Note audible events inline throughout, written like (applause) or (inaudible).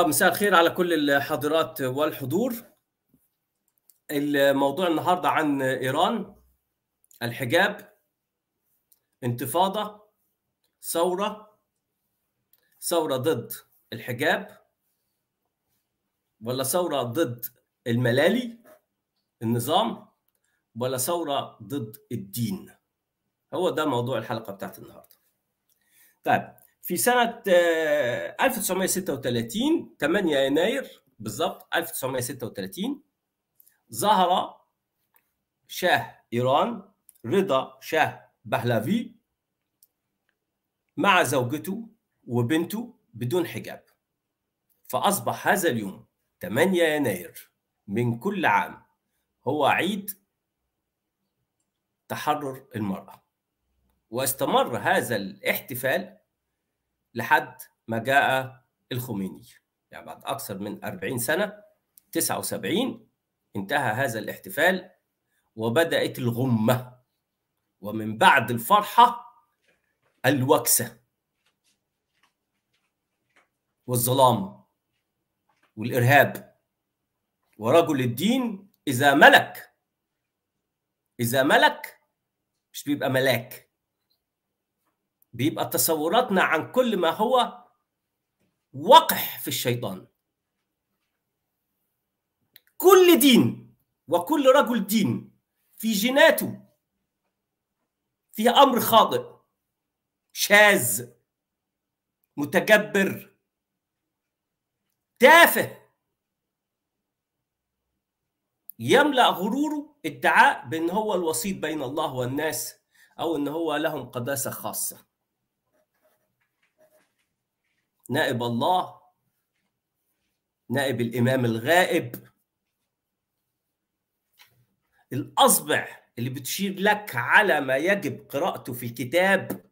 طب مساء الخير على كل الحاضرات والحضور الموضوع النهارده عن ايران الحجاب انتفاضه ثوره ثوره ضد الحجاب ولا ثوره ضد الملالي النظام ولا ثوره ضد الدين هو ده موضوع الحلقه بتاعت النهارده طيب في سنة 1936 آه، 8 يناير بالضبط 1936 ظهر شاه إيران رضا شاه بهلافي مع زوجته وبنته بدون حجاب فأصبح هذا اليوم 8 يناير من كل عام هو عيد تحرر المرأة واستمر هذا الاحتفال لحد ما جاء الخميني يعني بعد أكثر من 40 سنة 79 انتهى هذا الاحتفال وبدأت الغمة ومن بعد الفرحة الوكسة والظلام والإرهاب ورجل الدين إذا ملك إذا ملك مش بيبقى ملاك بيبقى تصوراتنا عن كل ما هو وقح في الشيطان كل دين وكل رجل دين في جيناته في امر خاطئ شاذ متجبر تافه يملا غروره ادعاء بان هو الوسيط بين الله والناس او ان هو لهم قداسه خاصه نائب الله نائب الامام الغائب الاصبع اللي بتشير لك على ما يجب قراءته في الكتاب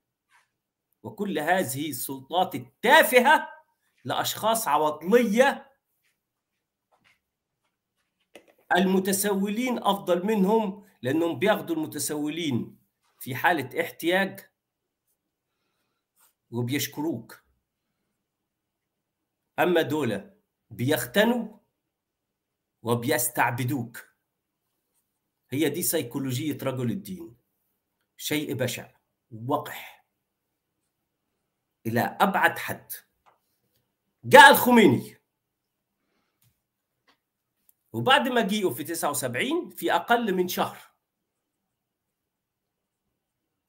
وكل هذه السلطات التافهه لاشخاص عواطليه المتسولين افضل منهم لانهم بياخدوا المتسولين في حاله احتياج وبيشكروك أما دول بيختنوا وبيستعبدوك هي دي سيكولوجية رجل الدين شيء بشع وقح إلى أبعد حد جاء الخميني وبعد ما جيئوا في 79 في أقل من شهر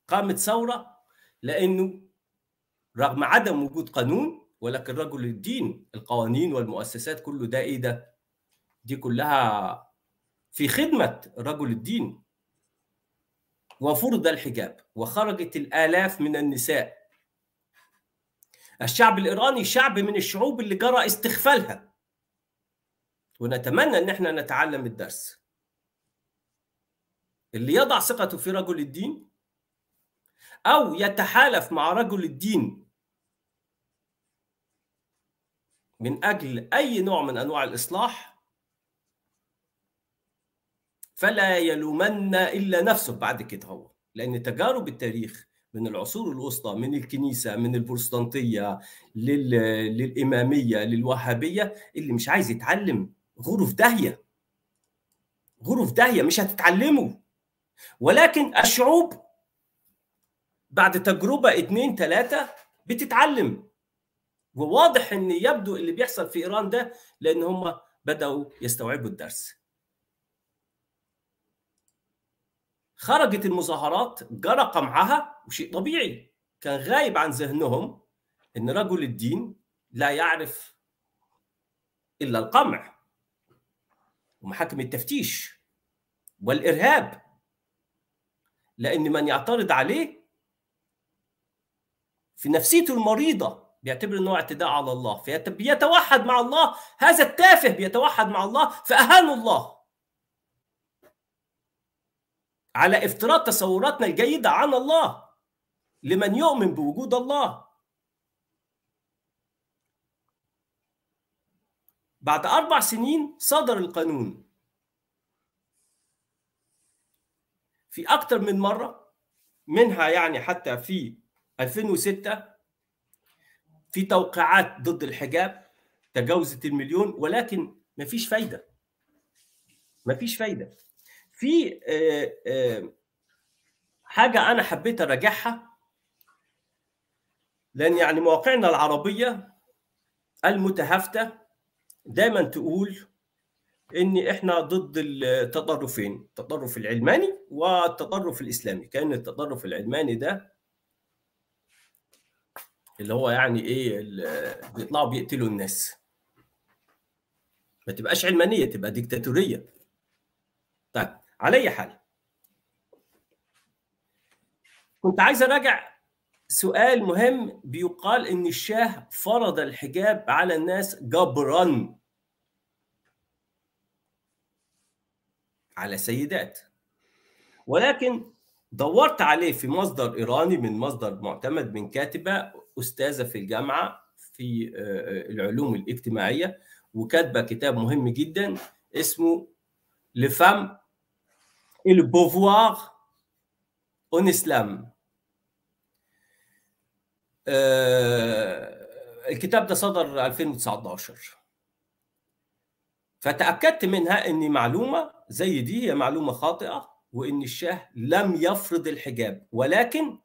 قامت ثورة لأنه رغم عدم وجود قانون ولكن رجل الدين القوانين والمؤسسات كله ده ايه ده دي كلها في خدمة رجل الدين وفرض الحجاب وخرجت الآلاف من النساء الشعب الإيراني شعب من الشعوب اللي جرى استخفالها ونتمنى أن احنا نتعلم الدرس اللي يضع ثقته في رجل الدين أو يتحالف مع رجل الدين من اجل اي نوع من انواع الاصلاح فلا يلومن الا نفسه بعد كده هو لان تجارب التاريخ من العصور الوسطى من الكنيسة من البروتستانتية لل... للإمامية للوهابية اللي مش عايز يتعلم غرف في داهية غوره في داهية مش هتتعلمه ولكن الشعوب بعد تجربة اتنين تلاتة بتتعلم وواضح ان يبدو اللي بيحصل في ايران ده لان هم بداوا يستوعبوا الدرس خرجت المظاهرات جرى قمعها وشيء طبيعي كان غايب عن ذهنهم ان رجل الدين لا يعرف الا القمع ومحاكم التفتيش والارهاب لان من يعترض عليه في نفسيته المريضه بيعتبر انه اعتداء على الله فيتوحد مع الله هذا التافه بيتوحد مع الله فاهان الله على افتراض تصوراتنا الجيده عن الله لمن يؤمن بوجود الله بعد أربع سنين صدر القانون في اكثر من مرة منها يعني حتى في 2006 في توقيعات ضد الحجاب تجاوزت المليون ولكن ما فيش فايده ما فيش فايده في آه، آه، حاجه انا حبيت اراجعها لان يعني مواقعنا العربيه المتهافته دايما تقول ان احنا ضد التطرفين التطرف العلماني والتطرف الاسلامي كان التطرف العلماني ده اللي هو يعني ايه بيطلعوا بيقتلوا الناس ما تبقاش علمانيه تبقى ديكتاتوريه طيب على اي حال كنت عايز اراجع سؤال مهم بيقال ان الشاه فرض الحجاب على الناس جبرا على سيدات ولكن دورت عليه في مصدر ايراني من مصدر معتمد من كاتبه استاذه في الجامعه في آه، آه، العلوم الاجتماعيه وكاتبه كتاب مهم جدا اسمه لفام البوفوار اون اسلام الكتاب ده صدر 2019 فتاكدت منها ان معلومه زي دي هي معلومه خاطئه وان الشاه لم يفرض الحجاب ولكن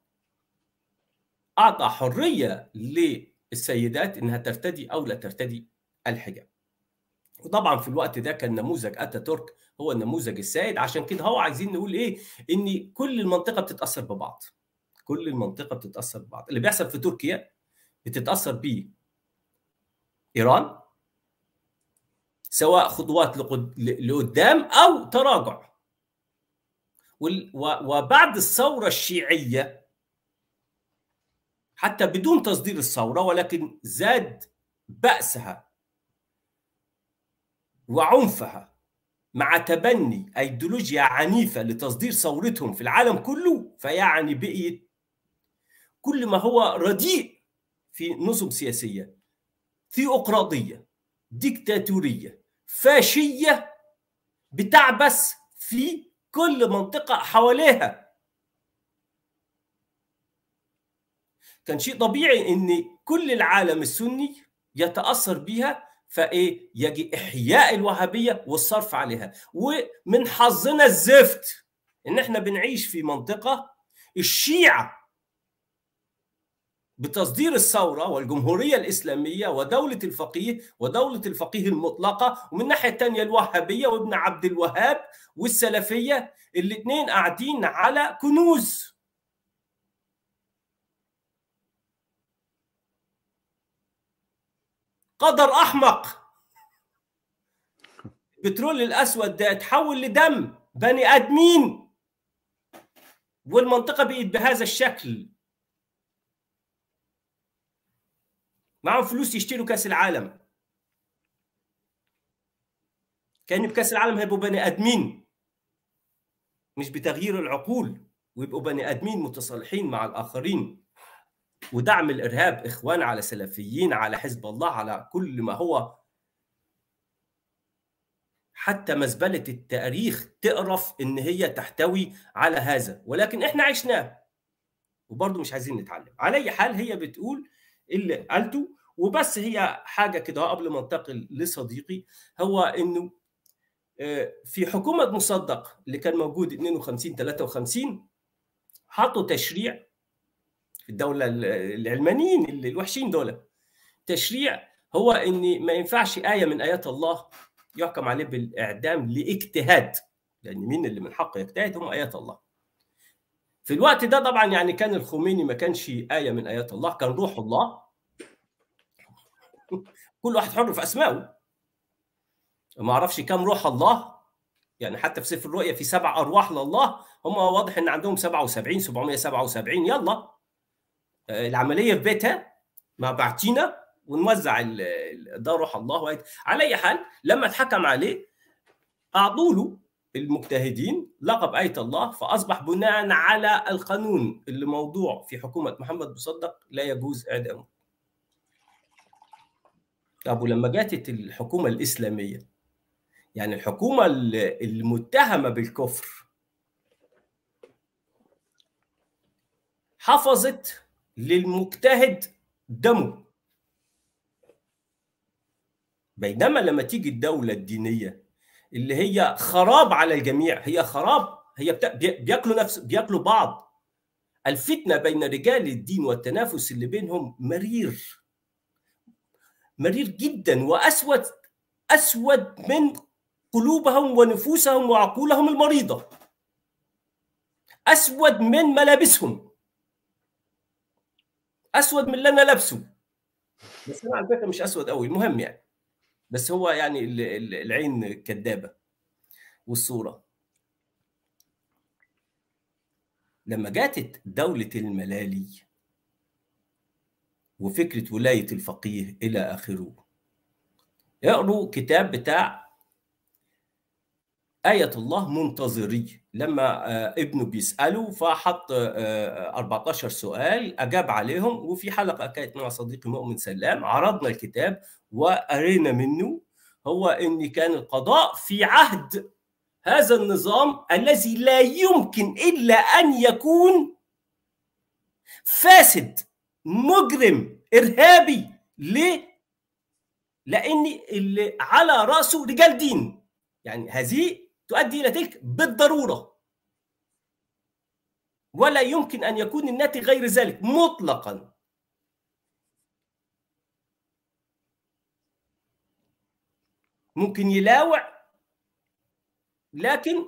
اعطى حريه للسيدات انها ترتدي او لا ترتدي الحجاب. وطبعا في الوقت ده كان نموذج اتاتورك هو النموذج السائد عشان كده هو عايزين نقول ايه؟ ان كل المنطقه بتتاثر ببعض. كل المنطقه بتتاثر ببعض، اللي بيحصل في تركيا بتتاثر بيه ايران سواء خطوات لقدام او تراجع. وبعد الثوره الشيعيه حتى بدون تصدير الثورة ولكن زاد بأسها وعنفها مع تبني أيديولوجيا عنيفة لتصدير ثورتهم في العالم كله فيعني بقيت كل ما هو رديء في نظم سياسية ثيوقراطية ديكتاتورية فاشية بتعبث في كل منطقة حواليها كان شيء طبيعي ان كل العالم السني يتاثر بها فايه يجي احياء الوهابيه والصرف عليها ومن حظنا الزفت ان احنا بنعيش في منطقه الشيعه بتصدير الثورة والجمهورية الإسلامية ودولة الفقيه ودولة الفقيه المطلقة ومن الناحية الثانية الوهابية وابن عبد الوهاب والسلفية الاثنين قاعدين على كنوز قدر احمق البترول الاسود ده اتحول لدم بني ادمين والمنطقه بقت بهذا الشكل معهم فلوس يشتروا كاس العالم كان بكاس العالم هيبقوا بني ادمين مش بتغيير العقول ويبقوا بني ادمين متصالحين مع الاخرين ودعم الارهاب اخوان على سلفيين على حزب الله على كل ما هو حتى مزبله التاريخ تقرف ان هي تحتوي على هذا ولكن احنا عشناه وبرضه مش عايزين نتعلم على اي حال هي بتقول اللي قالته وبس هي حاجه كده قبل ما انتقل لصديقي هو انه آه، في حكومه مصدق اللي كان موجود 52 53 حطوا تشريع في الدوله العلمانيين الوحشين دول تشريع هو ان ما ينفعش ايه من ايات الله يحكم عليه بالاعدام لاجتهاد لان مين اللي من حقه يجتهد هم ايات الله في الوقت ده طبعا يعني كان الخميني ما كانش ايه من ايات الله كان روح الله (laughs) كل واحد حر في اسمائه ما اعرفش كم روح الله يعني حتى في سفر الرؤيا في سبع ارواح لله هم واضح ان عندهم 77 777 يلا آه، العمليه في بيتها مع بعتينا ونوزع ده روح الله وقيت. على اي حال لما اتحكم عليه اعطوا له المجتهدين لقب ايه الله فاصبح بناء على القانون اللي موضوع في حكومه محمد مصدق لا يجوز اعدامه. طب ولما جت الحكومه الاسلاميه يعني الحكومه المتهمه بالكفر حفظت للمجتهد دمه بينما لما تيجي الدولة الدينية اللي هي خراب على الجميع هي خراب هي بياكلوا نفس بياكلوا بعض الفتنة بين رجال الدين والتنافس اللي بينهم مرير مرير جدا وأسود أسود من قلوبهم ونفوسهم وعقولهم المريضة أسود من ملابسهم اسود من اللي انا لابسه بس انا على فكره مش اسود قوي المهم يعني بس هو يعني العين كدابه والصوره لما جاتت دوله الملالي وفكره ولايه الفقيه الى اخره اقروا كتاب بتاع آية الله منتظري لما آه، ابنه بيساله فحط 14 آه، سؤال اجاب عليهم وفي حلقه كانت مع صديقي مؤمن سلام عرضنا الكتاب وقرينا منه هو ان كان القضاء في عهد هذا النظام الذي لا يمكن الا ان يكون فاسد مجرم ارهابي ليه؟ لان اللي على راسه رجال دين يعني هذه تؤدي إلى تلك بالضرورة ولا يمكن أن يكون الناتج غير ذلك مطلقاً ممكن يلاوع لكن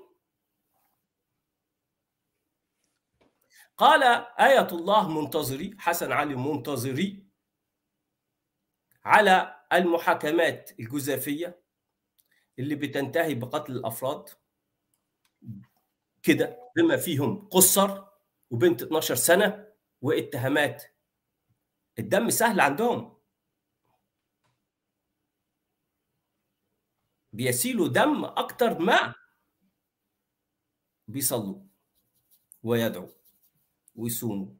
قال آية الله منتظري حسن علي منتظري على المحاكمات الجزافية اللي بتنتهي بقتل الافراد كده بما فيهم قصر وبنت 12 سنه واتهامات الدم سهل عندهم بيسيلوا دم اكتر ما بيصلوا ويدعوا ويصوموا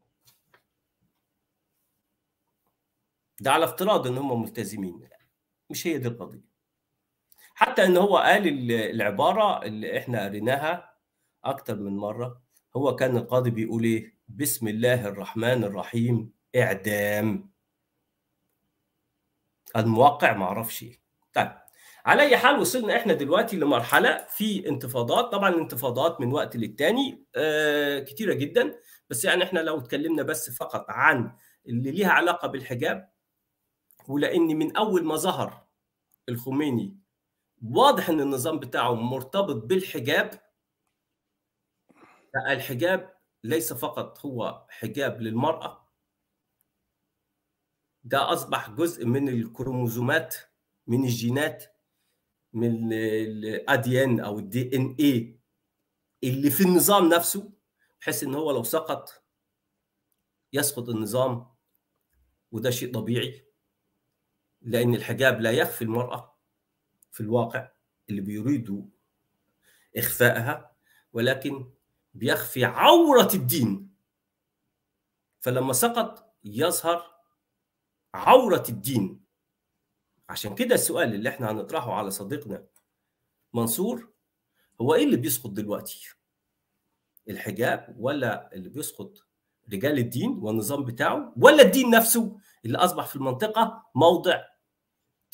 ده على افتراض ان هم ملتزمين مش هي دي القضيه حتى ان هو قال العباره اللي احنا قريناها اكتر من مره هو كان القاضي بيقول ايه بسم الله الرحمن الرحيم اعدام الموقع ما اعرفش ايه طيب على اي حال وصلنا احنا دلوقتي لمرحله في انتفاضات طبعا الانتفاضات من وقت للتاني آه، كتيره جدا بس يعني احنا لو اتكلمنا بس فقط عن اللي ليها علاقه بالحجاب ولان من اول ما ظهر الخميني واضح ان النظام بتاعه مرتبط بالحجاب الحجاب ليس فقط هو حجاب للمرأة ده أصبح جزء من الكروموزومات من الجينات من الأديان أو الدي إن إيه اللي في النظام نفسه بحيث إن هو لو سقط يسقط النظام وده شيء طبيعي لأن الحجاب لا يخفي المرأة في الواقع اللي بيريدوا إخفائها ولكن بيخفي عورة الدين فلما سقط يظهر عورة الدين عشان كده السؤال اللي احنا هنطرحه على صديقنا منصور هو ايه اللي بيسقط دلوقتي؟ الحجاب ولا اللي بيسقط رجال الدين والنظام بتاعه ولا الدين نفسه اللي اصبح في المنطقه موضع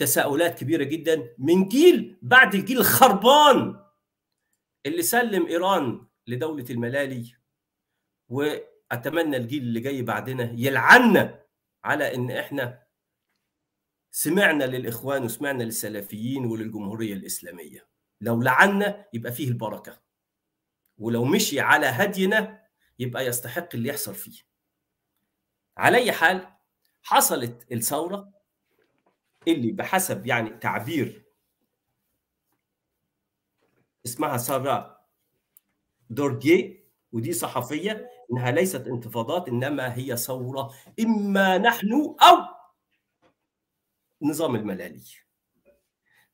تساؤلات كبيره جدا من جيل بعد الجيل الخربان اللي سلم ايران لدوله الملالي واتمنى الجيل اللي جاي بعدنا يلعننا على ان احنا سمعنا للاخوان وسمعنا للسلفيين وللجمهوريه الاسلاميه لو لعنا يبقى فيه البركه ولو مشي على هدينا يبقى يستحق اللي يحصل فيه على اي حال حصلت الثوره اللي بحسب يعني تعبير اسمها سارة دورجيه ودي صحفية إنها ليست انتفاضات إنما هي ثورة إما نحن أو نظام الملالي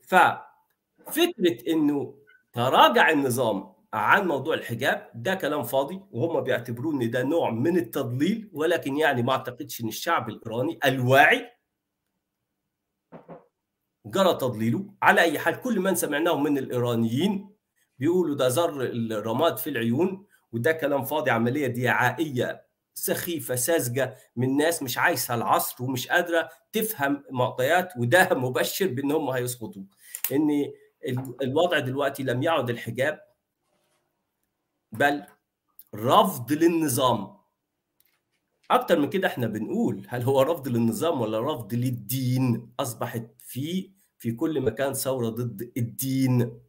ففكرة إنه تراجع النظام عن موضوع الحجاب ده كلام فاضي وهم بيعتبروه ان ده نوع من التضليل ولكن يعني ما اعتقدش ان الشعب الايراني الواعي جرى تضليله على اي حال كل من سمعناه من الايرانيين بيقولوا ده زر الرماد في العيون وده كلام فاضي عمليه دعائيه سخيفه ساذجه من ناس مش عايزة العصر ومش قادره تفهم معطيات وده مبشر بان هم هيسقطوا ان الوضع دلوقتي لم يعد الحجاب بل رفض للنظام اكتر من كده احنا بنقول هل هو رفض للنظام ولا رفض للدين اصبحت في في كل مكان ثورة ضد الدين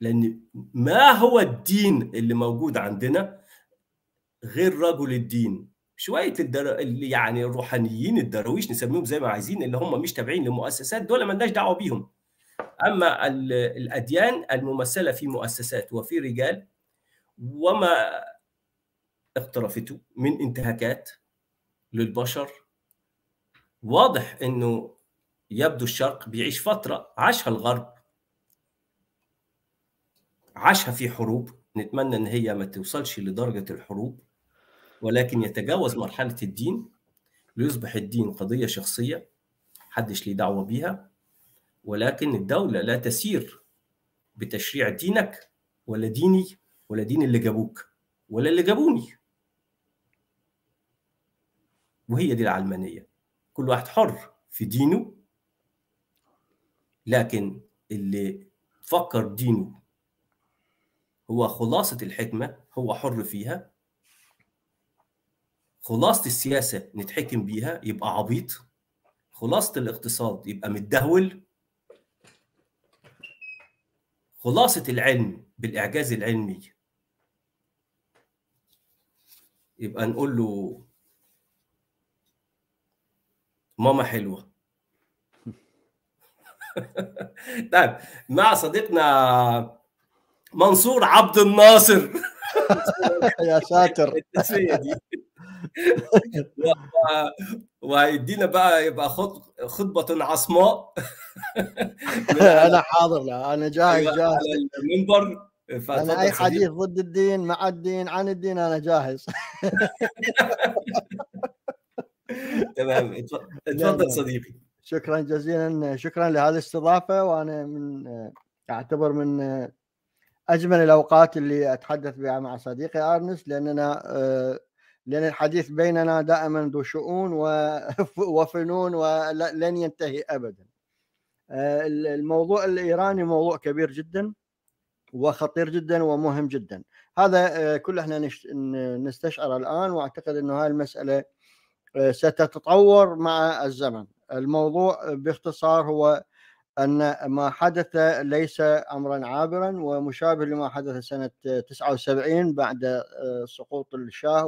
لأن ما هو الدين اللي موجود عندنا غير رجل الدين شوية الدر... يعني الروحانيين الدرويش نسميهم زي ما عايزين اللي هم مش تابعين لمؤسسات دول ما لناش دعوة بيهم أما الأديان الممثلة في مؤسسات وفي رجال وما اقترفته من انتهاكات للبشر واضح انه يبدو الشرق بيعيش فترة عاشها الغرب عاشها في حروب نتمنى ان هي ما توصلش لدرجة الحروب ولكن يتجاوز مرحلة الدين ليصبح الدين قضية شخصية حدش ليه دعوة بيها ولكن الدولة لا تسير بتشريع دينك ولا ديني ولا دين اللي جابوك ولا اللي جابوني وهي دي العلمانية كل واحد حر في دينه لكن اللي فكر دينه هو خلاصة الحكمة هو حر فيها خلاصة السياسة نتحكم بيها يبقى عبيط خلاصة الاقتصاد يبقى متدهول خلاصة العلم بالإعجاز العلمي يبقى نقول له ماما حلوة (laughs) طيب مع صديقنا منصور عبد الناصر (laughs) يا ساتر (laughs) التسميه دي وهيدينا بقى يبقى خطبه عصماء انا حاضر لا انا جاهز أيوة، جاهز المنبر انا اي حديث ضد الدين مع الدين عن الدين انا جاهز تمام اتفضل صديقي شكرا جزيلا شكرا لهذه الاستضافه وانا من اعتبر من اجمل الاوقات اللي اتحدث بها مع صديقي ارنس لاننا لان الحديث بيننا دائما ذو شؤون (laughs) وفنون ولن ينتهي ابدا. الموضوع الايراني موضوع كبير جدا وخطير جدا ومهم جدا. هذا كله احنا نستشعر الان واعتقد انه هاي المساله ستتطور مع الزمن الموضوع باختصار هو أن ما حدث ليس أمرا عابرا ومشابه لما حدث سنة 79 بعد آه، سقوط الشاه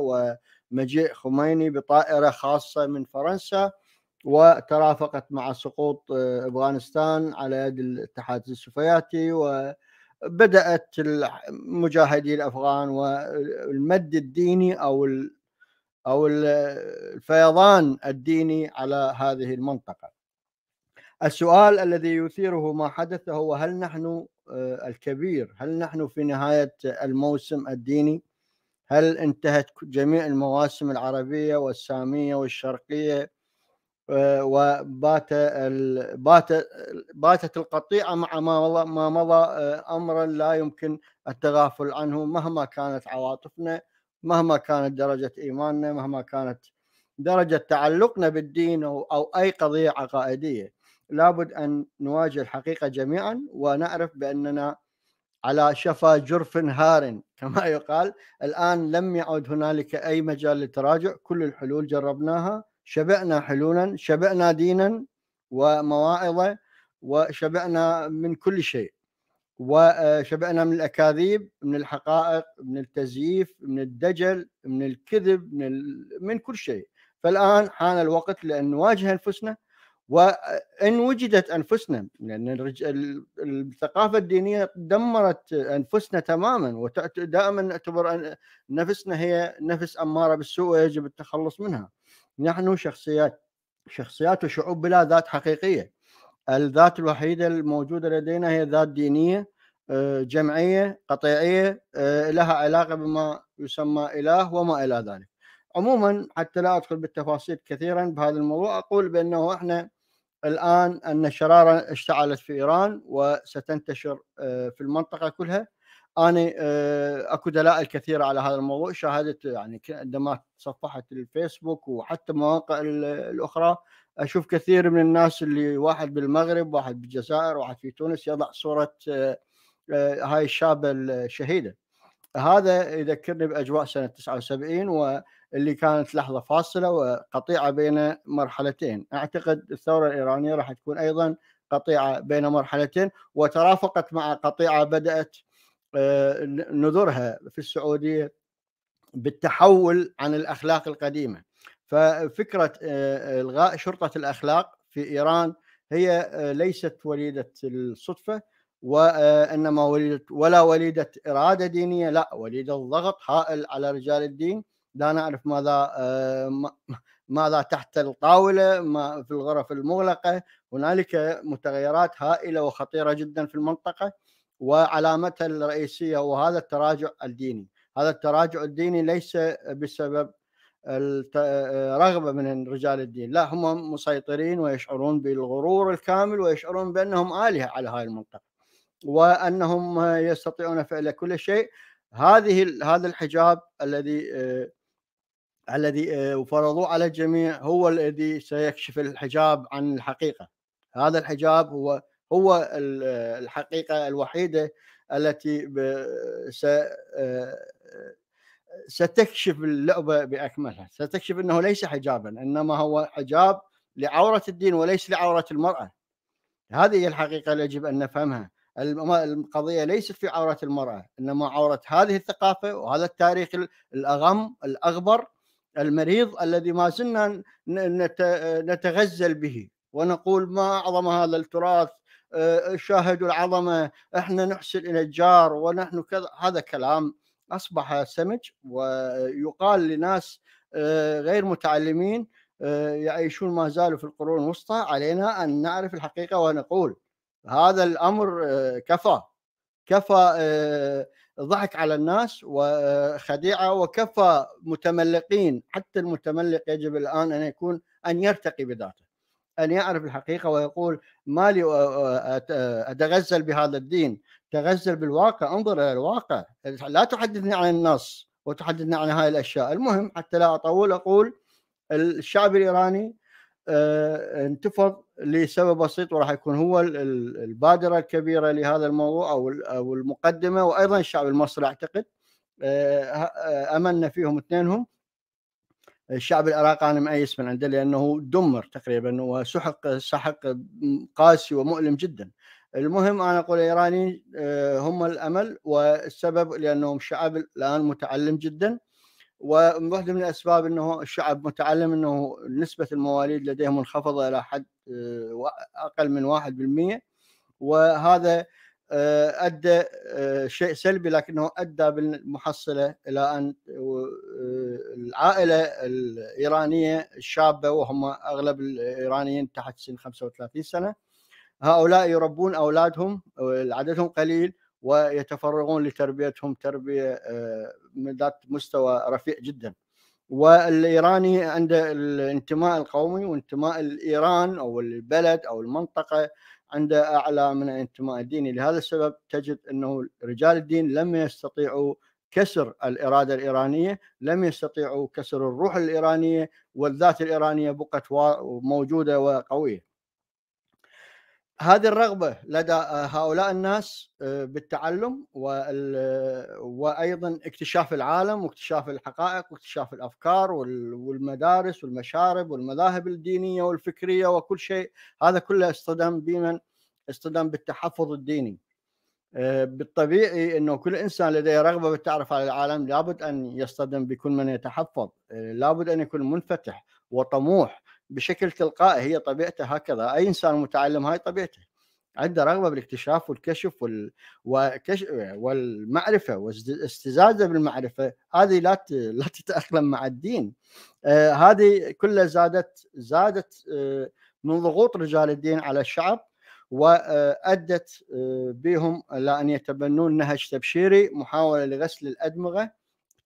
ومجيء خميني بطائرة خاصة من فرنسا وترافقت مع سقوط آه، أفغانستان على يد الاتحاد السوفياتي و بدات المجاهدين الافغان والمد الديني او او الفيضان الديني على هذه المنطقه. السؤال الذي يثيره ما حدث هو هل نحن آه، الكبير هل نحن في نهايه الموسم الديني؟ هل انتهت جميع المواسم العربيه والساميه والشرقيه آه، وبات بات باتت القطيعه مع ما ما مضى آه، امرا لا يمكن التغافل عنه مهما كانت عواطفنا مهما كانت درجة إيماننا مهما كانت درجة تعلقنا بالدين أو أي قضية عقائدية لابد أن نواجه الحقيقة جميعا ونعرف بأننا على شفا جرف هار (laughs) كما يقال الآن لم يعد هنالك أي مجال للتراجع كل الحلول جربناها شبعنا حلولا شبعنا دينا ومواعظة وشبعنا من كل شيء وشبعنا من الاكاذيب من الحقائق من التزييف من الدجل من الكذب من ال... من كل شيء فالان حان الوقت لان نواجه انفسنا وان وجدت انفسنا لان الرج... الثقافه الدينيه دمرت انفسنا تماما ودائما نعتبر أن نفسنا هي نفس اماره بالسوء ويجب التخلص منها نحن شخصيات شخصيات وشعوب بلا ذات حقيقيه الذات الوحيده الموجوده لدينا هي ذات دينيه آه، جمعيه قطيعيه آه، لها علاقه بما يسمى اله وما الى ذلك. عموما حتى لا ادخل بالتفاصيل كثيرا بهذا الموضوع اقول بانه احنا الان ان الشراره اشتعلت في ايران وستنتشر آه، في المنطقه كلها. انا اكو دلائل كثيره على هذا الموضوع شاهدت يعني عندما صفحت الفيسبوك وحتى المواقع الاخرى اشوف كثير من الناس اللي واحد بالمغرب واحد بالجزائر واحد في تونس يضع صوره آه، آه، هاي الشابه الشهيده هذا يذكرني باجواء سنه 79 واللي كانت لحظه فاصله وقطيعه بين مرحلتين اعتقد الثوره الايرانيه راح تكون ايضا قطيعه بين مرحلتين وترافقت مع قطيعه بدات آه، نذرها في السعوديه بالتحول عن الاخلاق القديمه ففكره آه، آه، الغاء شرطه الاخلاق في ايران هي آه، ليست وليده الصدفه وانما وليده ولا وليده اراده دينيه لا وليده ضغط هائل على رجال الدين لا نعرف ماذا ماذا تحت الطاوله ما في الغرف المغلقه هنالك متغيرات هائله وخطيره جدا في المنطقه وعلامتها الرئيسيه وهذا التراجع الديني هذا التراجع الديني ليس بسبب الرغبه من رجال الدين لا هم مسيطرين ويشعرون بالغرور الكامل ويشعرون بانهم الهه على هذه المنطقه وانهم يستطيعون فعل كل شيء هذه هذا الحجاب الذي آه، الذي آه، فرضوه على الجميع هو الذي سيكشف الحجاب عن الحقيقه هذا الحجاب هو هو الحقيقه الوحيده التي ستكشف اللعبه باكملها، ستكشف انه ليس حجابا انما هو حجاب لعوره الدين وليس لعوره المراه. هذه هي الحقيقه اللي يجب ان نفهمها. القضيه ليست في عوره المراه انما عوره هذه الثقافه وهذا التاريخ الاغم الاغبر المريض الذي ما زلنا نتغزل به ونقول ما اعظم هذا التراث آه، شاهدوا العظمه احنا نحسن الى الجار ونحن كذا هذا كلام اصبح سمج ويقال لناس آه، غير متعلمين آه، يعيشون ما زالوا في القرون الوسطى علينا ان نعرف الحقيقه ونقول هذا الامر آه، كفى كفى ضحك على الناس وخديعه وكفى متملقين حتى المتملق يجب الان ان يكون ان يرتقي بذاته أن يعرف الحقيقة ويقول ما لي آه، آه، آه، أتغزل بهذا الدين تغزل بالواقع انظر إلى الواقع لا تحدثني عن النص وتحدثني عن هاي الأشياء المهم حتى لا أطول أقول الشعب الإيراني انتفض لسبب بسيط وراح يكون هو البادرة الكبيرة لهذا الموضوع أو المقدمة وأيضا الشعب المصري أعتقد أملنا فيهم اثنينهم الشعب العراقي انا مأيس من عنده لانه دمر تقريبا وسحق سحق قاسي ومؤلم جدا. المهم انا اقول الايرانيين آه، هم الامل والسبب لانهم شعب الان متعلم جدا وواحده من الاسباب انه الشعب متعلم انه نسبه المواليد لديهم منخفضه الى حد آه، اقل من 1% وهذا آه، ادى آه، شيء سلبي لكنه ادى بالمحصله الى ان آه، العائله الايرانيه الشابه وهم اغلب الايرانيين تحت سن 35 سنه هؤلاء يربون اولادهم عددهم قليل ويتفرغون لتربيتهم تربيه ذات مستوى رفيع جدا. والايراني عنده الانتماء القومي وانتماء الايران او البلد او المنطقه عنده اعلى من الانتماء الديني لهذا السبب تجد انه رجال الدين لم يستطيعوا كسر الاراده الايرانيه، لم يستطيعوا كسر الروح الايرانيه والذات الايرانيه بقت موجوده وقويه. هذه الرغبه لدى آه، هؤلاء الناس آه، بالتعلم وايضا اكتشاف العالم واكتشاف الحقائق واكتشاف الافكار والمدارس والمشارب والمذاهب الدينيه والفكريه وكل شيء هذا كله اصطدم بمن اصطدم بالتحفظ الديني آه، بالطبيعي انه كل انسان لديه رغبه بالتعرف على العالم لابد ان يصطدم بكل من يتحفظ لابد ان يكون منفتح وطموح بشكل تلقائي هي طبيعته هكذا اي انسان متعلم هاي طبيعته عنده رغبه بالاكتشاف والكشف وال... وكش... والمعرفه والاستزاده بالمعرفه هذه لا ت... لا تتاقلم مع الدين آه هذه كلها زادت زادت آه من ضغوط رجال الدين على الشعب وادت آه، آه، بهم الى ان يتبنون نهج تبشيري محاوله لغسل الادمغه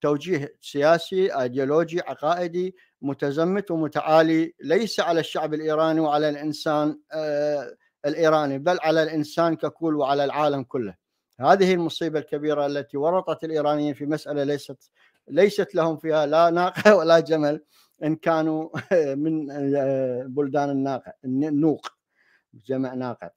توجيه سياسي ايديولوجي عقائدي متزمت ومتعالي ليس على الشعب الايراني وعلى الانسان آه، الايراني بل على الانسان ككل وعلى العالم كله. هذه المصيبه الكبيره التي ورطت الايرانيين في مساله ليست ليست لهم فيها لا ناقه (laughs) ولا جمل ان كانوا (laughs) من آه، بلدان الناقه النوق جمع ناقه.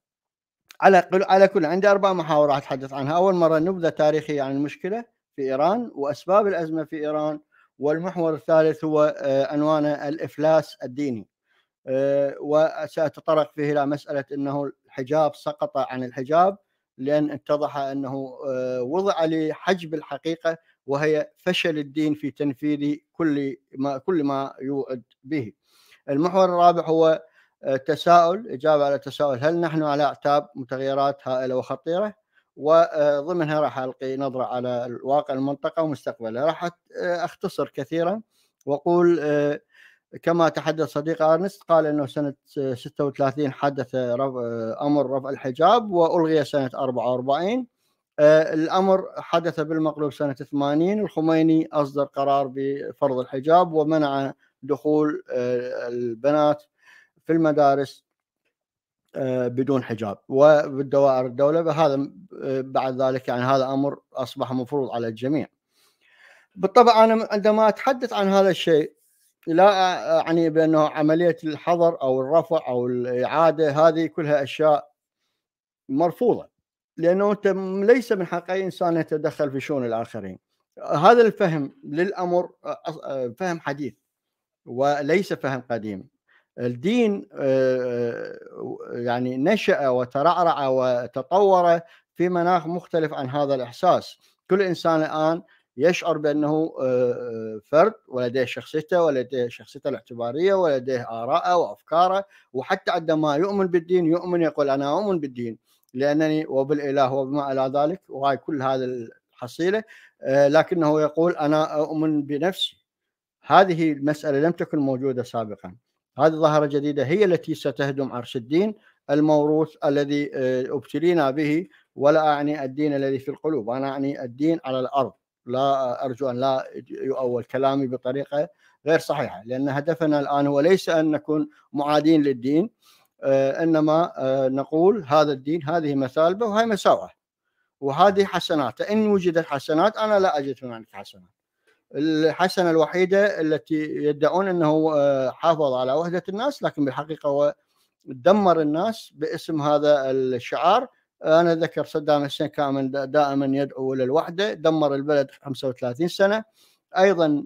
على على كل عندي اربع محاور اتحدث عنها، اول مره نبذه تاريخيه عن المشكله في ايران واسباب الازمه في ايران والمحور الثالث هو آه، عنوانه الافلاس الديني آه، وساتطرق فيه الى مساله انه الحجاب سقط عن الحجاب لان اتضح انه آه، وضع لحجب الحقيقه وهي فشل الدين في تنفيذ كل ما كل ما يوعد به. المحور الرابع هو تساؤل اجابه على تساؤل هل نحن على اعتاب متغيرات هائله وخطيره؟ وضمنها راح القي نظره على الواقع المنطقه ومستقبلها راح اختصر كثيرا واقول آه، كما تحدث صديق ارنست قال انه سنه 36 آه، حدث آه، امر رفع الحجاب والغي سنه 44 الامر حدث بالمقلوب سنه 80 الخميني اصدر قرار بفرض الحجاب ومنع دخول البنات في المدارس آه، بدون حجاب وبالدوائر الدوله هذا آه، بعد ذلك يعني هذا امر اصبح مفروض على الجميع. بالطبع انا عندما اتحدث عن هذا الشيء لا اعني بانه عمليه الحظر او الرفع او الاعاده هذه كلها اشياء مرفوضه لانه انت ليس من حق اي انسان يتدخل في شؤون الاخرين. هذا الفهم للامر فهم حديث وليس فهم قديم الدين آه، آه، يعني نشأ وترعرع وتطور في مناخ مختلف عن هذا الإحساس كل إنسان الآن يشعر بأنه آه، فرد ولديه شخصيته ولديه شخصيته الاعتبارية ولديه آراءه وأفكاره وحتى عندما يؤمن بالدين يؤمن يقول أنا أؤمن بالدين لأنني وبالإله وبما إلى ذلك وهاي كل هذا الحصيلة لكنه يقول أنا أؤمن بنفسي هذه المسألة لم تكن موجودة سابقاً هذه الظاهرة الجديدة هي التي ستهدم عرش الدين الموروث الذي آه، ابتلينا به ولا أعني الدين الذي في القلوب أنا أعني الدين على الأرض لا آه، أرجو أن لا يؤول كلامي بطريقة غير صحيحة لأن هدفنا الآن هو ليس أن نكون معادين للدين آه، إنما نقول هذا الدين هذه مسالبه وهي مساوئه وهذه حسناته إن وجدت حسنات أنا لا أجد هناك حسنات الحسنه الوحيده التي يدعون انه آه، حافظ على وحده الناس لكن بالحقيقه هو دمر الناس باسم هذا الشعار انا ذكر صدام حسين كان دائما يدعو الى الوحده دمر البلد 35 سنه ايضا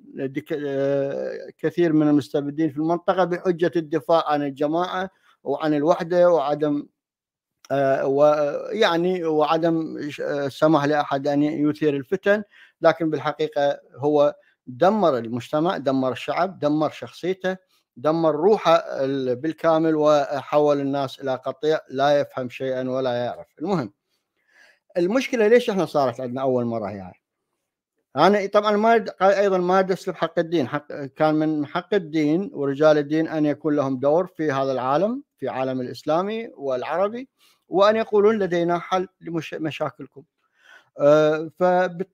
آه، كثير من المستبدين في المنطقه بحجه الدفاع عن الجماعه وعن الوحده وعدم آه، ويعني وعدم السماح لاحد ان يثير الفتن لكن بالحقيقه هو دمر المجتمع دمر الشعب دمر شخصيته دمر روحه بالكامل وحول الناس الى قطيع لا يفهم شيئا ولا يعرف المهم المشكله ليش احنا صارت عندنا اول مره يعني. انا طبعا ما ايضا ما اسلب حق الدين حق كان من حق الدين ورجال الدين ان يكون لهم دور في هذا العالم في عالم الاسلامي والعربي وان يقولون لدينا حل لمشاكلكم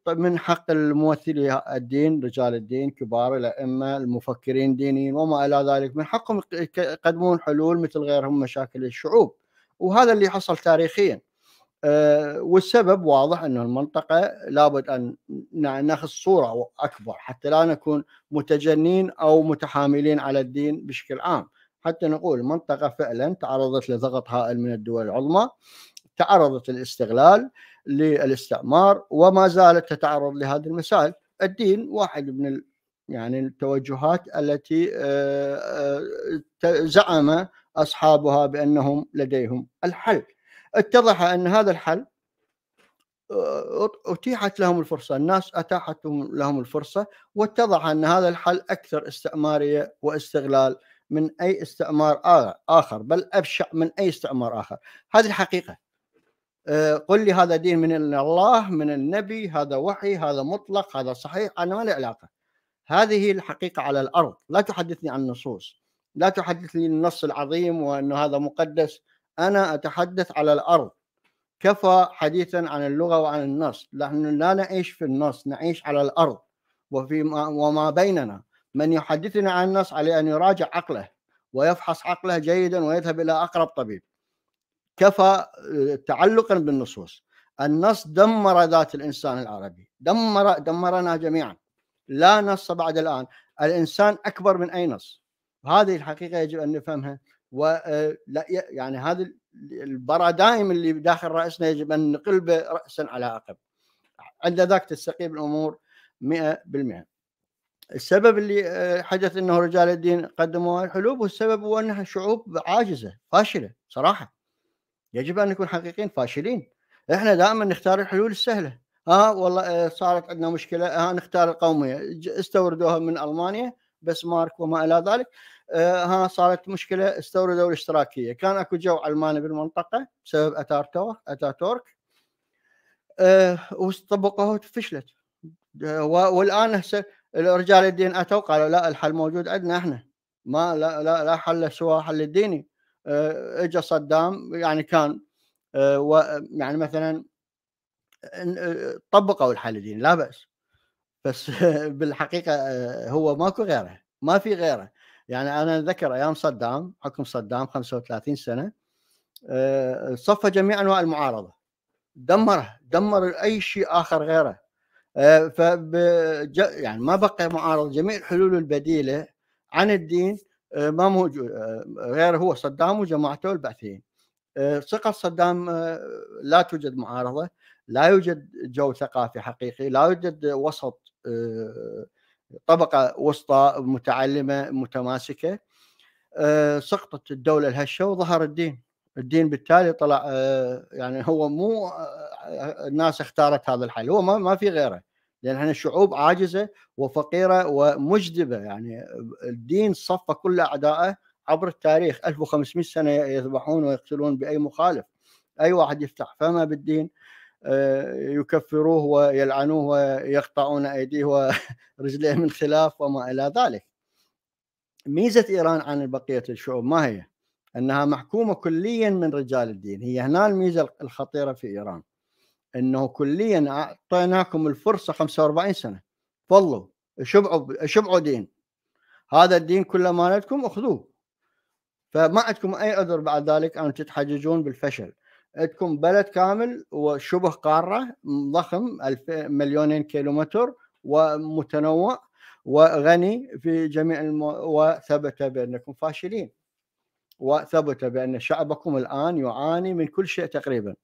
فمن حق الممثلي الدين رجال الدين كبار الائمه المفكرين دينيين وما الى ذلك من حقهم يقدمون حلول مثل غيرهم مشاكل الشعوب وهذا اللي حصل تاريخيا آه، والسبب واضح أن المنطقة لابد أن ناخذ صورة أكبر حتى لا نكون متجنين أو متحاملين على الدين بشكل عام حتى نقول المنطقة فعلا تعرضت لضغط هائل من الدول العظمى تعرضت للاستغلال للاستعمار وما زالت تتعرض لهذه المسائل الدين واحد من يعني التوجهات التي آه، آه، زعم اصحابها بانهم لديهم الحل اتضح ان هذا الحل آه، اتيحت لهم الفرصه، الناس اتاحت لهم الفرصه واتضح ان هذا الحل اكثر استعماريه واستغلال من اي استعمار اخر بل ابشع من اي استعمار اخر، هذه الحقيقه آه، قل لي هذا دين من الله من النبي هذا وحي هذا مطلق هذا صحيح انا ما لي علاقه هذه الحقيقه على الارض لا تحدثني عن نصوص لا تحدثني النص العظيم وأن هذا مقدس أنا أتحدث على الأرض كفى حديثا عن اللغة وعن النص نحن لا نعيش في النص نعيش على الأرض وفي ما وما بيننا من يحدثنا عن النص عليه أن يراجع عقله ويفحص عقله جيدا ويذهب إلى أقرب طبيب كفى آه، تعلقا بالنصوص النص دمر ذات الإنسان العربي دمر دمرنا جميعا لا نص بعد الآن الإنسان أكبر من أي نص هذه الحقيقة يجب أن نفهمها و آه، يعني هذا البرادايم اللي داخل رأسنا يجب أن نقلبه رأسا على عقب عند ذاك تستقيم الأمور 100% السبب اللي آه، حدث انه رجال الدين قدموا الحلول والسبب هو انها شعوب عاجزه فاشله صراحه يجب ان نكون حقيقيين فاشلين احنا دائما نختار الحلول السهله ها والله آه، صارت عندنا مشكله ها نختار القوميه آه، استوردوها من المانيا بس مارك وما الى ذلك آه، ها صارت مشكله استوردوا الاشتراكيه كان اكو جو الماني بالمنطقه بسبب اتاتورك آه وطبقوه فشلت والان هسه رجال الدين اتوا قالوا لا الحل موجود عندنا احنا ما لا لا لا حل سوى حل الديني آه، اجى صدام يعني كان آه، يعني مثلا آه، طبقوا الحالدين لا باس بس (laughs) بالحقيقه هو ماكو غيره ما في غيره يعني انا اتذكر ايام صدام حكم صدام 35 سنه صفى جميع انواع المعارضه دمره دمر اي شيء اخر غيره ف يعني ما بقى معارض جميع الحلول البديله عن الدين آه، ما موجود آه، غير هو صدام وجماعته البعثيين آه، ثقة صدام لا توجد معارضة لا يوجد جو ثقافي حقيقي لا يوجد وسط طبقة وسطى متعلمة متماسكة سقطت الدولة الهشة وظهر الدين الدين بالتالي طلع يعني هو مو الناس اختارت هذا الحل هو ما في غيره لان احنا شعوب عاجزه وفقيره ومجدبه يعني الدين صفى كل اعدائه عبر التاريخ 1500 سنه يذبحون ويقتلون باي مخالف اي واحد يفتح فمه بالدين آه، يكفروه ويلعنوه ويقطعون ايديه ورجليه من خلاف وما الى ذلك. ميزه ايران عن بقيه الشعوب ما هي؟ انها محكومه كليا من رجال الدين، هي هنا الميزه الخطيره في ايران. انه كليا اعطيناكم الفرصه 45 سنه تفضلوا شبعوا شبعوا دين هذا الدين كله مالتكم اخذوه فما عندكم اي عذر بعد ذلك ان تتحججون بالفشل عندكم بلد كامل وشبه قاره ضخم مليونين كيلومتر ومتنوع وغني في جميع المو... وثبت بانكم فاشلين وثبت بان شعبكم الان يعاني من كل شيء تقريبا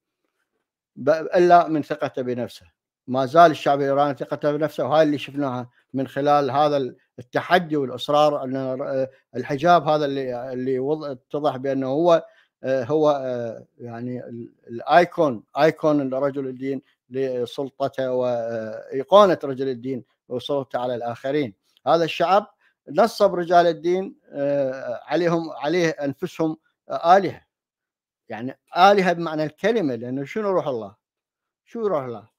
الا من ثقته بنفسه ما زال الشعب الايراني ثقته بنفسه وهاي اللي شفناها من خلال هذا التحدي والاصرار ان الحجاب هذا اللي اللي اتضح بانه هو هو يعني الايكون ايكون رجل الدين لسلطته وايقونه رجل الدين وسلطته على الاخرين هذا الشعب نصب رجال الدين آه، عليهم عليه انفسهم الهه يعني الهه بمعنى الكلمه لانه شنو روح الله؟ شو روح الله؟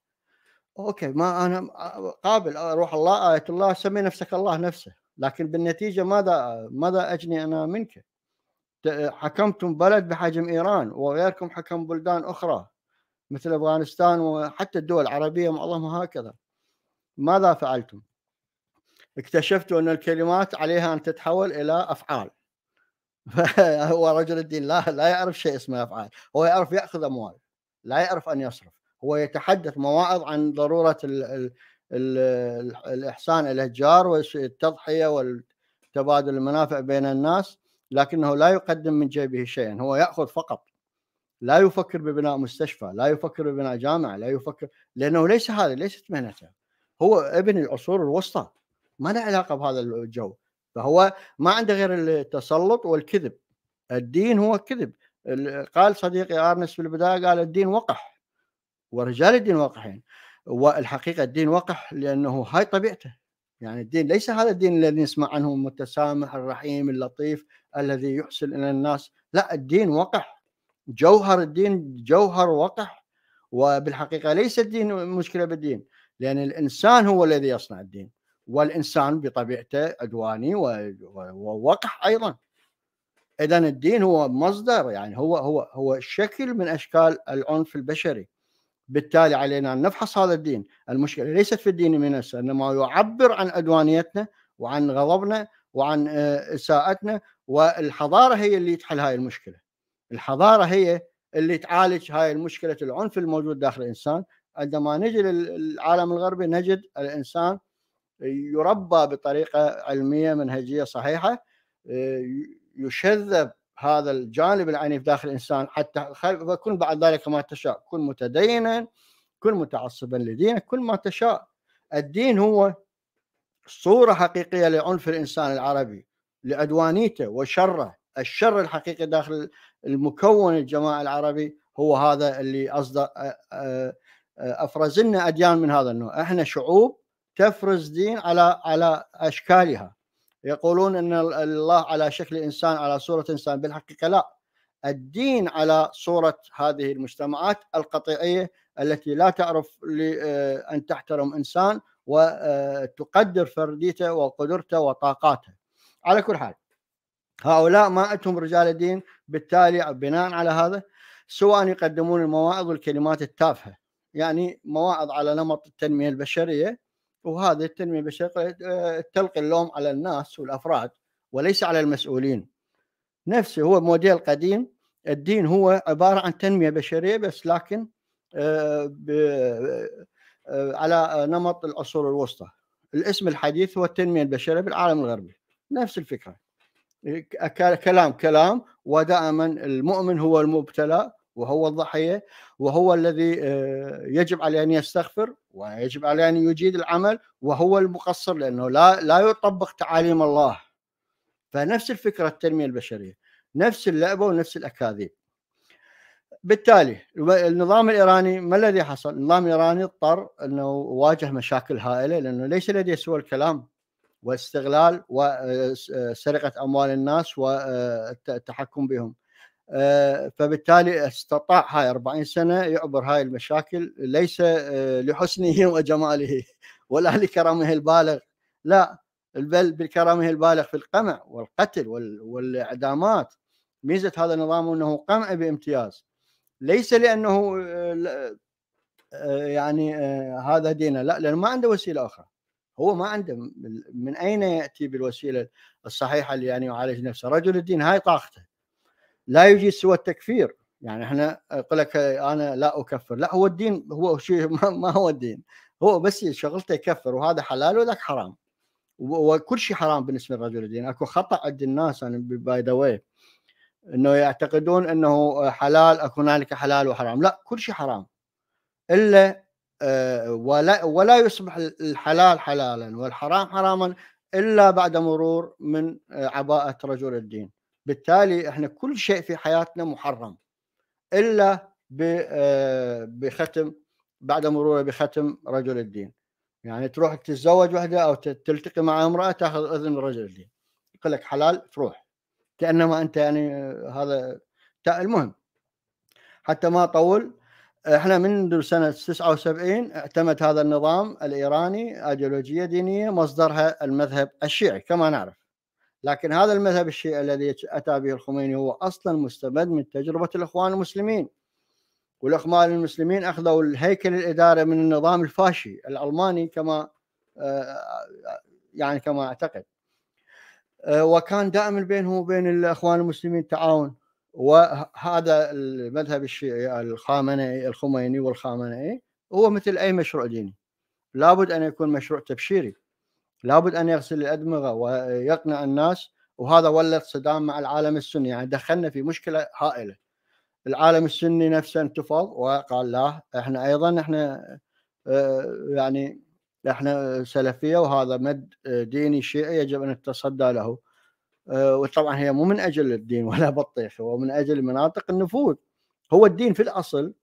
اوكي ما انا قابل آه، روح الله ايه الله سمي نفسك الله نفسه لكن بالنتيجه ماذا ماذا اجني انا منك؟ حكمتم بلد بحجم ايران وغيركم حكم بلدان اخرى مثل افغانستان وحتى الدول العربيه معظمها هكذا ماذا فعلتم؟ اكتشفتوا ان الكلمات عليها ان تتحول الى افعال (laughs) هو رجل الدين لا لا يعرف شيء اسمه افعال هو يعرف ياخذ اموال لا يعرف ان يصرف هو يتحدث مواعظ عن ضروره الـ الـ الـ الاحسان الى الجار والتضحيه والتبادل المنافع بين الناس لكنه لا يقدم من جيبه شيئا هو ياخذ فقط لا يفكر ببناء مستشفى لا يفكر ببناء جامعه لا يفكر لانه ليس هذا ليست مهنته هو ابن العصور الوسطى ما له علاقه بهذا الجو فهو ما عنده غير التسلط والكذب الدين هو الكذب قال صديقي ارنس في البدايه قال الدين وقح ورجال الدين وقحين والحقيقه الدين وقح لانه هاي طبيعته يعني الدين ليس هذا الدين الذي نسمع عنه المتسامح الرحيم اللطيف الذي يحسن الى الناس لا الدين وقح جوهر الدين جوهر وقح وبالحقيقه ليس الدين مشكله بالدين لان الانسان هو الذي يصنع الدين والانسان بطبيعته عدواني ووقح ايضا اذا الدين هو مصدر يعني هو هو هو شكل من اشكال العنف البشري بالتالي علينا ان نفحص هذا الدين المشكله ليست في الدين من نفسه انما يعبر عن عدوانيتنا وعن غضبنا وعن آه، اساءتنا والحضاره هي اللي تحل هاي المشكله الحضاره هي اللي تعالج هاي المشكله العنف الموجود داخل الانسان عندما نجي للعالم الغربي نجد الانسان يربى بطريقه علميه منهجيه صحيحه آه، يشذب هذا الجانب العنيف داخل الانسان حتى فكن بعد ذلك ما تشاء كن متدينا كن متعصبا لدينك كل ما تشاء الدين هو صوره حقيقيه لعنف الانسان العربي لعدوانيته وشره الشر الحقيقي داخل المكون الجماعي العربي هو هذا اللي اصدر آه، آه، افرز لنا اديان من هذا النوع احنا شعوب تفرز دين على على اشكالها يقولون ان الله على شكل انسان على صوره انسان بالحقيقه لا الدين على صوره هذه المجتمعات القطيعيه التي لا تعرف ان تحترم انسان وتقدر فرديته وقدرته وطاقاته على كل حال هؤلاء ما عندهم رجال دين بالتالي بناء على هذا سواء يقدمون المواعظ والكلمات التافهة يعني مواعظ على نمط التنمية البشرية وهذه التنميه البشرية تلقي اللوم على الناس والافراد وليس على المسؤولين نفسه هو موديل قديم الدين هو عباره عن تنميه بشريه بس لكن على نمط العصور الوسطى الاسم الحديث هو التنميه البشريه بالعالم الغربي نفس الفكره كلام كلام ودائما المؤمن هو المبتلى وهو الضحيه وهو الذي آه، يجب عليه ان يستغفر ويجب عليه ان يجيد العمل وهو المقصر لانه لا لا يطبق تعاليم الله فنفس الفكره التنميه البشريه نفس اللعبه ونفس الاكاذيب بالتالي النظام الايراني ما الذي حصل؟ النظام الايراني اضطر انه واجه مشاكل هائله لانه ليس لديه سوى الكلام واستغلال وسرقه آه، آه، اموال الناس والتحكم بهم آه، فبالتالي استطاع هاي 40 سنه يعبر هاي المشاكل ليس آه، لحسنه (laughs) وجماله ولا لكرمه البالغ لا بل بكرمه البالغ في القمع والقتل والاعدامات ميزه هذا النظام انه قمع بامتياز ليس لانه آه، يعني هذا دينه لا لانه ما عنده وسيله اخرى هو ما عنده من اين ياتي بالوسيله الصحيحه اللي يعني يعالج نفسه رجل الدين هاي طاقته لا يوجد سوى التكفير يعني احنا يقول لك انا لا اكفر لا هو الدين هو شيء (laughs) ما هو الدين هو بس شغلته يكفر وهذا حلال وذاك حرام وكل شيء حرام بالنسبه لرجل الدين اكو خطا عند الناس انا باي ذا واي انه يعتقدون انه حلال اكو هنالك حلال وحرام لا كل شيء حرام الا آه، ولا ولا يصبح الحلال حلالا والحرام حراما الا بعد مرور من آه، عباءه رجل الدين بالتالي احنا كل شيء في حياتنا محرم الا آه، بختم بعد مروره بختم رجل الدين يعني تروح تتزوج وحده او تلتقي مع امراه تاخذ اذن رجل الدين يقول لك حلال تروح كانما انت يعني آه، هذا المهم حتى ما اطول احنا منذ سنه 79 اعتمد هذا النظام الايراني ايديولوجيه دينيه مصدرها المذهب الشيعي كما نعرف لكن هذا المذهب الشيعي الذي اتى به الخميني هو اصلا مستمد من تجربه الاخوان المسلمين والاخوان المسلمين اخذوا الهيكل الاداري من النظام الفاشي الالماني كما آه، يعني كما اعتقد آه، وكان دائما بينه وبين الاخوان المسلمين تعاون وهذا المذهب الشيعي الخامنئي الخميني والخامنئي هو مثل اي مشروع ديني لابد ان يكون مشروع تبشيري لابد ان يغسل الادمغه ويقنع الناس وهذا ولد صدام مع العالم السني يعني دخلنا في مشكله هائله العالم السني نفسه انتفض وقال لا احنا ايضا احنا آه، يعني احنا سلفيه وهذا مد ديني شيعي يجب ان نتصدى له آه، وطبعا هي مو من اجل الدين ولا بطيخ هو من اجل مناطق النفوذ هو الدين في الاصل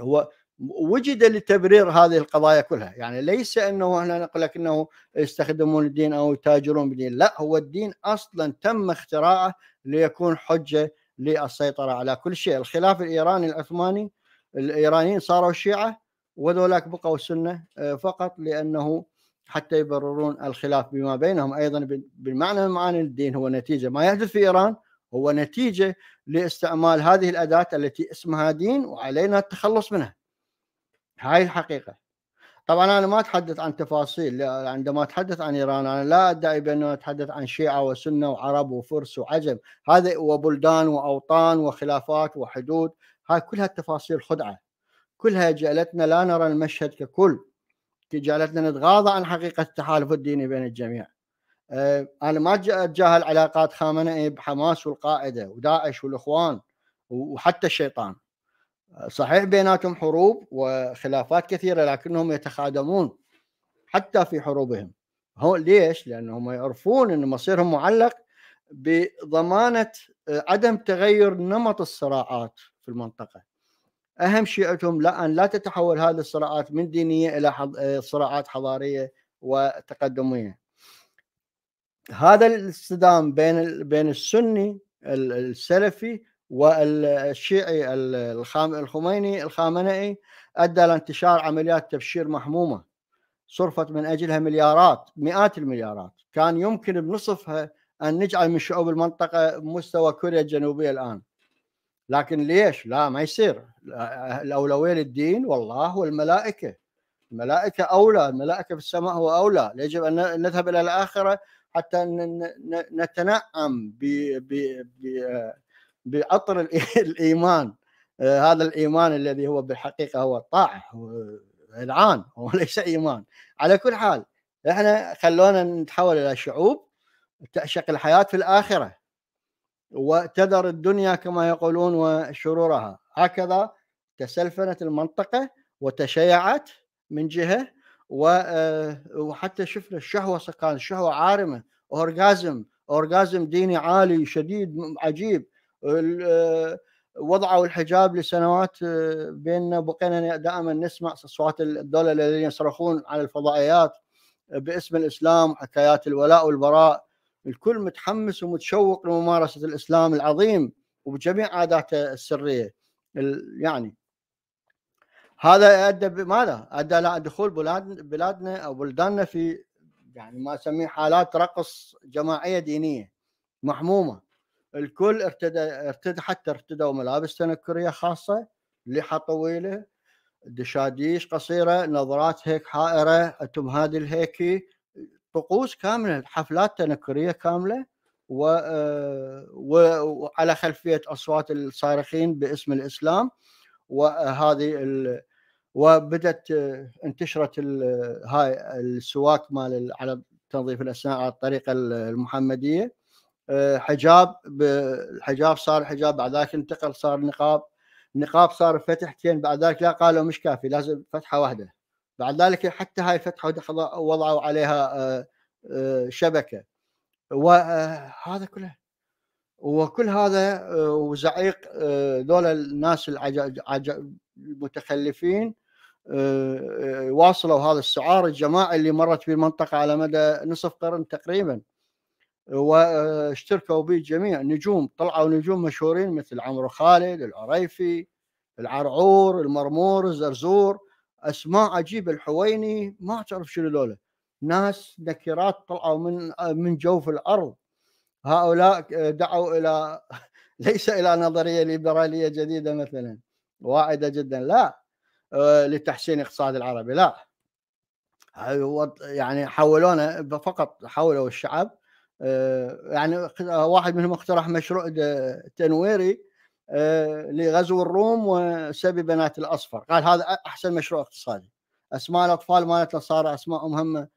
هو وجد لتبرير هذه القضايا كلها يعني ليس انه احنا نقول لك انه يستخدمون الدين او يتاجرون بالدين لا هو الدين اصلا تم اختراعه ليكون حجه للسيطره على كل شيء الخلاف الايراني العثماني الايرانيين صاروا شيعه وذولاك بقوا سنه آه، فقط لانه حتى يبررون الخلاف بما بينهم ايضا بالمعنى من الدين هو نتيجه ما يحدث في ايران هو نتيجه لاستعمال هذه الاداه التي اسمها دين وعلينا التخلص منها هاي الحقيقه طبعا انا ما اتحدث عن تفاصيل عندما اتحدث عن ايران انا لا ادعي بانه اتحدث عن شيعه وسنه وعرب وفرس وعجم هذا وبلدان واوطان وخلافات وحدود هاي كلها التفاصيل خدعه كلها جعلتنا لا نرى المشهد ككل جعلتنا نتغاضى عن حقيقه التحالف الديني بين الجميع آه، انا ما اتجاهل علاقات خامنئي بحماس والقاعده وداعش والاخوان وحتى الشيطان صحيح بيناتهم حروب وخلافات كثيره لكنهم يتخادمون حتى في حروبهم هو ليش؟ لانهم يعرفون ان مصيرهم معلق بضمانه آه، عدم تغير نمط الصراعات في المنطقه. اهم شيء عندهم لا ان لا تتحول هذه الصراعات من دينيه الى حض... آه، صراعات حضاريه وتقدميه. هذا الاصطدام بين بين السني السلفي والشيعي الخام الخميني الخامنئي ادى لانتشار عمليات تبشير محمومه صرفت من اجلها مليارات مئات المليارات كان يمكن بنصفها ان نجعل من شعوب المنطقه مستوى كوريا الجنوبيه الان لكن ليش؟ لا ما يصير الاولويه للدين والله والملائكه الملائكه اولى الملائكه في السماء هو اولى يجب ان نذهب الى الاخره حتى نتنعم ب ب ب بعطر (laughs) الايمان آه، هذا الايمان الذي هو بالحقيقه هو الطاعه العان هو (laughs) ليس ايمان على كل حال احنا خلونا نتحول الى شعوب تعشق الحياه في الاخره وتذر الدنيا كما يقولون وشرورها هكذا تسلفنت المنطقه وتشيعت من جهه آه، وحتى شفنا الشهوه كان الشهوه عارمه اورجازم اورجازم ديني عالي شديد عجيب آه، وضعوا الحجاب لسنوات آه، بيننا بقينا دائما نسمع اصوات الدوله الذين يصرخون على الفضائيات آه، باسم الاسلام حكايات الولاء والبراء الكل متحمس ومتشوق لممارسه الاسلام العظيم وبجميع عاداته السريه يعني هذا ادى بماذا؟ ادى الى دخول بلادنا او بلداننا في يعني ما اسميه حالات رقص جماعيه دينيه محمومه الكل ارتدى ارتدى حتى ارتدوا ملابس تنكريه خاصه لحى طويله دشاديش قصيره نظرات هيك حائره انتم هذه الهيكي طقوس كامله حفلات تنكريه كامله آه، و... وعلى خلفيه اصوات الصارخين باسم الاسلام وهذه ال... وبدت آه، انتشرت ال... هاي السواك مال على تنظيف الاسنان على الطريقه المحمديه آه، حجاب الحجاب صار حجاب بعد ذلك انتقل صار نقاب النقاب صار فتحتين بعد ذلك لا قالوا مش كافي لازم فتحه واحده بعد ذلك حتى هاي فتحه وضعوا عليها آه، آه، شبكه وهذا كله وكل هذا وزعيق ذول الناس المتخلفين واصلوا هذا السعار الجماعي اللي مرت بالمنطقه على مدى نصف قرن تقريبا واشتركوا به جميع نجوم طلعوا نجوم مشهورين مثل عمرو خالد العريفي العرعور المرمور الزرزور اسماء عجيب الحويني ما تعرف شنو دوله ناس نكرات طلعوا من من جوف الارض هؤلاء دعوا الى (laughs) ليس الى نظريه ليبراليه جديده مثلا واعده جدا لا آه، لتحسين الاقتصاد العربي لا يعني حولونا فقط حولوا الشعب آه، يعني آه، واحد منهم اقترح مشروع تنويري آه، لغزو الروم وسبي بنات الاصفر قال هذا احسن مشروع اقتصادي اسماء الاطفال مالتنا صار اسماء مهمه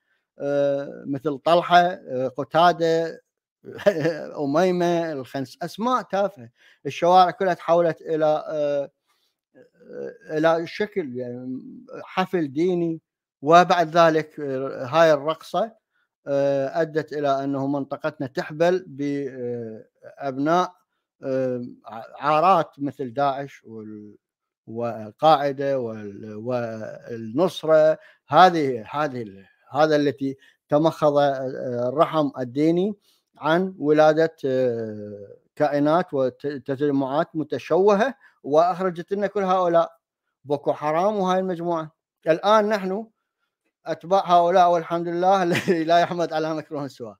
مثل طلحه قتاده (laughs) اميمه الخنس اسماء تافهه الشوارع كلها تحولت الى الى شكل يعني حفل ديني وبعد ذلك هاي الرقصه آه، ادت الى انه منطقتنا تحبل بابناء آه، عارات مثل داعش والقاعده والنصره هذه هذه هذا التي تمخض آه، الرحم الديني عن ولاده كائنات وتجمعات متشوهه واخرجت لنا كل هؤلاء بوكو حرام وهاي المجموعه الان نحن اتباع هؤلاء والحمد لله (laughs) الذي لا يحمد على مكروه سواه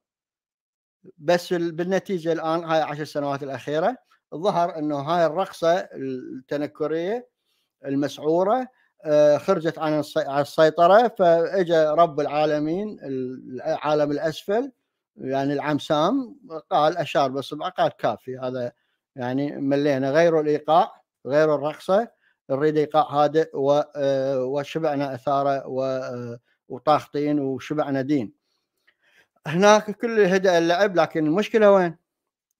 بس بالنتيجه الان هاي عشر سنوات الاخيره ظهر انه هاي الرقصه التنكريه المسعوره آه، خرجت عن السيطره فاجى رب العالمين العالم الاسفل يعني العمسام قال اشار بالصبع قال كافي هذا يعني ملينا غير الايقاع غير الرقصه نريد ايقاع هادئ آه، وشبعنا اثاره و آه، وطاخطين وشبعنا دين هناك كل هدأ اللعب لكن المشكله وين؟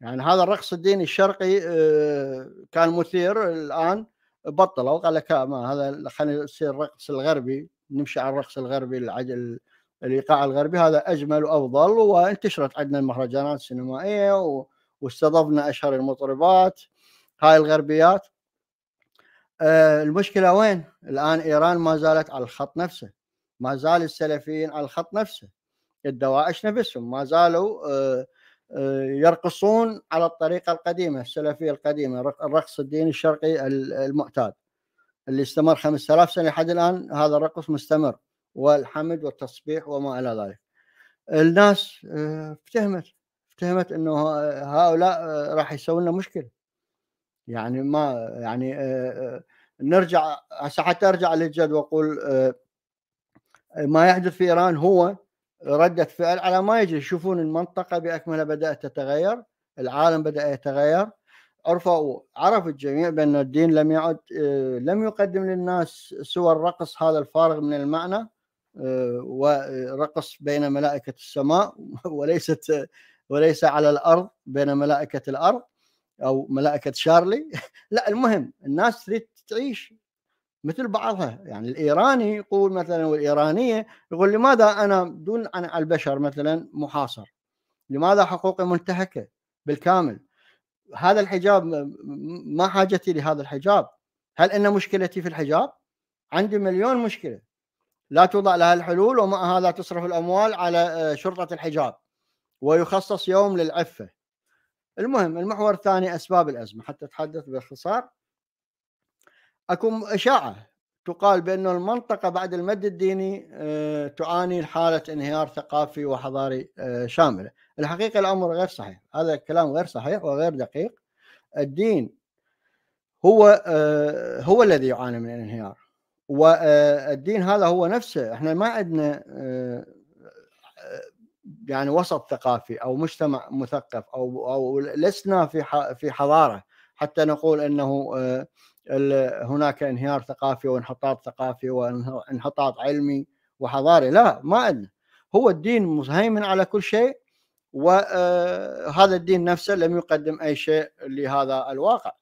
يعني هذا الرقص الديني الشرقي آه، كان مثير الان بطلوا قال لك ما هذا خلينا نصير الرقص الغربي نمشي على الرقص الغربي العجل الايقاع الغربي هذا اجمل وافضل وانتشرت عندنا المهرجانات السينمائيه واستضفنا اشهر المطربات هاي الغربيات آه، المشكله وين؟ الان ايران ما زالت على الخط نفسه ما زال السلفيين على الخط نفسه الدواعش نفسهم ما زالوا آه، آه، يرقصون على الطريقة القديمة السلفية القديمة الرقص الديني الشرقي المعتاد اللي استمر 5000 سنة لحد الآن هذا الرقص مستمر والحمد والتصبيح وما إلى ذلك الناس آه، افتهمت افتهمت انه هؤلاء راح يسوون لنا مشكله يعني ما يعني نرجع هسه حتى ارجع للجد واقول ما يحدث في ايران هو رده فعل على ما يجري يشوفون المنطقه باكملها بدات تتغير العالم بدا يتغير عرفوا عرف الجميع بان الدين لم يعد آه، لم يقدم للناس سوى الرقص هذا الفارغ من المعنى آه، ورقص بين ملائكه السماء (laughs) وليست وليس على الارض بين ملائكه الارض او ملائكه شارلي (laughs) لا المهم الناس تريد تعيش مثل بعضها يعني الايراني يقول مثلا والايرانيه يقول لماذا انا دون عن البشر مثلا محاصر؟ لماذا حقوقي منتهكه بالكامل؟ هذا الحجاب ما حاجتي لهذا الحجاب؟ هل ان مشكلتي في الحجاب؟ عندي مليون مشكله لا توضع لها الحلول ومع هذا تصرف الاموال على آه، شرطه الحجاب ويخصص يوم للعفه. المهم المحور الثاني اسباب الازمه حتى اتحدث باختصار اكو اشاعه تقال بأن المنطقة بعد المد الديني آه، تعاني حالة انهيار ثقافي وحضاري آه، شاملة الحقيقة الأمر غير صحيح هذا الكلام غير صحيح وغير دقيق الدين هو آه، هو الذي يعاني من الانهيار والدين هذا هو نفسه احنا ما عندنا يعني وسط ثقافي او مجتمع مثقف او او لسنا في في حضاره حتى نقول انه هناك انهيار ثقافي وانحطاط ثقافي وانحطاط علمي وحضاري لا ما عندنا هو الدين مهيمن على كل شيء وهذا آه، الدين نفسه لم يقدم اي شيء لهذا الواقع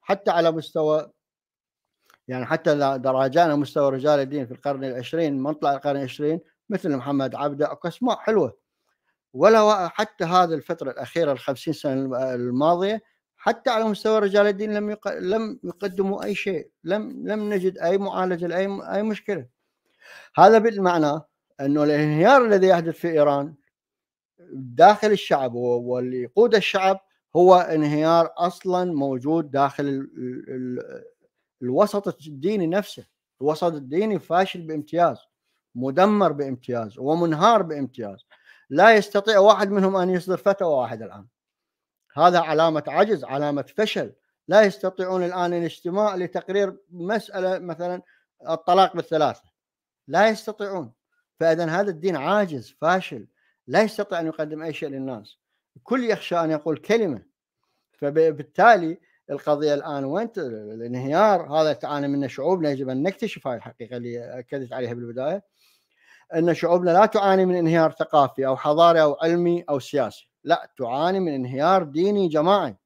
حتى على مستوى يعني حتى دراجانا مستوى رجال الدين في القرن العشرين منطلع القرن العشرين مثل محمد عبده اكو اسماء حلوه ولا حتى هذه الفتره الاخيره الخمسين سنه الماضيه حتى على مستوى رجال الدين لم يق... لم يقدموا اي شيء لم لم نجد اي معالجه لاي اي مشكله هذا بالمعنى انه الانهيار الذي يحدث في ايران داخل الشعب واللي يقود الشعب هو انهيار اصلا موجود داخل ال... ال... الوسط الديني نفسه الوسط الديني فاشل بامتياز مدمر بامتياز ومنهار بامتياز لا يستطيع واحد منهم ان يصدر فتوى واحد الان هذا علامة عجز علامة فشل لا يستطيعون الآن الاجتماع لتقرير مسألة مثلا الطلاق بالثلاثة لا يستطيعون فإذا هذا الدين عاجز فاشل لا يستطيع أن يقدم أي شيء للناس كل يخشى أن يقول كلمة فبالتالي القضية الآن وين الانهيار هذا تعاني منه شعوبنا يجب أن نكتشف هذه الحقيقة اللي أكدت عليها بالبداية أن شعوبنا لا تعاني من انهيار ثقافي أو حضاري أو علمي أو سياسي لا تعاني من انهيار ديني جماعي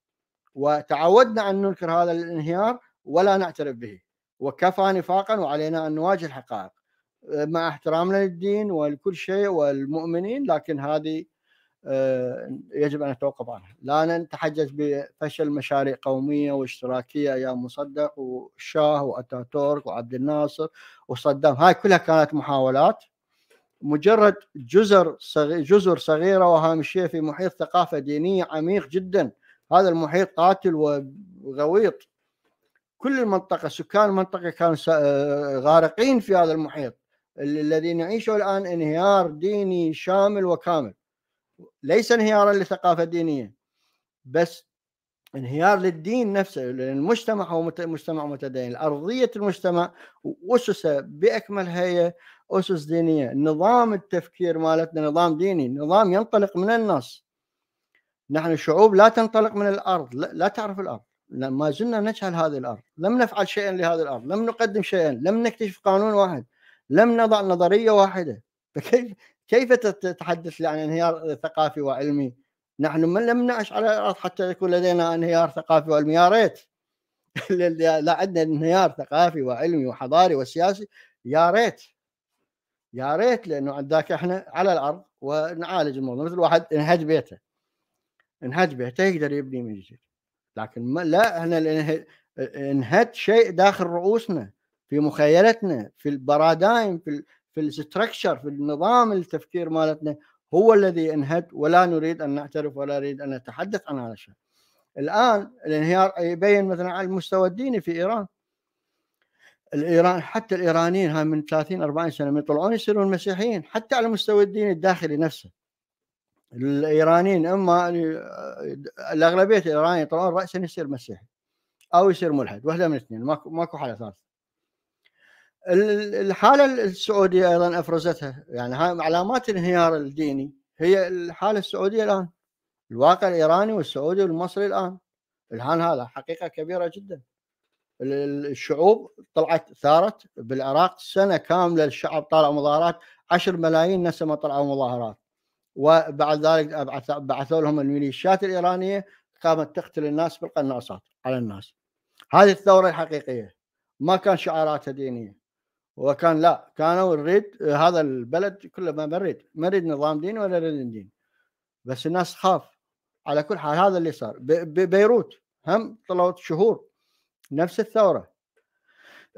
وتعودنا ان ننكر هذا الانهيار ولا نعترف به وكفى نفاقا وعلينا ان نواجه الحقائق مع احترامنا للدين ولكل شيء والمؤمنين لكن هذه آه، يجب ان نتوقف عنها، لا نتحجج بفشل مشاريع قوميه واشتراكيه ايام مصدق والشاه واتاتورك وعبد الناصر وصدام، هاي كلها كانت محاولات مجرد جزر صغير جزر صغيره وهامشيه في محيط ثقافه دينيه عميق جدا هذا المحيط قاتل وغويط كل المنطقه سكان المنطقه كانوا آه، غارقين في هذا المحيط الذي نعيشه الان انهيار ديني شامل وكامل ليس انهيارا لثقافه دينيه بس انهيار للدين نفسه لان المجتمع هو مجتمع متدين ارضيه المجتمع واسسه باكملها هي اسس دينيه نظام التفكير مالتنا نظام ديني نظام ينطلق من النص نحن شعوب لا تنطلق من الارض لا تعرف الارض ما زلنا نجهل هذه الارض لم نفعل شيئا لهذه الارض لم نقدم شيئا لم نكتشف قانون واحد لم نضع نظريه واحده فكيف كيف تتحدث عن انهيار ثقافي وعلمي نحن من لم نعش على الارض حتى يكون لدينا انهيار ثقافي وعلمي يا ريت (laughs) لا عندنا انهيار ثقافي وعلمي وحضاري وسياسي يا ريت يا ريت لانه عندك احنا على الارض ونعالج الموضوع مثل واحد انهج بيته انهج بيته يقدر يبني من جديد لكن ما لا احنا انهج شيء داخل رؤوسنا في مخيلتنا في البرادايم في الـ في الستركشر في النظام التفكير مالتنا هو الذي انهد ولا نريد ان نعترف ولا نريد ان نتحدث عن هذا الشيء. الان الانهيار يبين مثلا على المستوى الديني في ايران الايران حتى الايرانيين هاي من 30 40 سنه من يطلعون يصيرون مسيحيين حتى على مستوى الدين الداخلي نفسه الايرانيين اما الاغلبيه الايرانيين يطلعون راسا يصير مسيحي او يصير ملحد واحده من الاثنين ماكو ماكو حاله ثالثه الحاله السعوديه ايضا افرزتها يعني هاي علامات الانهيار الديني هي الحاله السعوديه الان الواقع الايراني والسعودي والمصري الان الان هذا حقيقه كبيره جدا الشعوب طلعت ثارت بالعراق سنه كامله الشعب طالع مظاهرات 10 ملايين نسمه طلعوا مظاهرات وبعد ذلك بعثوا لهم الميليشيات الايرانيه قامت تقتل الناس بالقناصات على الناس هذه الثوره الحقيقيه ما كان شعاراتها دينيه وكان لا كانوا نريد هذا البلد كله ما نريد ما نريد نظام ديني ولا نريد دين بس الناس خاف على كل حال هذا اللي صار بيروت هم طلعوا شهور نفس الثوره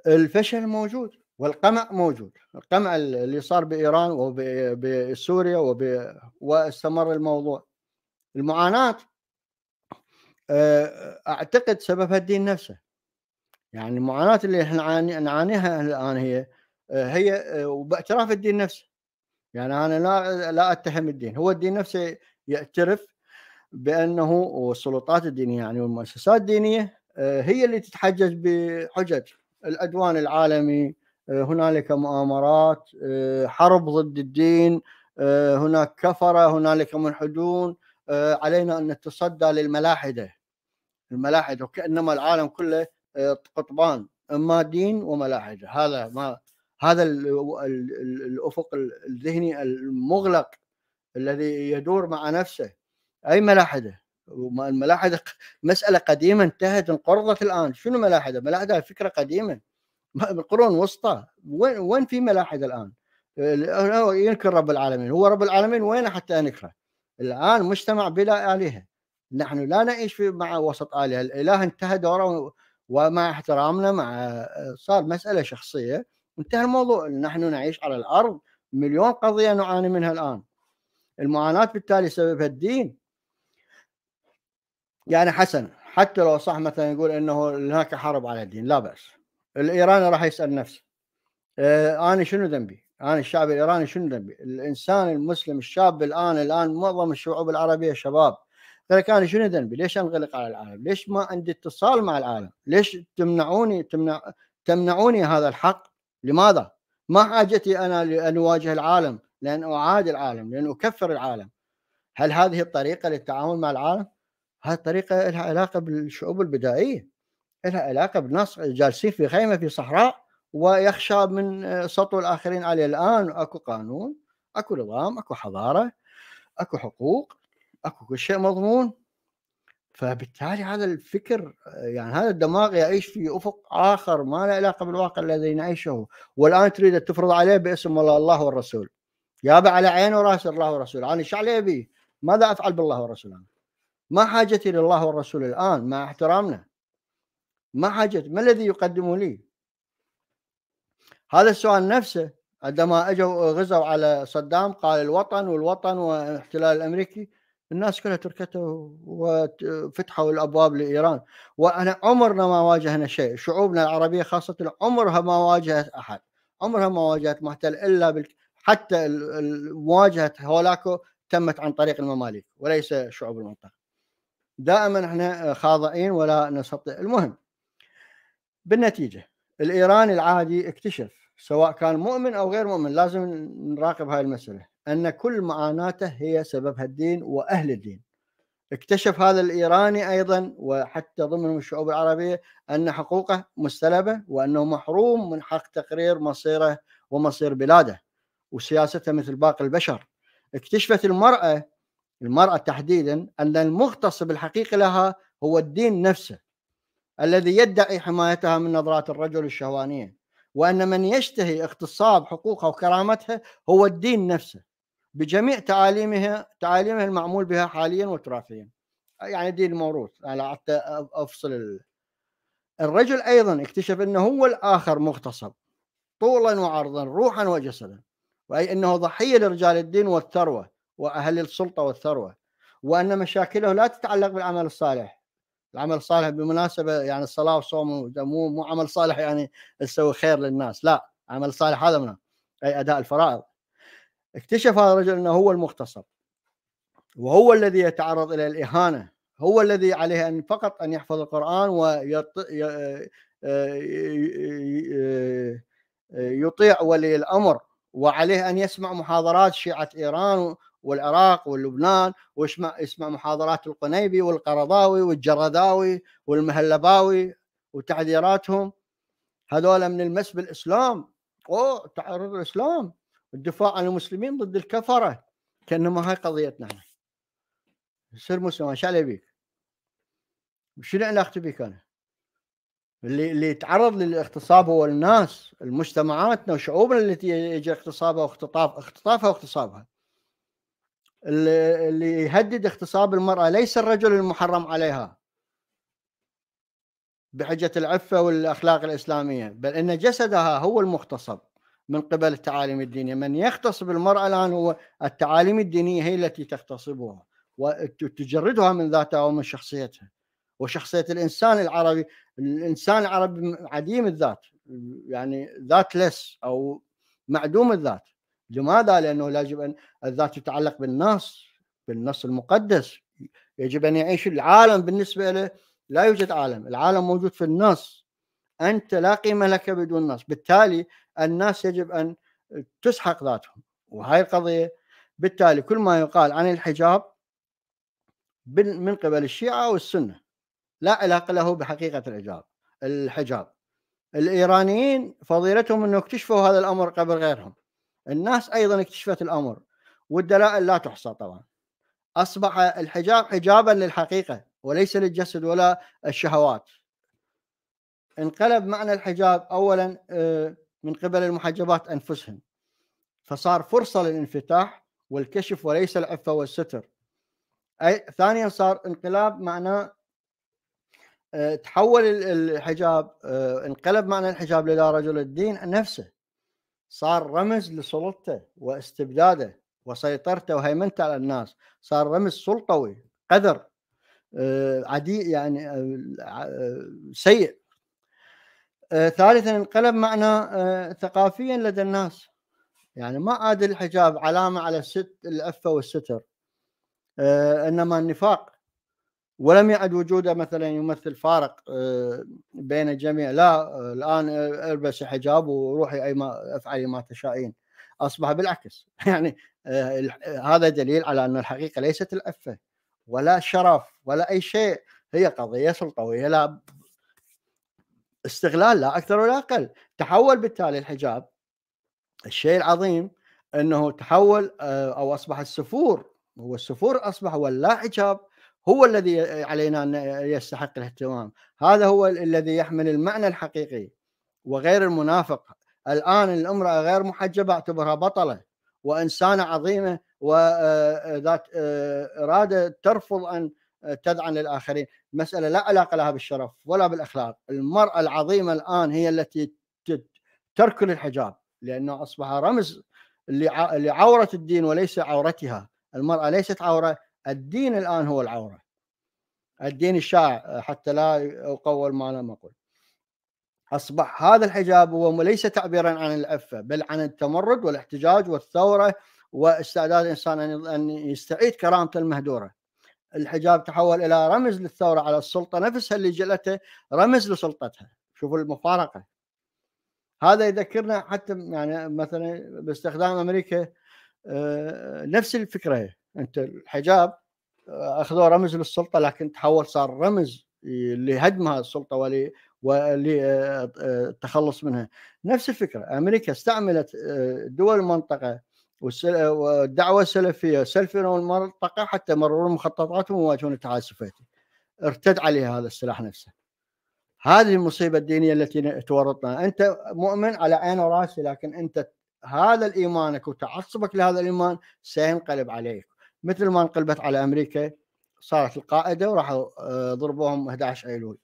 الفشل موجود والقمع موجود القمع اللي صار بايران وبسوريا وب... واستمر الموضوع المعاناه آه، اعتقد سببها الدين نفسه يعني المعاناه اللي احنا نعانيها الان هي آه، هي آه، باعتراف الدين نفسه يعني انا لا لا اتهم الدين هو الدين نفسه يعترف بانه والسلطات الدينيه يعني والمؤسسات الدينيه آه، هي اللي تتحجج بحجج العدوان العالمي آه، هنالك مؤامرات آه، حرب ضد الدين هناك كفره هنالك منحدون علينا ان نتصدى للملاحده الملاحده وكانما العالم كله قطبان اما دين وملاحده هذا ما هذا الافق الذهني المغلق الذي يدور مع نفسه اي ملاحده الملاحده مساله قديمه انتهت انقرضت الان شنو ملاحده؟ ملاحده فكره قديمه القرون الوسطى وين وين في ملاحده الان؟ ينكر رب العالمين هو رب العالمين وين حتى نكره الآن مجتمع بلا آلهة نحن لا نعيش في مع وسط آلهة الإله انتهى دوره ومع احترامنا مع صار مسألة شخصية انتهى الموضوع نحن نعيش على الأرض مليون قضية نعاني منها الآن المعاناة بالتالي سببها الدين يعني حسن حتى لو صح مثلا يقول انه هناك حرب على الدين لا باس الايراني راح يسال نفسه آه انا شنو ذنبي؟ انا الشعب الايراني شنو ذنبي؟ الانسان المسلم الشاب الان الان معظم الشعوب العربيه شباب قال انا شنو ذنبي؟ ليش انغلق على العالم؟ ليش ما عندي اتصال مع العالم؟ ليش تمنعوني تمنع تمنعوني هذا الحق؟ لماذا؟ ما حاجتي انا لان اواجه العالم، لان اعادي العالم، لان اكفر العالم. هل هذه الطريقه للتعامل مع العالم؟ هاي الطريقة لها علاقة بالشعوب البدائية لها علاقة بالناس جالسين في خيمة في صحراء ويخشى من آه، سطو الآخرين عليه الآن أكو قانون أكو نظام أكو حضارة أكو حقوق أكو كل شيء مضمون فبالتالي هذا الفكر آه، يعني هذا الدماغ يعيش في افق اخر ما له علاقه بالواقع الذي نعيشه والان تريد تفرض عليه باسم الله والرسول يابا على عينه وراس الله ورسوله انا يعني ايش علي ابي ماذا افعل بالله ورسوله ما حاجتي لله والرسول الآن مع احترامنا ما حاجتي ما الذي يقدمه لي هذا السؤال نفسه عندما اجوا غزوا على صدام قال الوطن والوطن والاحتلال الامريكي الناس كلها تركته وفتحوا الابواب لايران وانا عمرنا ما واجهنا شيء شعوبنا العربيه خاصه عمرها ما واجهت احد عمرها ما واجهت محتل الا بال... حتى مواجهه هولاكو تمت عن طريق المماليك وليس شعوب المنطقه دائما احنا خاضعين ولا نستطيع المهم بالنتيجه الايراني العادي اكتشف سواء كان مؤمن او غير مؤمن لازم نراقب هاي المساله ان كل معاناته هي سببها الدين واهل الدين اكتشف هذا الايراني ايضا وحتى ضمن الشعوب العربيه ان حقوقه مستلبه وانه محروم من حق تقرير مصيره ومصير بلاده وسياسته مثل باقي البشر اكتشفت المراه المرأة تحديدا أن المغتصب الحقيقي لها هو الدين نفسه الذي يدعي حمايتها من نظرات الرجل الشهوانية وأن من يشتهي اغتصاب حقوقها وكرامتها هو الدين نفسه بجميع تعاليمها تعاليمه المعمول بها حاليا وتراثيا يعني دين موروث على حتى أفصل الرجل أيضا اكتشف أنه هو الآخر مغتصب طولا وعرضا روحا وجسدا وأي أنه ضحية لرجال الدين والثروة وأهل السلطة والثروة وأن مشاكله لا تتعلق بالعمل الصالح العمل الصالح بالمناسبة يعني الصلاة والصوم مو مو عمل صالح يعني تسوي خير للناس لا عمل صالح هذا منه أي أداء الفرائض اكتشف هذا الرجل أنه هو المختصر وهو الذي يتعرض إلى الإهانة هو الذي عليه أن فقط أن يحفظ القرآن ويطيع آه، آه، آه، ولي الأمر وعليه أن يسمع محاضرات شيعة إيران والعراق ولبنان واسمع اسمع محاضرات القنيبي والقرضاوي والجرذاوي والمهلباوي وتعذيراتهم هذول من المس بالاسلام اوه تعرض الاسلام الدفاع عن المسلمين ضد الكفره كانما هاي قضيتنا احنا يصير مسلم ايش علي بيك؟ شنو علاقتي بيك انا؟ اللي اللي يتعرض للاغتصاب هو الناس المجتمعاتنا وشعوبنا التي يجي اغتصابها واختطاف اختطافها واغتصابها اللي يهدد اغتصاب المرأة ليس الرجل المحرم عليها بحجة العفة والأخلاق الإسلامية بل إن جسدها هو المغتصب من قبل التعاليم الدينية من يغتصب المرأة الآن هو التعاليم الدينية هي التي تغتصبها وتجردها من ذاتها ومن شخصيتها وشخصية الإنسان العربي الإنسان العربي عديم الذات يعني ذات لس أو معدوم الذات لماذا؟ لأنه يجب أن الذات تتعلق بالنص بالنص المقدس يجب أن يعيش العالم بالنسبة له لا يوجد عالم العالم موجود في النص أنت لا قيمة لك بدون نص بالتالي الناس يجب أن تسحق ذاتهم وهي القضية بالتالي كل ما يقال عن الحجاب من قبل الشيعة والسنة لا علاقة له بحقيقة الحجاب الحجاب الإيرانيين فضيلتهم أنه اكتشفوا هذا الأمر قبل غيرهم الناس ايضا اكتشفت الامر والدلائل لا تحصى طبعا اصبح الحجاب حجابا للحقيقه وليس للجسد ولا الشهوات انقلب معنى الحجاب اولا آه، من قبل المحجبات انفسهم فصار فرصه للانفتاح والكشف وليس العفه والستر أي ثانيا صار انقلاب معناه تحول الحجاب آه، انقلب معنى الحجاب لدى رجل الدين نفسه صار رمز لسلطته واستبداده وسيطرته وهيمنته على الناس صار رمز سلطوي قذر آه، عدي يعني آه، آه، سيء ثالثا انقلب معنى ثقافيا لدى الناس يعني ما عاد الحجاب علامة على الست الأفة والستر إنما النفاق ولم يعد وجوده مثلا يمثل فارق آه، بين الجميع لا آه، الان البسي حجاب وروحي اي ما افعلي ما تشائين اصبح بالعكس (laughs) يعني آه، هذا دليل على ان الحقيقه ليست العفه ولا شرف ولا اي شيء هي قضيه سلطويه لا استغلال لا اكثر ولا اقل تحول بالتالي الحجاب الشيء العظيم انه تحول او اصبح السفور هو السفور اصبح هو اللا حجاب هو الذي علينا ان يستحق الاهتمام، هذا هو الذي يحمل المعنى الحقيقي وغير المنافق، الان الامراه غير محجبه اعتبرها بطله وانسانه عظيمه وذات آه، آه، آه، اراده ترفض ان تذعن للاخرين، المساله لا علاقه لها بالشرف ولا بالاخلاق، المراه العظيمه الان هي التي تركل الحجاب لانه اصبح رمز لعوره الدين وليس عورتها، المراه ليست عوره الدين الآن هو العورة الدين الشائع حتى لا أقول ما لم أقل أصبح هذا الحجاب هو ليس تعبيرا عن العفة بل عن التمرد والاحتجاج والثورة واستعداد الإنسان أن يستعيد كرامته المهدورة الحجاب تحول إلى رمز للثورة على السلطة نفسها اللي جلته رمز لسلطتها شوفوا المفارقة هذا يذكرنا حتى يعني مثلا باستخدام أمريكا آه، نفس الفكرة انت الحجاب آه، اخذوه رمز للسلطه لكن تحول صار رمز لهدمها السلطه ول وللتخلص آه، آه، منها نفس الفكره امريكا استعملت دول المنطقه والدعوه السلفيه سلفنوا المنطقه حتى مرروا مخططاتهم وواجهون تعاسفاتهم ارتد عليها هذا السلاح نفسه هذه المصيبه الدينيه التي تورطنا انت مؤمن على عين وراسي لكن انت هذا الايمانك وتعصبك لهذا الايمان سينقلب عليك مثل ما انقلبت على امريكا صارت القاعده وراحوا آه، ضربوهم 11 ايلول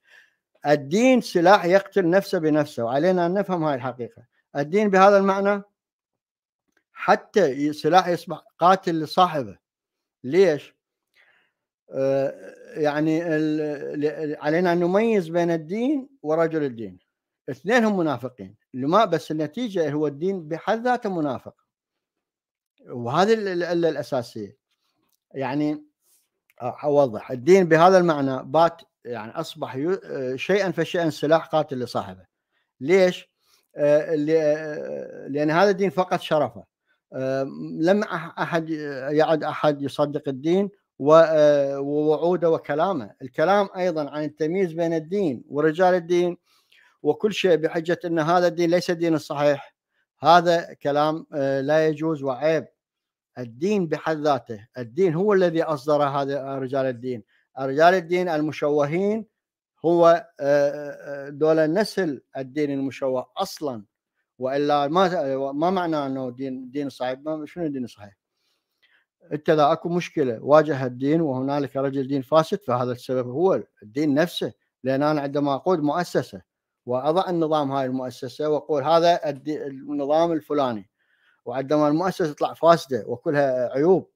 الدين سلاح يقتل نفسه بنفسه وعلينا ان نفهم هاي الحقيقه الدين بهذا المعنى حتى سلاح يصبح قاتل لصاحبه ليش؟ آه، يعني علينا ان نميز بين الدين ورجل الدين اثنينهم منافقين لما بس النتيجه هو الدين بحد ذاته منافق وهذه العله الاساسيه يعني اوضح آه، آه، الدين بهذا المعنى بات يعني اصبح آه، شيئا فشيئا سلاح قاتل لصاحبه ليش؟ لان هذا الدين فقد شرفه لم احد يعد احد يصدق الدين ووعوده وكلامه الكلام ايضا عن التمييز بين الدين ورجال الدين وكل شيء بحجه ان هذا الدين ليس دين الصحيح هذا كلام لا يجوز وعيب الدين بحد ذاته الدين هو الذي أصدر هذا رجال الدين رجال الدين المشوهين هو آه، آه، دول نسل الدين المشوه أصلا وإلا ما ما معنى أنه دين دين صحيح شنو الدين صحيح أنت إذا أكو مشكلة واجه الدين وهنالك رجل دين فاسد فهذا السبب هو الدين نفسه لأن أنا عندما أقود مؤسسة وأضع النظام هاي المؤسسة وأقول هذا النظام الفلاني وعندما المؤسسه تطلع فاسده وكلها عيوب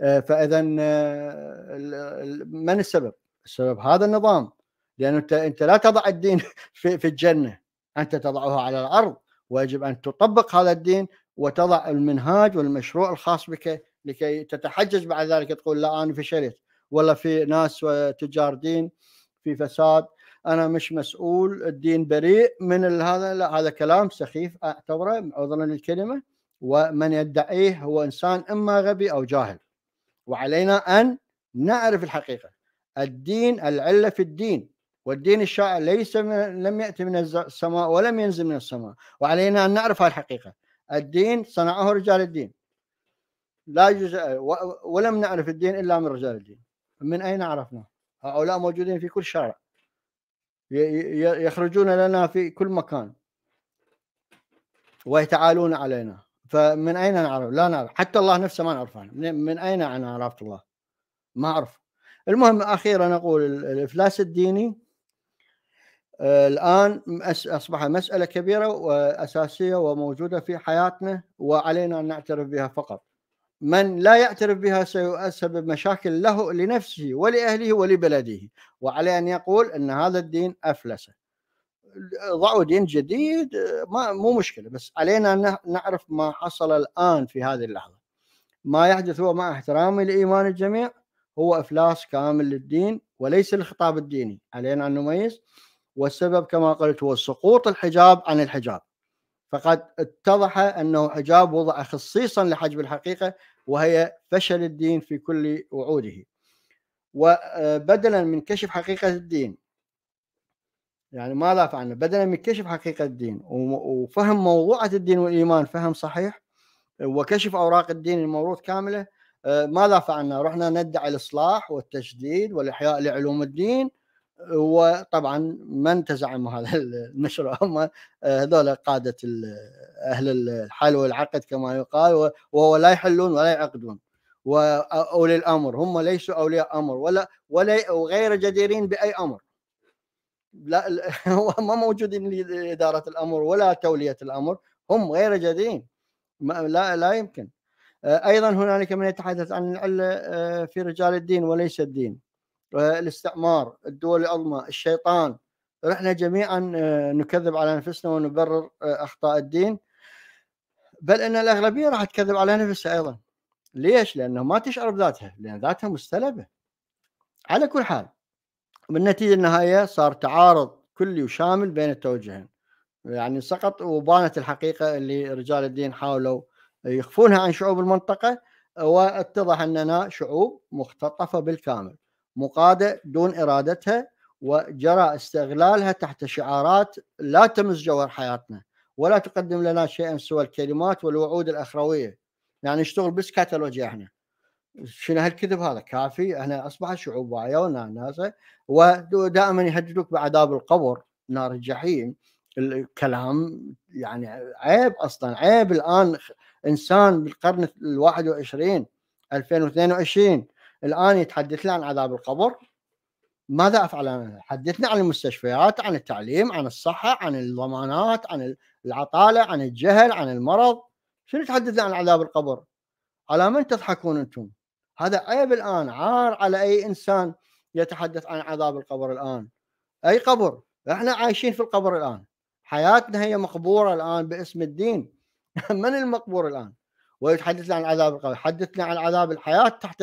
آه، فاذا آه، من السبب؟ السبب هذا النظام لأن انت لا تضع الدين (laughs) في, الجنه انت تضعه على الارض ويجب ان تطبق هذا الدين وتضع المنهاج والمشروع الخاص بك لكي تتحجج بعد ذلك تقول لا انا فشلت ولا في ناس تجار دين في فساد انا مش مسؤول الدين بريء من هذا لا هذا كلام سخيف اعتبره عذرا للكلمه ومن يدعيه هو انسان اما غبي او جاهل وعلينا ان نعرف الحقيقه الدين العله في الدين والدين الشائع ليس من لم ياتي من السماء ولم ينزل من السماء وعلينا ان نعرف هذه الحقيقه الدين صنعه رجال الدين لا يجوز ولم نعرف الدين الا من رجال الدين من اين عرفناه؟ هؤلاء موجودين في كل شارع يخرجون لنا في كل مكان ويتعالون علينا فمن اين نعرف؟ لا نعرف حتى الله نفسه ما نعرفه من اين انا عرفت الله؟ ما اعرف المهم اخيرا اقول الافلاس الديني آه، الان اصبح مساله كبيره واساسيه وموجوده في حياتنا وعلينا ان نعترف بها فقط. من لا يعترف بها سيسبب مشاكل له لنفسه ولاهله ولبلده وعليه ان يقول ان هذا الدين افلس. ضعوا دين جديد ما مو مشكله بس علينا نعرف ما حصل الان في هذه اللحظه ما يحدث هو مع احترامي لايمان الجميع هو افلاس كامل للدين وليس الخطاب الديني علينا ان نميز والسبب كما قلت هو سقوط الحجاب عن الحجاب فقد اتضح انه حجاب وضع خصيصا لحجب الحقيقه وهي فشل الدين في كل وعوده وبدلا من كشف حقيقه الدين يعني ما لافع عنه بدلا من كشف حقيقه الدين وفهم موضوعه الدين والايمان فهم صحيح وكشف اوراق الدين الموروث كامله آه، ما لافع عنه رحنا ندعي الاصلاح والتجديد والاحياء لعلوم الدين وطبعا من تزعم هذا المشروع (laughs) هم آه، هذول قاده اهل الحل والعقد كما يقال وهو لا يحلون ولا يعقدون واولي الامر هم ليسوا اولياء امر ولا وغير جديرين باي امر لا (laughs) هو ما موجودين لاداره الامر ولا توليه الامر هم غير جادين لا لا يمكن آه، ايضا هنالك من يتحدث عن العله آه، في رجال الدين وليس الدين آه، الاستعمار الدول العظمى الشيطان احنا جميعا نكذب على انفسنا ونبرر اخطاء الدين بل ان الاغلبيه راح تكذب على نفسها ايضا ليش؟ لانه ما تشعر بذاتها لان ذاتها مستلبه على كل حال بالنتيجه النهائيه صار تعارض كلي وشامل بين التوجهين يعني سقط وبانت الحقيقه اللي رجال الدين حاولوا يخفونها عن شعوب المنطقه واتضح اننا شعوب مختطفه بالكامل مقاده دون ارادتها وجرى استغلالها تحت شعارات لا تمس جوهر حياتنا ولا تقدم لنا شيئا سوى الكلمات والوعود الاخرويه يعني نشتغل بس كاتالوجيا احنا شنو هالكذب هذا كافي انا اصبح شعوب واعيه وناسه ودائما يهددوك بعذاب القبر نار الجحيم الكلام يعني عيب اصلا عيب الان انسان بالقرن ال 21 2022 الان يتحدث لي عن عذاب القبر ماذا افعل انا؟ حدثنا عن المستشفيات، عن التعليم، عن الصحه، عن الضمانات، عن العطاله، عن الجهل، عن المرض، شنو تحدثنا عن عذاب القبر؟ على من تضحكون انتم؟ هذا عيب الان عار على اي انسان يتحدث عن عذاب القبر الان اي قبر احنا عايشين في القبر الان حياتنا هي مقبوره الان باسم الدين (laughs) من المقبور الان ويتحدثنا عن عذاب القبر حدثنا عن عذاب الحياه تحت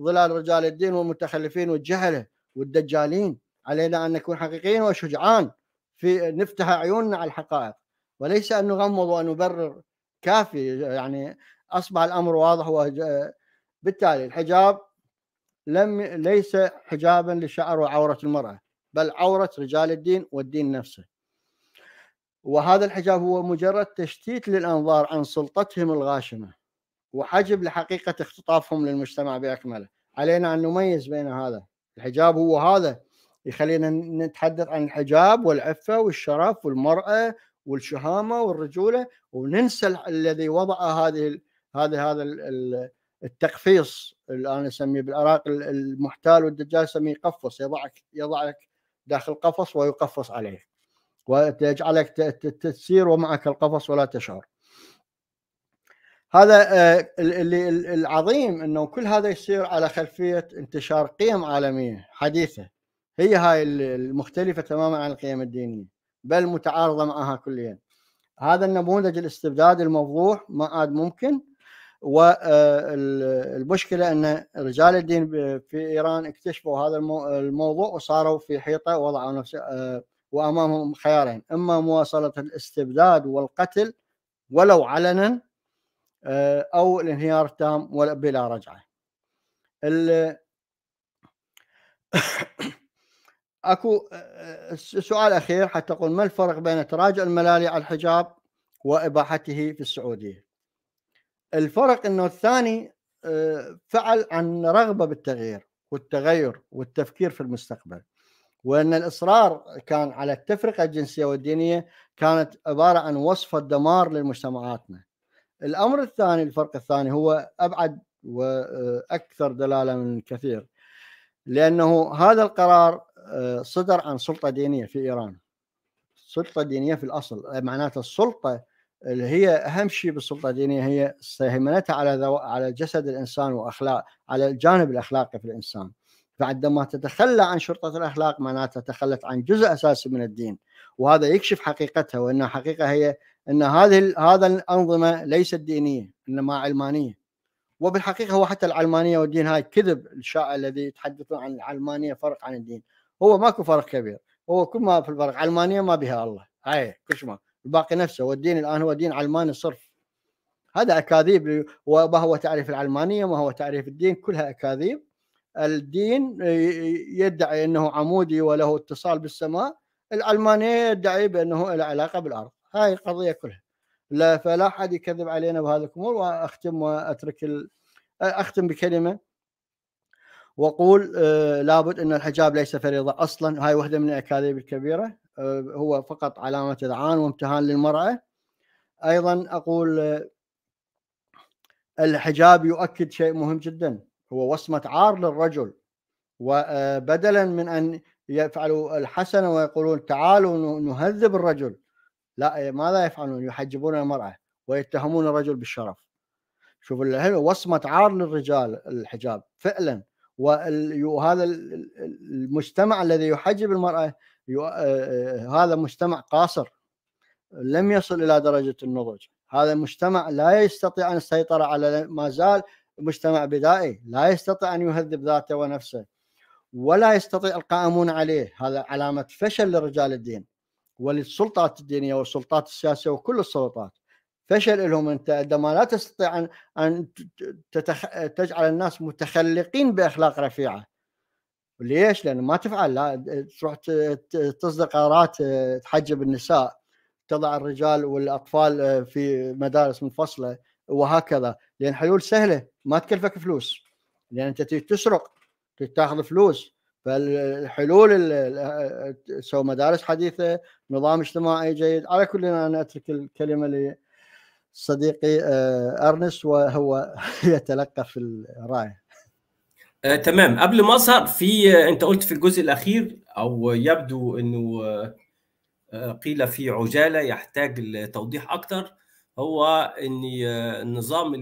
ظلال رجال الدين والمتخلفين والجهله والدجالين علينا ان نكون حقيقيين وشجعان في نفتح عيوننا على الحقائق وليس ان نغمض ونبرر كافي يعني اصبح الامر واضح بالتالي الحجاب لم ليس حجابا لشعر وعورة المرأة بل عورة رجال الدين والدين نفسه وهذا الحجاب هو مجرد تشتيت للأنظار عن سلطتهم الغاشمة وحجب لحقيقة اختطافهم للمجتمع بأكمله علينا أن نميز بين هذا الحجاب هو هذا يخلينا نتحدث عن الحجاب والعفة والشرف والمرأة والشهامة والرجولة وننسى الذي وضع هذه هذا هذا التقفيص اللي انا اسميه بالعراق المحتال والدجال يسميه قفص يضعك يضعك داخل قفص ويقفص عليك ويجعلك تسير ومعك القفص ولا تشعر هذا آه، اللي العظيم انه كل هذا يصير على خلفيه انتشار قيم عالميه حديثه هي هاي المختلفه تماما عن القيم الدينيه بل متعارضه معها كليا هذا النموذج الاستبداد الموضوع ما عاد ممكن والمشكله آه، ان رجال الدين في ايران اكتشفوا هذا الموضوع وصاروا في حيطه وضعوا نفسه آه، وامامهم خيارين اما مواصله الاستبداد والقتل ولو علنا آه، او الانهيار التام بلا رجعه. (coughs) اكو سؤال اخير حتى اقول ما الفرق بين تراجع الملالي على الحجاب واباحته في السعوديه؟ الفرق انه الثاني آه، فعل عن رغبه بالتغيير والتغير والتفكير في المستقبل وان الاصرار كان على التفرقه الجنسيه والدينيه كانت عباره عن وصف الدمار لمجتمعاتنا. الامر الثاني الفرق الثاني هو ابعد واكثر دلاله من كثير لانه هذا القرار آه، صدر عن سلطه دينيه في ايران. سلطه دينيه في الاصل معناته السلطه اللي هي اهم شيء بالسلطه الدينيه هي هيمنتها على ذو... على جسد الانسان واخلاق على الجانب الاخلاقي في الانسان فعندما تتخلى عن شرطه الاخلاق معناتها تخلت عن جزء اساسي من الدين وهذا يكشف حقيقتها وان الحقيقه هي ان هذه هذا الانظمه ليست دينيه انما علمانيه وبالحقيقه هو حتى العلمانيه والدين هاي كذب الشائع الذي يتحدثون عن العلمانيه فرق عن الدين هو ماكو فرق كبير هو كل ما في الفرق علمانيه ما بها الله هاي كل ما الباقي نفسه والدين الان هو دين علماني صرف هذا اكاذيب وما هو تعريف العلمانيه ما هو تعريف الدين كلها اكاذيب الدين يدعي انه عمودي وله اتصال بالسماء العلمانيه يدعي بانه له علاقه بالارض هاي القضيه كلها لا فلا احد يكذب علينا بهذه الامور واختم واترك ال... اختم بكلمه واقول آه، لابد ان الحجاب ليس فريضه اصلا هاي واحده من الاكاذيب الكبيره آه، هو فقط علامة إذعان وامتهان للمرأة أيضا أقول آه، الحجاب يؤكد شيء مهم جدا هو وصمة عار للرجل وبدلا آه، من أن يفعلوا الحسنة ويقولون تعالوا نهذب الرجل لا ماذا يفعلون يحجبون المرأة ويتهمون الرجل بالشرف شوف وصمة عار للرجال الحجاب فعلا وهذا المجتمع الذي يحجب المرأة آه، آه، هذا مجتمع قاصر لم يصل الى درجه النضج هذا مجتمع لا يستطيع ان السيطره على ما زال مجتمع بدائي لا يستطيع ان يهذب ذاته ونفسه ولا يستطيع القائمون عليه هذا علامه فشل لرجال الدين وللسلطات الدينيه والسلطات السياسيه وكل السلطات فشل لهم انت عندما لا تستطيع ان ان تجعل الناس متخلقين باخلاق رفيعه ليش؟ لانه ما تفعل لا تروح تصدر قرارات آه، تحجب النساء تضع الرجال والاطفال آه، في مدارس منفصله وهكذا لان حلول سهله ما تكلفك فلوس لان انت تسرق تاخذ فلوس فالحلول آه، سو مدارس حديثه نظام اجتماعي جيد على كل انا اترك الكلمه لصديقي ارنس وهو (laughs) يتلقى في الرايه آه تمام قبل ما اظهر في آه، انت قلت في الجزء الاخير او يبدو انه آه، آه، قيل في عجاله يحتاج لتوضيح اكثر هو ان النظام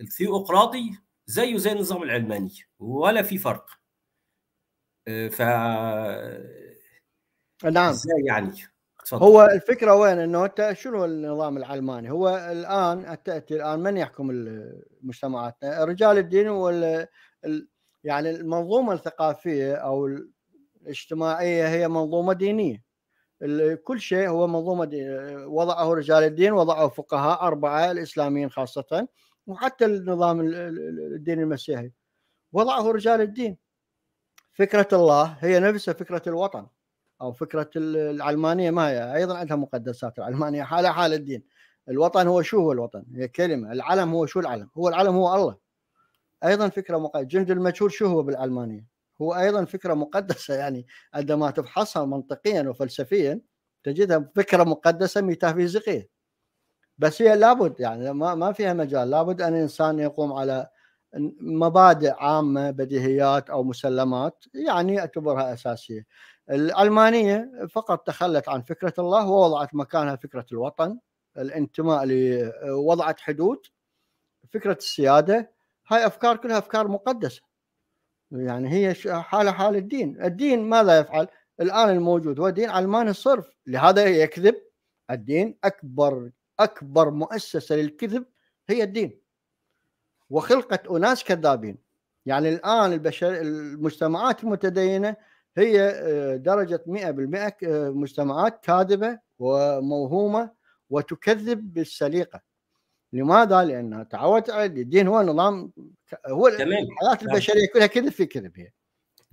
الثيوقراطي زيه زي النظام العلماني ولا في فرق ف نعم ازاي يعني صدق. هو الفكره وين انه انت شنو النظام العلماني؟ هو الان تاتي الان من يحكم مجتمعاتنا؟ رجال الدين وال يعني المنظومه الثقافيه او الاجتماعيه هي منظومه دينيه كل شيء هو منظومه دينية. وضعه رجال الدين وضعه فقهاء اربعه الاسلاميين خاصه وحتى النظام الديني المسيحي وضعه رجال الدين فكره الله هي نفسها فكره الوطن او فكره العلمانيه ما هي ايضا عندها مقدسات العلمانيه حالها حال الدين الوطن هو شو هو الوطن هي كلمه العلم هو شو العلم هو العلم هو الله ايضا فكره مقدسه جند المجهول شو هو بالعلمانيه؟ هو ايضا فكره مقدسه يعني عندما تفحصها منطقيا وفلسفيا تجدها فكره مقدسه ميتافيزيقيه بس هي لابد يعني ما ما فيها مجال لابد ان الانسان يقوم على مبادئ عامه بديهيات او مسلمات يعني اعتبرها اساسيه. العلمانيه فقط تخلت عن فكره الله ووضعت مكانها فكره الوطن، الانتماء لوضعت حدود، فكره السياده، هاي افكار كلها افكار مقدسه يعني هي حالة حال الدين الدين ماذا يفعل الآن الموجود هو دين علماني الصرف لهذا يكذب الدين أكبر أكبر مؤسسة للكذب هي الدين وخلقت أناس كذابين يعني الآن البشر المجتمعات المتدينة هي آه، درجة 100% آه، مجتمعات كاذبة وموهومة وتكذب بالسليقة لماذا؟ لانه تعودت على الدين هو نظام هو تمام. الحياه البشريه كلها كذب في كذب هي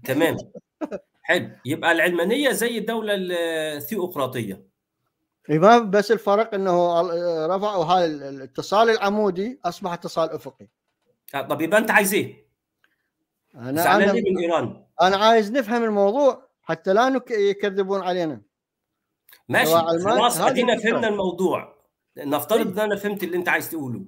تمام (laughs) حلو يبقى العلمانيه زي الدوله الثيوقراطيه ما بس الفرق انه رفعوا هذا الاتصال العمودي اصبح اتصال افقي آه، طب يبقى انت عايز ايه؟ انا انا من ايران انا عايز نفهم الموضوع حتى لا يكذبون علينا ماشي خلاص ادينا فهمنا الموضوع نفترض طيب. ان انا فهمت اللي انت عايز تقوله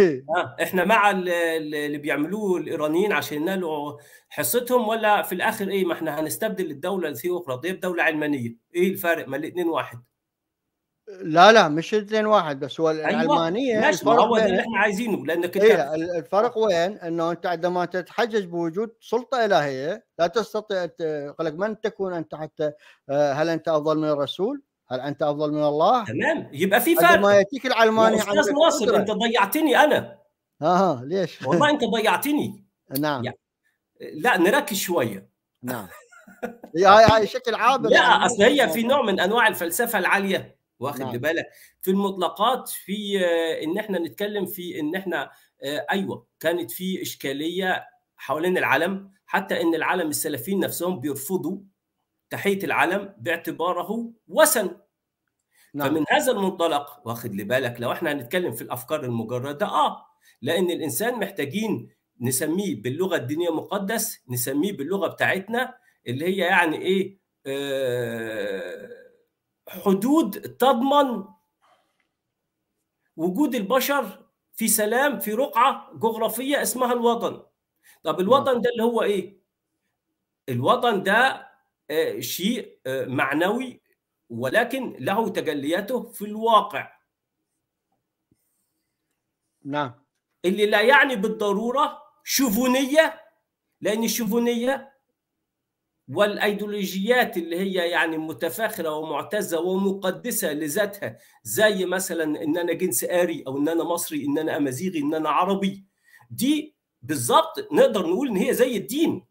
آه احنا مع اللي بيعملوه الايرانيين عشان ينالوا حصتهم ولا في الاخر ايه ما احنا هنستبدل الدوله الثيوقراطيه بدوله علمانيه ايه الفارق ما الاثنين واحد لا لا مش الاثنين واحد بس هو أيوة. العلمانيه أيوة. الفرق هو ده اللي احنا عايزينه لانك انت إيه الفرق وين؟ انه انت عندما تتحجج بوجود سلطه الهيه لا تستطيع لك من تكون انت حتى آه، هل انت افضل من الرسول؟ هل انت افضل من الله؟ تمام يبقى في فرق ما ياتيك العلماني استاذ ناصر انت ضيعتني انا اه ليش؟ والله انت ضيعتني نعم يعني لا نركز شويه نعم هي هاي شكل عابر لا يعني اصل هي في نوع من انواع الفلسفه العاليه واخد نعم. بالك في المطلقات في آه، ان احنا نتكلم في ان احنا آه، ايوه كانت في اشكاليه حوالين العلم حتى ان العلم السلفيين نفسهم بيرفضوا تحيه العلم باعتباره وثن نعم. فمن هذا المنطلق واخد لبالك لو احنا هنتكلم في الافكار المجرده اه لان الانسان محتاجين نسميه باللغه الدينيه مقدس نسميه باللغه بتاعتنا اللي هي يعني ايه آه حدود تضمن وجود البشر في سلام في رقعه جغرافيه اسمها الوطن طب نعم. الوطن ده اللي هو ايه الوطن ده آه، شيء آه، معنوي ولكن له تجلياته في الواقع نعم اللي لا يعني بالضروره شوفونيه لان الشوفونيه والايديولوجيات اللي هي يعني متفاخره ومعتزه ومقدسه لذاتها زي مثلا ان انا جنس اري او ان انا مصري ان انا امازيغي ان انا عربي دي بالظبط نقدر نقول ان هي زي الدين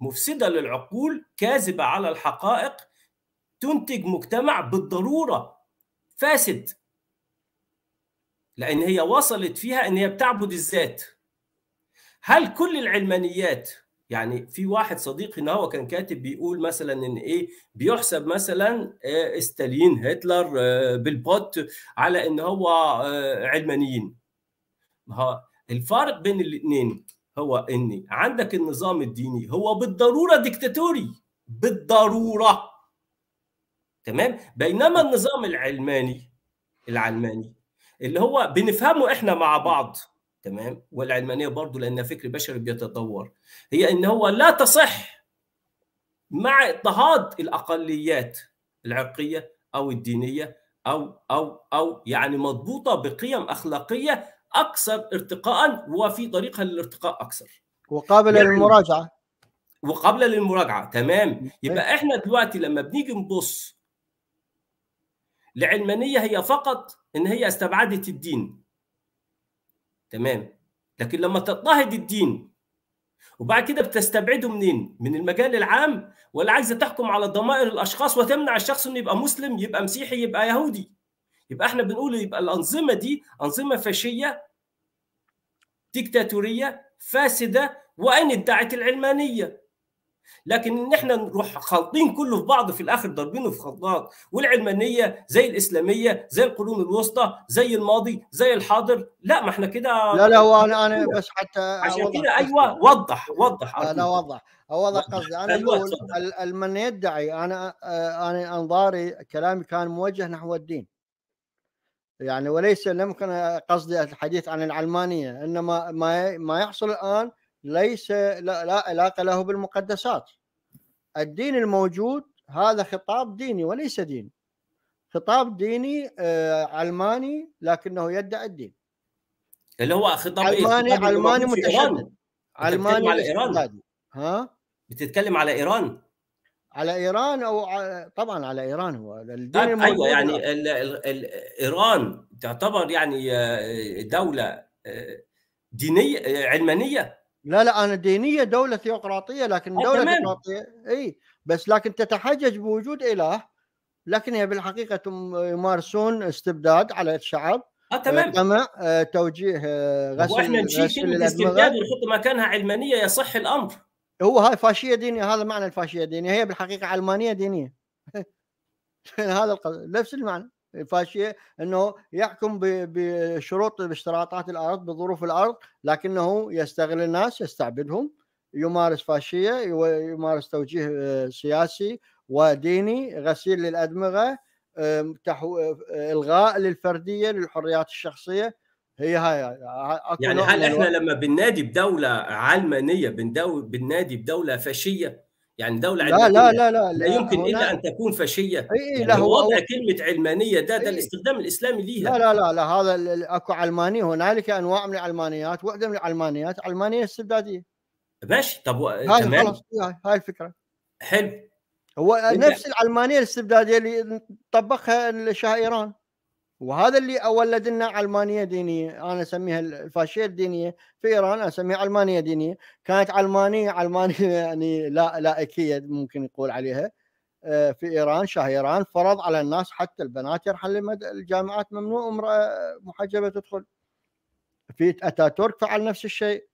مفسده للعقول كاذبه على الحقائق تنتج مجتمع بالضروره فاسد لان هي وصلت فيها ان هي بتعبد الذات هل كل العلمانيات يعني في واحد صديقي ان هو كان كاتب بيقول مثلا ان ايه بيحسب مثلا آه، ستالين هتلر آه، بالبوت على ان هو آه، علمانيين الفارق بين الاثنين هو ان عندك النظام الديني هو بالضروره ديكتاتوري بالضروره تمام بينما النظام العلماني العلماني اللي هو بنفهمه احنا مع بعض تمام والعلمانيه برضو لانها فكر بشري بيتطور هي ان هو لا تصح مع اضطهاد الاقليات العرقيه او الدينيه او او او يعني مضبوطه بقيم اخلاقيه اكثر ارتقاء وفي طريقها للارتقاء اكثر وقابله يعني للمراجعه وقابله للمراجعه تمام يبقى احنا دلوقتي لما بنيجي نبص العلمانيه هي فقط ان هي استبعدت الدين تمام لكن لما تضطهد الدين وبعد كده بتستبعده منين؟ من المجال العام ولا عايزه تحكم على ضمائر الاشخاص وتمنع الشخص انه يبقى مسلم يبقى مسيحي يبقى يهودي يبقى احنا بنقول يبقى الانظمه دي انظمه فاشيه ديكتاتوريه فاسده وان ادعت العلمانيه لكن ان احنا نروح خالطين كله في بعض في الاخر ضاربينه في خلطات والعلمانيه زي الاسلاميه زي القرون الوسطى زي الماضي زي الحاضر لا ما احنا كده لا لا هو انا انا بس حتى عشان كده ايوه وضح وضح لا وضح هذا قصدي انا أيوة، اقول من يدعي انا انا انظاري كلامي كان موجه نحو الدين يعني وليس لم يمكن قصدي الحديث عن العلمانيه انما ما ما يحصل الان ليس لا, لا علاقه له بالمقدسات الدين الموجود هذا خطاب ديني وليس دين خطاب ديني علماني آه، لكنه يدعي الدين اللي هو خطاب علماني إيه؟ خطاب علماني متشدد علماني على ايران ها بتتكلم على ايران على ايران او طبعا على ايران هو الدين طيب، ايوه يعني الـ الـ الـ ايران تعتبر يعني آه، دوله آه، دينيه علمانيه لا لا انا دينيه دوله ثيوقراطيه لكن آه، دوله ثيوقراطيه اي بس لكن تتحجج بوجود اله لكن هي بالحقيقه يمارسون استبداد على الشعب اه تمام طمع آه، توجيه آه، غسل واحنا نشيل كلمه استبداد ونحط مكانها علمانيه يصح الامر هو هاي فاشيه دينيه هذا معنى الفاشيه الدينيه هي بالحقيقه علمانيه دينيه (laughs) هذا القصد نفس المعنى فاشيه انه يحكم بشروط باشتراطات الارض بظروف الارض لكنه يستغل الناس يستعبدهم يمارس فاشيه يمارس توجيه آه، سياسي وديني غسيل للادمغه آه، الغاء للفرديه للحريات الشخصيه هي هاي آه، يعني هل احنا لما بننادي بدوله علمانيه بننادي بدوله فاشيه يعني دولة لا لا لا لا, لا يمكن إلا أن تكون فاشية إيه،, إيه يعني لا هو وضع هو... كلمة علمانية ده ده إيه الاستخدام الإسلامي ليها لا لا لا, لا هذا أكو علماني هنالك أنواع من العلمانيات وحدة من العلمانيات علمانية استبدادية ماشي طب هاي تمام خلاص هاي الفكرة حلو هو نفس العلمانية الاستبدادية اللي طبقها الشاه إيران وهذا اللي اولد لنا علمانيه دينيه انا اسميها الفاشيه الدينيه في ايران اسميها علمانيه دينيه كانت علمانيه علمانيه (laughs) يعني لا لائكيه ممكن يقول عليها آه، في ايران شاه ايران فرض على الناس حتى البنات يرحل الجامعات ممنوع امراه محجبه تدخل في اتاتورك فعل نفس الشيء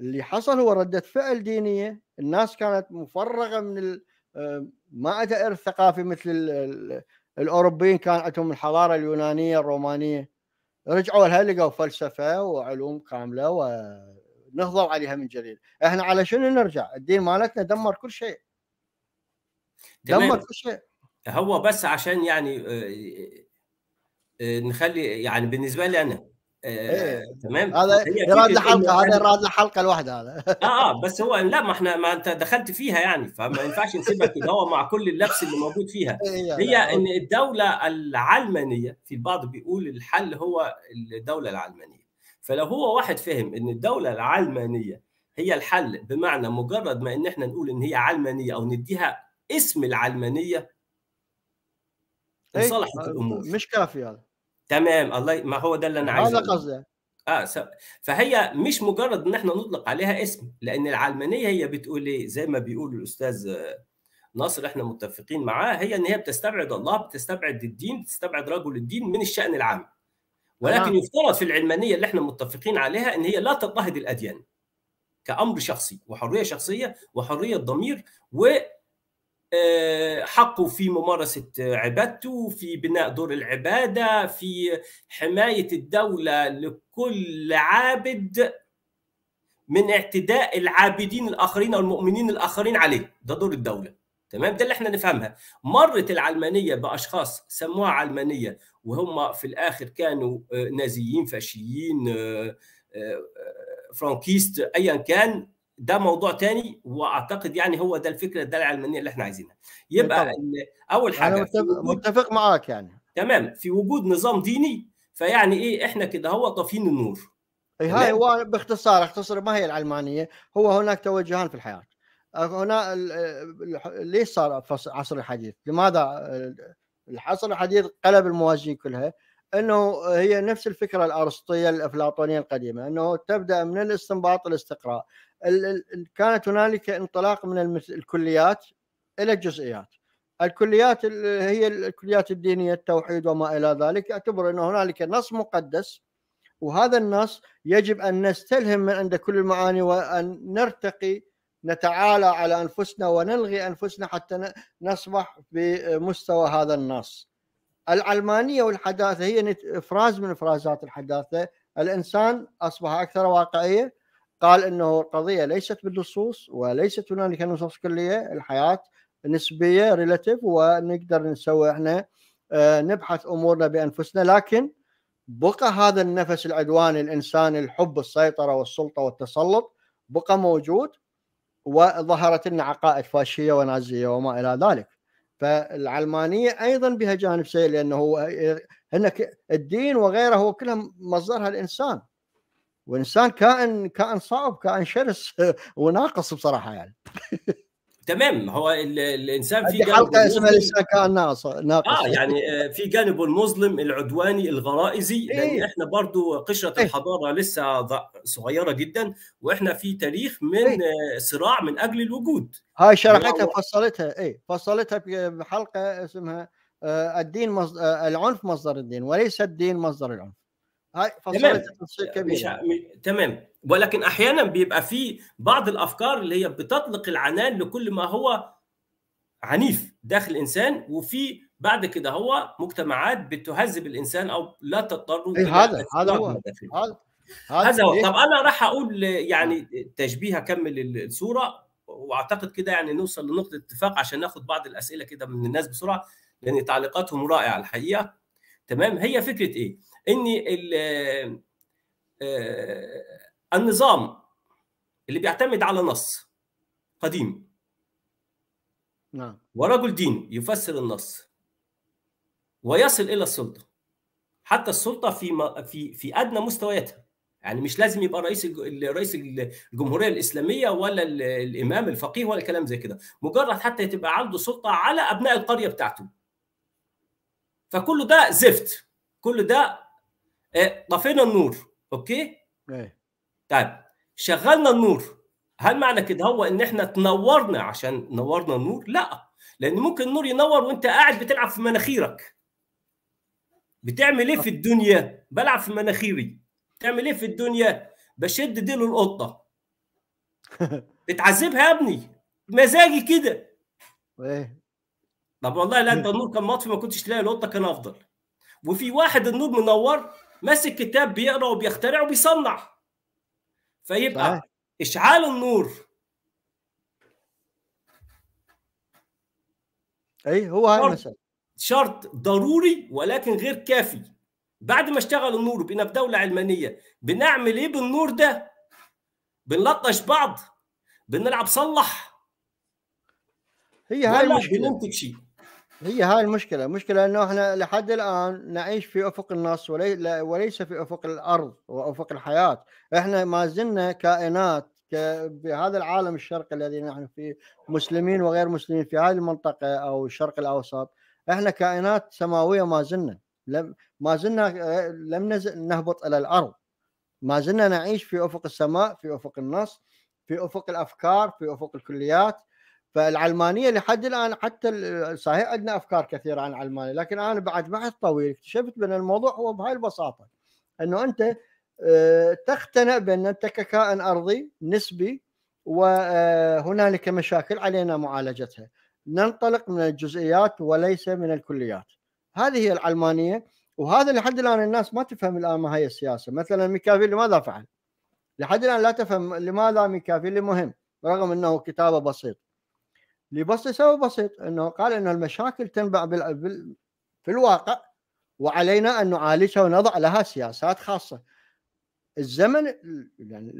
اللي حصل هو رده فعل دينيه الناس كانت مفرغه من آه، ما عندها ارث ثقافي مثل الاوروبيين كان عندهم الحضاره اليونانيه الرومانيه رجعوا لها لقوا فلسفه وعلوم كامله ونهضوا عليها من جديد احنا على شنو نرجع الدين مالتنا دمر كل شيء دمر كل شيء هو بس عشان يعني آه، آه، آه، نخلي يعني بالنسبه لي انا إيه. آه، تمام هذا يراد لحلقه هذا يراد لحلقه لوحده هذا اه اه بس هو لا ما احنا ما انت دخلت فيها يعني فما ينفعش نسيبها كده هو مع كل اللبس اللي موجود فيها (laughs) إيه، هي ان الدوله العلمانيه في البعض بيقول الحل هو الدوله العلمانيه فلو هو واحد فهم ان الدوله العلمانيه هي الحل بمعنى مجرد ما ان احنا نقول ان هي علمانيه او نديها اسم العلمانيه إيه، لصالح آه، الامور مش كافي هذا تمام الله ما هو ده اللي انا عايزه هذا قصدي اه س... فهي مش مجرد ان احنا نطلق عليها اسم لان العلمانيه هي بتقول ايه زي ما بيقول الاستاذ ناصر احنا متفقين معاه هي ان هي بتستبعد الله بتستبعد الدين بتستبعد رجل الدين من الشان العام ولكن يفترض في العلمانيه اللي احنا متفقين عليها ان هي لا تضطهد الاديان كامر شخصي وحريه شخصيه وحريه ضمير و آه، حقه في ممارسة عبادته في بناء دور العبادة في حماية الدولة لكل عابد من اعتداء العابدين الآخرين أو المؤمنين الآخرين عليه ده دور الدولة تمام ده اللي احنا نفهمها مرت العلمانية بأشخاص سموها علمانية وهم في الآخر كانوا آه، نازيين فاشيين آه، فرانكيست أيا كان ده موضوع تاني واعتقد يعني هو ده الفكره ده العلمانيه اللي احنا عايزينها إيه يبقى اول حاجه انا متفق, متفق معاك يعني تمام في وجود نظام ديني فيعني ايه احنا كده هو طافين النور إيه، هاي هو باختصار اختصر ما هي العلمانيه هو هناك توجهان في الحياه هنا ليش صار عصر الحديث لماذا العصر الحديث قلب الموازين كلها انه هي نفس الفكره الارسطيه الافلاطونيه القديمه انه تبدا من الاستنباط الاستقراء كانت هنالك انطلاق من الكليات الى الجزئيات الكليات هي الكليات الدينيه التوحيد وما الى ذلك اعتبر انه هنالك نص مقدس وهذا النص يجب ان نستلهم من عند كل المعاني وان نرتقي نتعالى على انفسنا ونلغي انفسنا حتى نصبح بمستوى هذا النص العلمانيه والحداثه هي افراز من افرازات الحداثه الانسان اصبح اكثر واقعيه قال انه القضيه ليست بالنصوص وليست هنالك نصوص كليه الحياه نسبيه ريلاتيف ونقدر نسوي احنا آه، نبحث امورنا بانفسنا لكن بقى هذا النفس العدواني الانساني الحب السيطره والسلطه والتسلط بقى موجود وظهرت لنا عقائد فاشيه ونازيه وما الى ذلك فالعلمانيه ايضا بها جانب سيء لانه هن الدين وغيره هو كلها مصدرها الانسان وانسان كائن كائن صعب كائن شرس (laughs) وناقص بصراحه يعني (laughs) تمام هو الانسان في حلقه اسمها لسه كان ناقص اه يعني آه، في جانبه المظلم العدواني الغرائزي إيه؟ لان احنا برضو قشره إيه؟ الحضاره لسه صغيره جدا واحنا في تاريخ من إيه؟ آه، صراع من اجل الوجود هاي شرحتها فصلتها اي فصلتها بحلقه اسمها آه، الدين مصدر العنف مصدر الدين وليس الدين مصدر العنف هاي فصلتها تفصيل كبير يعني. تمام ولكن احيانا بيبقى في بعض الافكار اللي هي بتطلق العنان لكل ما هو عنيف داخل الانسان وفي بعد كده هو مجتمعات بتهذب الانسان او لا تضطره إيه هذا هذا هو هذا هو طب انا راح اقول يعني تشبيه اكمل الصوره واعتقد كده يعني نوصل لنقطه اتفاق عشان ناخد بعض الاسئله كده من الناس بسرعه لان تعليقاتهم رائعه الحقيقه تمام هي فكره ايه؟ ان آه، النظام اللي بيعتمد على نص قديم نعم ورجل دين يفسر النص ويصل الى السلطه حتى السلطه في ما في في ادنى مستوياتها يعني مش لازم يبقى رئيس رئيس الجمهوريه الاسلاميه ولا الامام الفقيه ولا كلام زي كده مجرد حتى تبقى عنده سلطه على ابناء القريه بتاعته فكل ده زفت كل ده آه، طفينا النور اوكي طيب شغلنا النور هل معنى كده هو ان احنا تنورنا عشان نورنا النور؟ لا لان ممكن النور ينور وانت قاعد بتلعب في مناخيرك بتعمل ايه في الدنيا؟ بلعب في مناخيري بتعمل ايه في الدنيا؟ بشد ديل القطه (laughs) بتعذبها يا ابني مزاجي كده إيه؟ طب والله لا (laughs) انت النور كان مطفي ما كنتش تلاقي القطه كان افضل وفي واحد النور منور ماسك كتاب بيقرا وبيخترع وبيصنع فيبقى صحيح. اشعال النور اي هو هذا شرط, شرط ضروري ولكن غير كافي بعد ما اشتغل النور بقينا في دولة علمانية بنعمل ايه بالنور ده؟ بنلطش بعض بنلعب صلح هي هاي المشكلة بننتج شيء هي هاي المشكله المشكله انه احنا لحد الان نعيش في افق النص ولي وليس في افق الارض وافق الحياه احنا ما زلنا كائنات بهذا العالم الشرقي الذي نحن فيه مسلمين وغير مسلمين في هذه المنطقه او الشرق الاوسط احنا كائنات سماويه ما زلنا لم ما زلنا آه، لم نهبط الى الارض ما زلنا نعيش في افق السماء في افق النص في افق الافكار في افق الكليات فالعلمانيه لحد الان حتى صحيح عندنا افكار كثيره عن العلمانيه لكن انا بعد بحث طويل اكتشفت بان الموضوع هو بهاي البساطه انه انت آه، تقتنع بان انت ككائن ارضي نسبي وهنالك آه، مشاكل علينا معالجتها ننطلق من الجزئيات وليس من الكليات هذه هي العلمانيه وهذا لحد الان الناس ما تفهم الان ما هي السياسه مثلا ميكافيلي ماذا فعل؟ لحد الان لا تفهم لماذا ميكافيلي مهم رغم انه كتابه بسيط لبسط سبب بسيط انه قال انه المشاكل تنبع بال... في الواقع وعلينا ان نعالجها ونضع لها سياسات خاصه. الزمن يعني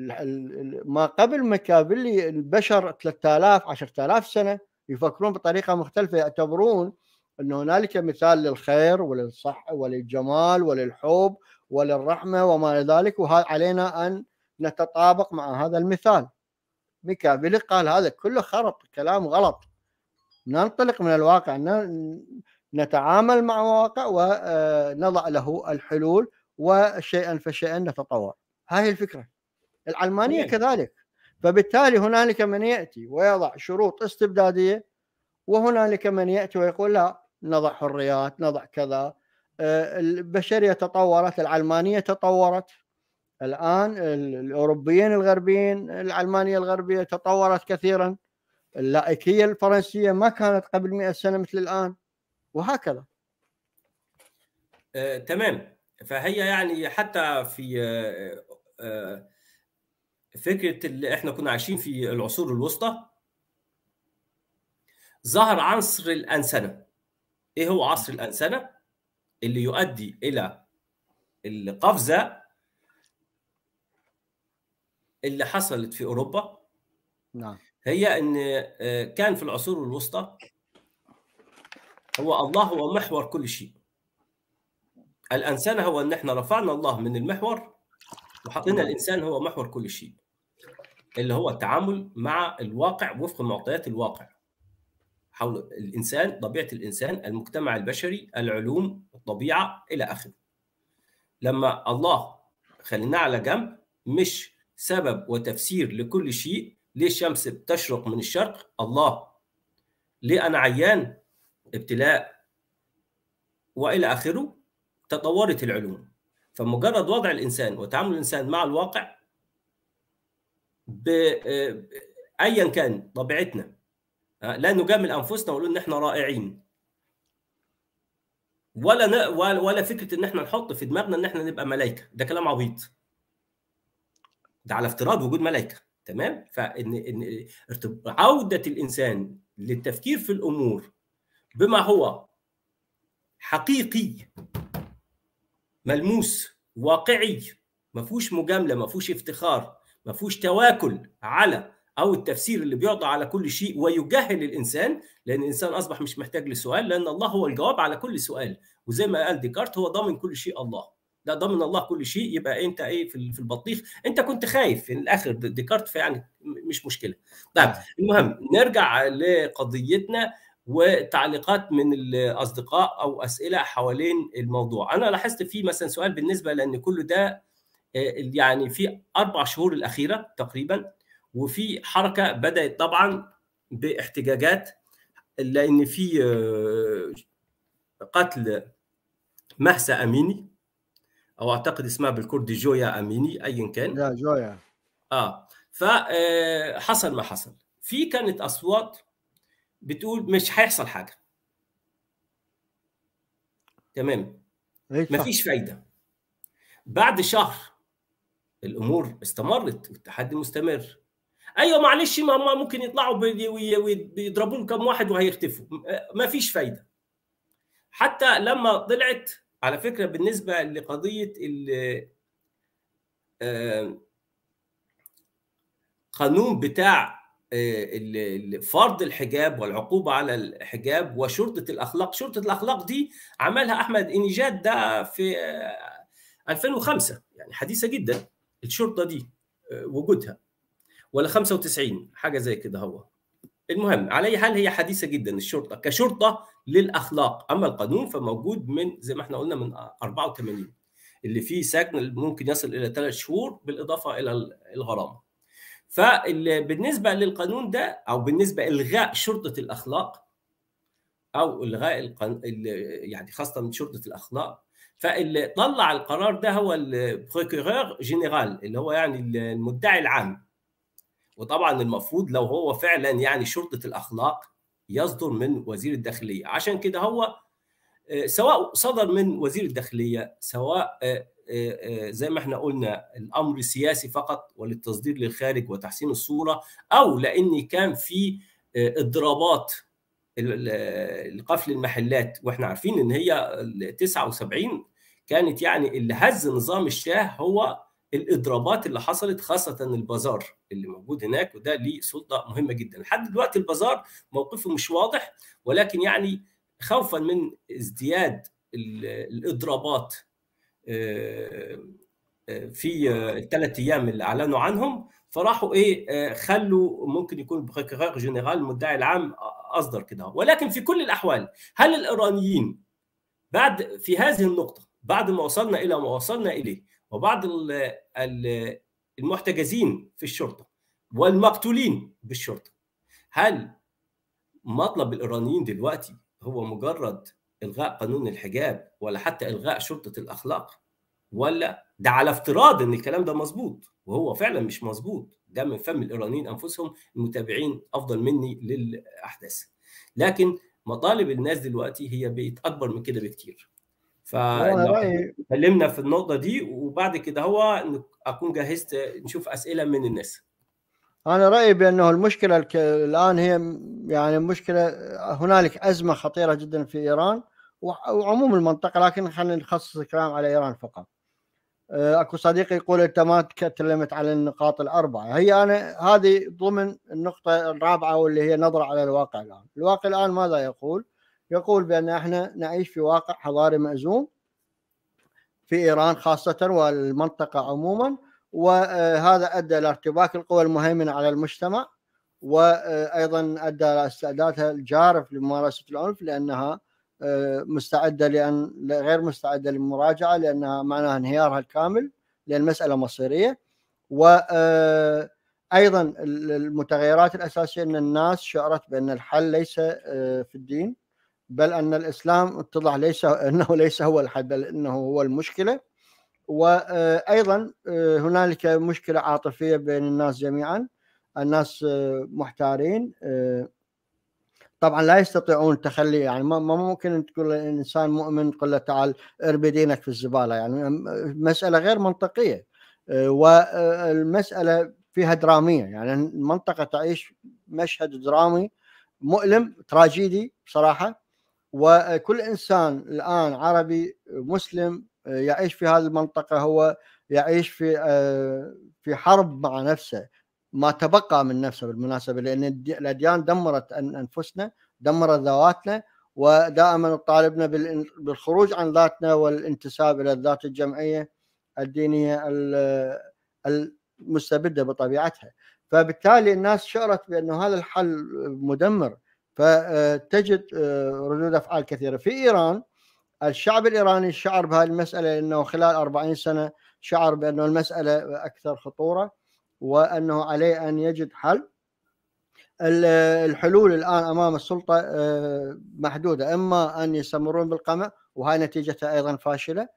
ما قبل مكابلي البشر 3000 10000 سنه يفكرون بطريقه مختلفه يعتبرون ان هنالك مثال للخير وللصحه وللجمال وللحب وللرحمه وما الى ذلك وهذا علينا ان نتطابق مع هذا المثال. ميكافيلي قال هذا كله خرط كلام غلط ننطلق من الواقع نتعامل مع واقع ونضع آه، له الحلول وشيئا فشيئا نتطور هذه الفكرة العلمانية كذلك فبالتالي هنالك من يأتي ويضع شروط استبدادية وهنالك من يأتي ويقول لا نضع حريات نضع كذا آه، البشرية تطورت العلمانية تطورت الان الاوروبيين الغربيين العلمانيه الغربيه تطورت كثيرا اللائكيه الفرنسيه ما كانت قبل 100 سنه مثل الان وهكذا آه، تمام فهي يعني حتى في آه، آه، فكره اللي احنا كنا عايشين في العصور الوسطى ظهر عصر الانسنه ايه هو عصر الانسنه اللي يؤدي الى القفزه اللي حصلت في اوروبا نعم هي ان آه، كان في العصور الوسطى هو الله هو محور كل شيء الانسان هو ان احنا رفعنا الله من المحور وحطينا نعم. الانسان هو محور كل شيء اللي هو التعامل مع الواقع وفق معطيات الواقع حول الانسان طبيعه الانسان المجتمع البشري العلوم الطبيعه الى اخره لما الله خليناه على جنب مش سبب وتفسير لكل شيء ليه الشمس بتشرق من الشرق الله ليه انا عيان ابتلاء والى اخره تطورت العلوم فمجرد وضع الانسان وتعامل الانسان مع الواقع ب... آه، ايا كان طبيعتنا آه، لا نجامل انفسنا ونقول ان احنا رائعين ولا ولا فكره ان احنا نحط في دماغنا ان احنا نبقى ملائكه ده كلام عبيط ده على افتراض وجود ملائكه تمام فان ان عوده الانسان للتفكير في الامور بما هو حقيقي ملموس واقعي ما فيهوش مجامله ما فيهوش افتخار ما فيهوش تواكل على او التفسير اللي بيعطى على كل شيء ويجهل الانسان لان الانسان اصبح مش محتاج لسؤال لان الله هو الجواب على كل سؤال وزي ما قال ديكارت هو ضامن كل شيء الله ده ضمن الله كل شيء يبقى انت ايه في البطيخ انت كنت خايف في الاخر ديكارت فيعني مش مشكله طيب المهم نرجع لقضيتنا وتعليقات من الاصدقاء او اسئله حوالين الموضوع انا لاحظت في مثلا سؤال بالنسبه لان كل ده آه، يعني في اربع شهور الاخيره تقريبا وفي حركه بدات طبعا باحتجاجات لان في آه، قتل مهسا اميني او اعتقد اسمها بالكردي جويا اميني ايا كان لا جويا اه فحصل آه، ما حصل في كانت اصوات بتقول مش هيحصل حاجه تمام إيه، مفيش فايده بعد شهر الامور استمرت والتحدي مستمر ايوه معلش ما ممكن يطلعوا ويضربوا كم واحد وهيختفوا آه، مفيش فايده حتى لما طلعت على فكره بالنسبه لقضيه القانون آه، بتاع آه، فرض الحجاب والعقوبه على الحجاب وشرطه الاخلاق، شرطه الاخلاق دي عملها احمد انيجاد ده في 2005 آه، يعني حديثه جدا الشرطه دي وجودها ولا 95 حاجه زي كده هو المهم على اي حال هي حديثه جدا الشرطه كشرطه للاخلاق اما القانون فموجود من زي ما احنا قلنا من 84 اللي فيه سجن ممكن يصل الى ثلاث شهور بالاضافه الى الغرامه فبالنسبه للقانون ده او بالنسبه الغاء شرطه الاخلاق او الغاء القن... يعني خاصه شرطه الاخلاق فاللي طلع القرار ده هو البروكيرور جنرال اللي هو يعني المدعي العام وطبعا المفروض لو هو فعلا يعني شرطه الاخلاق يصدر من وزير الداخليه عشان كده هو آه، سواء صدر من وزير الداخليه سواء آه، آه، زي ما احنا قلنا الامر سياسي فقط وللتصدير للخارج وتحسين الصوره او لان كان في اضرابات القفل المحلات واحنا عارفين ان هي 79 كانت يعني اللي هز نظام الشاه هو الاضرابات اللي حصلت خاصه البازار اللي موجود هناك وده ليه سلطه مهمه جدا لحد دلوقتي البازار موقفه مش واضح ولكن يعني خوفا من ازدياد الاضرابات آه، آه، في الثلاث ايام اللي اعلنوا عنهم فراحوا ايه آه، خلوا ممكن يكون بريكرير جنرال المدعي العام اصدر كده ولكن في كل الاحوال هل الايرانيين بعد في هذه النقطه بعد ما وصلنا الى ما وصلنا اليه وبعض المحتجزين في الشرطه والمقتولين بالشرطه هل مطلب الايرانيين دلوقتي هو مجرد الغاء قانون الحجاب ولا حتى الغاء شرطه الاخلاق ولا ده على افتراض ان الكلام ده مظبوط وهو فعلا مش مظبوط ده من فم الايرانيين انفسهم المتابعين افضل مني للاحداث لكن مطالب الناس دلوقتي هي بقت اكبر من كده بكتير فكلمنا في النقطه دي وبعد كده هو اكون جهزت نشوف اسئله من الناس انا رايي بانه المشكله الان هي يعني مشكله هنالك ازمه خطيره جدا في ايران وعموم المنطقه لكن خلينا نخصص الكلام على ايران فقط آه، اكو صديقي يقول انت ما تكلمت على النقاط الاربعه هي انا هذه ضمن النقطه الرابعه واللي هي نظره على الواقع الان الواقع الان ماذا يقول؟ يقول بان احنا نعيش في واقع حضاري مأزوم في ايران خاصه والمنطقه عموما وهذا ادى الى ارتباك القوى المهيمنه على المجتمع وايضا ادى الى استعدادها الجارف لممارسه العنف لانها آه، مستعده لان غير مستعده للمراجعه لانها معناها انهيارها الكامل لان المساله مصيريه و آه، ايضا المتغيرات الاساسيه ان الناس شعرت بان الحل ليس آه، في الدين بل ان الاسلام اتضح ليس (laughs) انه ليس هو الحد بل انه هو المشكله وايضا آه، هنالك مشكله عاطفيه بين الناس جميعا الناس آه، محتارين آه، طبعا لا يستطيعون التخلي يعني ما ممكن تقول الانسان مؤمن تقول له تعال اربي دينك في الزباله يعني مساله غير منطقيه والمساله فيها دراميه يعني المنطقه تعيش مشهد درامي مؤلم تراجيدي بصراحه وكل انسان الان عربي مسلم آه، يعيش في هذه المنطقه هو يعيش في آه، في حرب مع نفسه ما تبقى من نفسه بالمناسبه لان الاديان دمرت انفسنا دمرت ذواتنا ودائما تطالبنا بالخروج عن ذاتنا والانتساب الى الذات الجمعيه الدينيه المستبده بطبيعتها فبالتالي الناس شعرت بانه هذا الحل مدمر فتجد آه، ردود افعال كثيره في ايران الشعب الايراني شعر بهذه المساله انه خلال 40 سنه شعر بانه المساله اكثر خطوره وانه عليه ان يجد حل الحلول الان امام السلطه آه، محدوده اما ان يستمرون بالقمع وهاي نتيجتها ايضا فاشله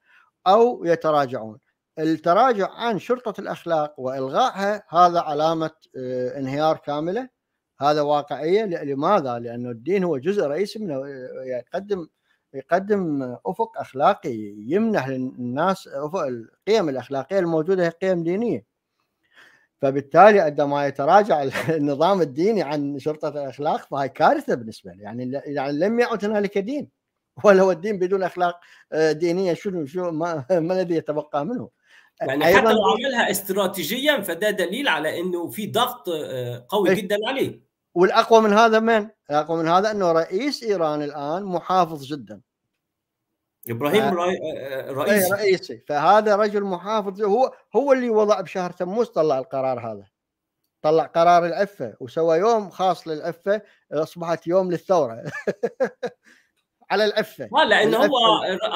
او يتراجعون التراجع عن شرطه الاخلاق والغائها هذا علامه آه، انهيار كامله هذا واقعيه لماذا؟ لانه الدين هو جزء رئيسي منه يقدم يقدم افق اخلاقي يمنح للناس افق القيم الاخلاقيه الموجوده هي قيم دينيه. فبالتالي عندما يتراجع (laughs) النظام الديني عن شرطه الاخلاق فهي كارثه بالنسبه له يعني يعني لم يعد هنالك دين (laughs) ولا هو الدين بدون اخلاق آه، دينيه شنو شو ما, (laughs) ما الذي يتبقى منه؟ يعني حتى لو عملها استراتيجيا فده دليل على انه في ضغط آه، قوي إيه. جدا عليه. والاقوى من هذا من؟ الاقوى من هذا انه رئيس ايران الان محافظ جدا ابراهيم ف... رئي... آه، رئيسي إيه، رئيسي فهذا رجل محافظ هو هو اللي وضع بشهر تموز طلع القرار هذا طلع قرار العفه وسوى يوم خاص للعفه اصبحت يوم للثوره (laughs) على العفه لا لان هو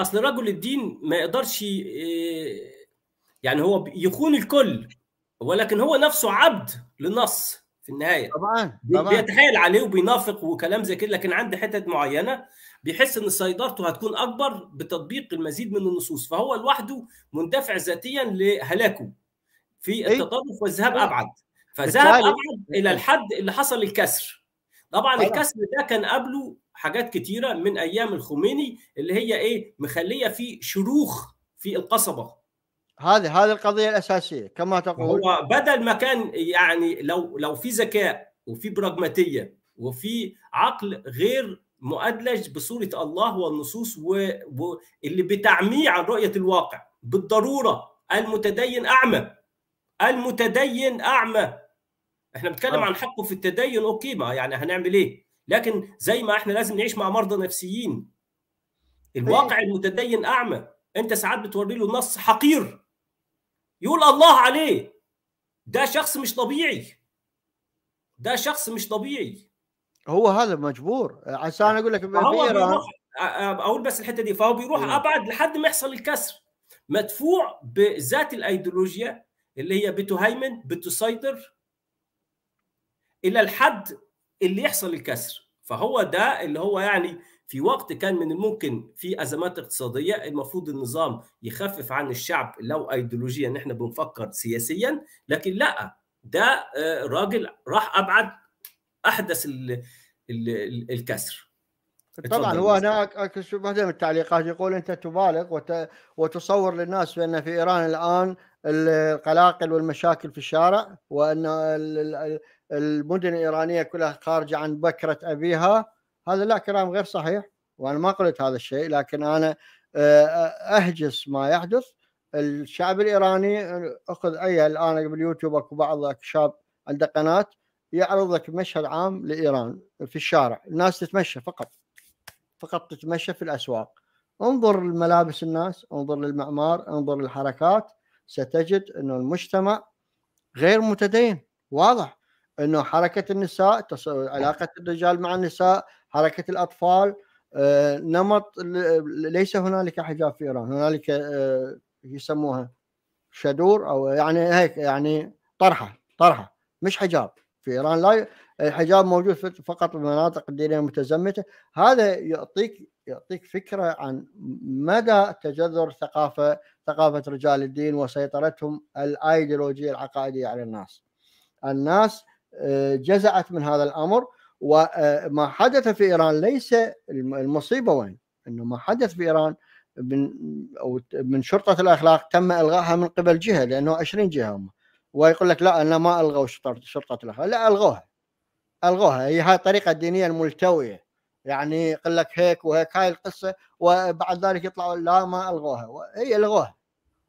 اصل رجل الدين ما يقدرش آه، يعني هو يخون الكل ولكن هو نفسه عبد للنص في النهايه طبعا, طبعاً. بيتحايل عليه وبينافق وكلام زي كده لكن عند حتت معينه بيحس ان سيطرته هتكون اكبر بتطبيق المزيد من النصوص فهو لوحده مندفع ذاتيا لهلاكه في إيه؟ التطرف والذهاب ابعد فذهب ابعد الى إيه؟ الحد اللي حصل الكسر طبعا طبعا الكسر ده كان قبله حاجات كتيره من ايام الخميني اللي هي ايه مخليه في شروخ في القصبه هذه هذه القضيه الاساسيه كما تقول هو بدل ما كان يعني لو لو في ذكاء وفي براغماتيه وفي عقل غير مؤدلج بصوره الله والنصوص واللي بتعميه عن رؤيه الواقع بالضروره المتدين اعمى المتدين اعمى احنا بنتكلم عن حقه في التدين اوكي ما يعني هنعمل ايه لكن زي ما احنا لازم نعيش مع مرضى نفسيين طيب. الواقع المتدين اعمى انت ساعات بتوري له نص حقير يقول الله عليه ده شخص مش طبيعي ده شخص مش طبيعي هو هذا مجبور عشان اقول لك هو بيروح اقول بس الحته دي فهو بيروح م. ابعد لحد ما يحصل الكسر مدفوع بذات الايديولوجيا اللي هي بتهيمن بتسيطر الى الحد اللي يحصل الكسر فهو ده اللي هو يعني في وقت كان من الممكن في ازمات اقتصاديه المفروض النظام يخفف عن الشعب لو ايديولوجيا ان احنا بنفكر سياسيا لكن لا ده آه، راجل راح ابعد احدث الـ الـ الـ الكسر طبعا هو هناك من التعليقات يقول انت تبالغ وت... وتصور للناس بان في ايران الان القلاقل والمشاكل في الشارع وان المدن الايرانيه كلها خارجه عن بكره ابيها هذا لا كلام غير صحيح وانا ما قلت هذا الشيء لكن انا آه، آه، اهجس ما يحدث الشعب الايراني اخذ اي الان باليوتيوب اكو بعض اكشاب عنده قناه يعرض لك مشهد عام لايران في الشارع الناس تتمشى فقط فقط تتمشى في الاسواق انظر لملابس الناس انظر للمعمار انظر للحركات ستجد أن المجتمع غير متدين واضح انه حركه النساء علاقه الرجال مع النساء حركه الاطفال آه، نمط ليس هنالك حجاب في ايران هنالك آه، يسموها شدور او يعني هيك يعني طرحه طرحه مش حجاب في ايران لا الحجاب موجود فقط في المناطق الدينيه المتزمته هذا يعطيك يعطيك فكره عن مدى تجذر ثقافه ثقافه رجال الدين وسيطرتهم الايديولوجيه العقائديه على الناس الناس آه، جزعت من هذا الامر وما حدث في ايران ليس المصيبه وين؟ انه ما حدث في ايران من او من شرطه الاخلاق تم الغائها من قبل جهه لانه 20 جهه هم ويقول لك لا انا ما الغوا شرطه الاخلاق لا الغوها الغوها هي هاي الطريقه الدينيه الملتويه يعني يقول لك هيك وهيك هاي القصه وبعد ذلك يطلعوا لا ما الغوها هي الغوها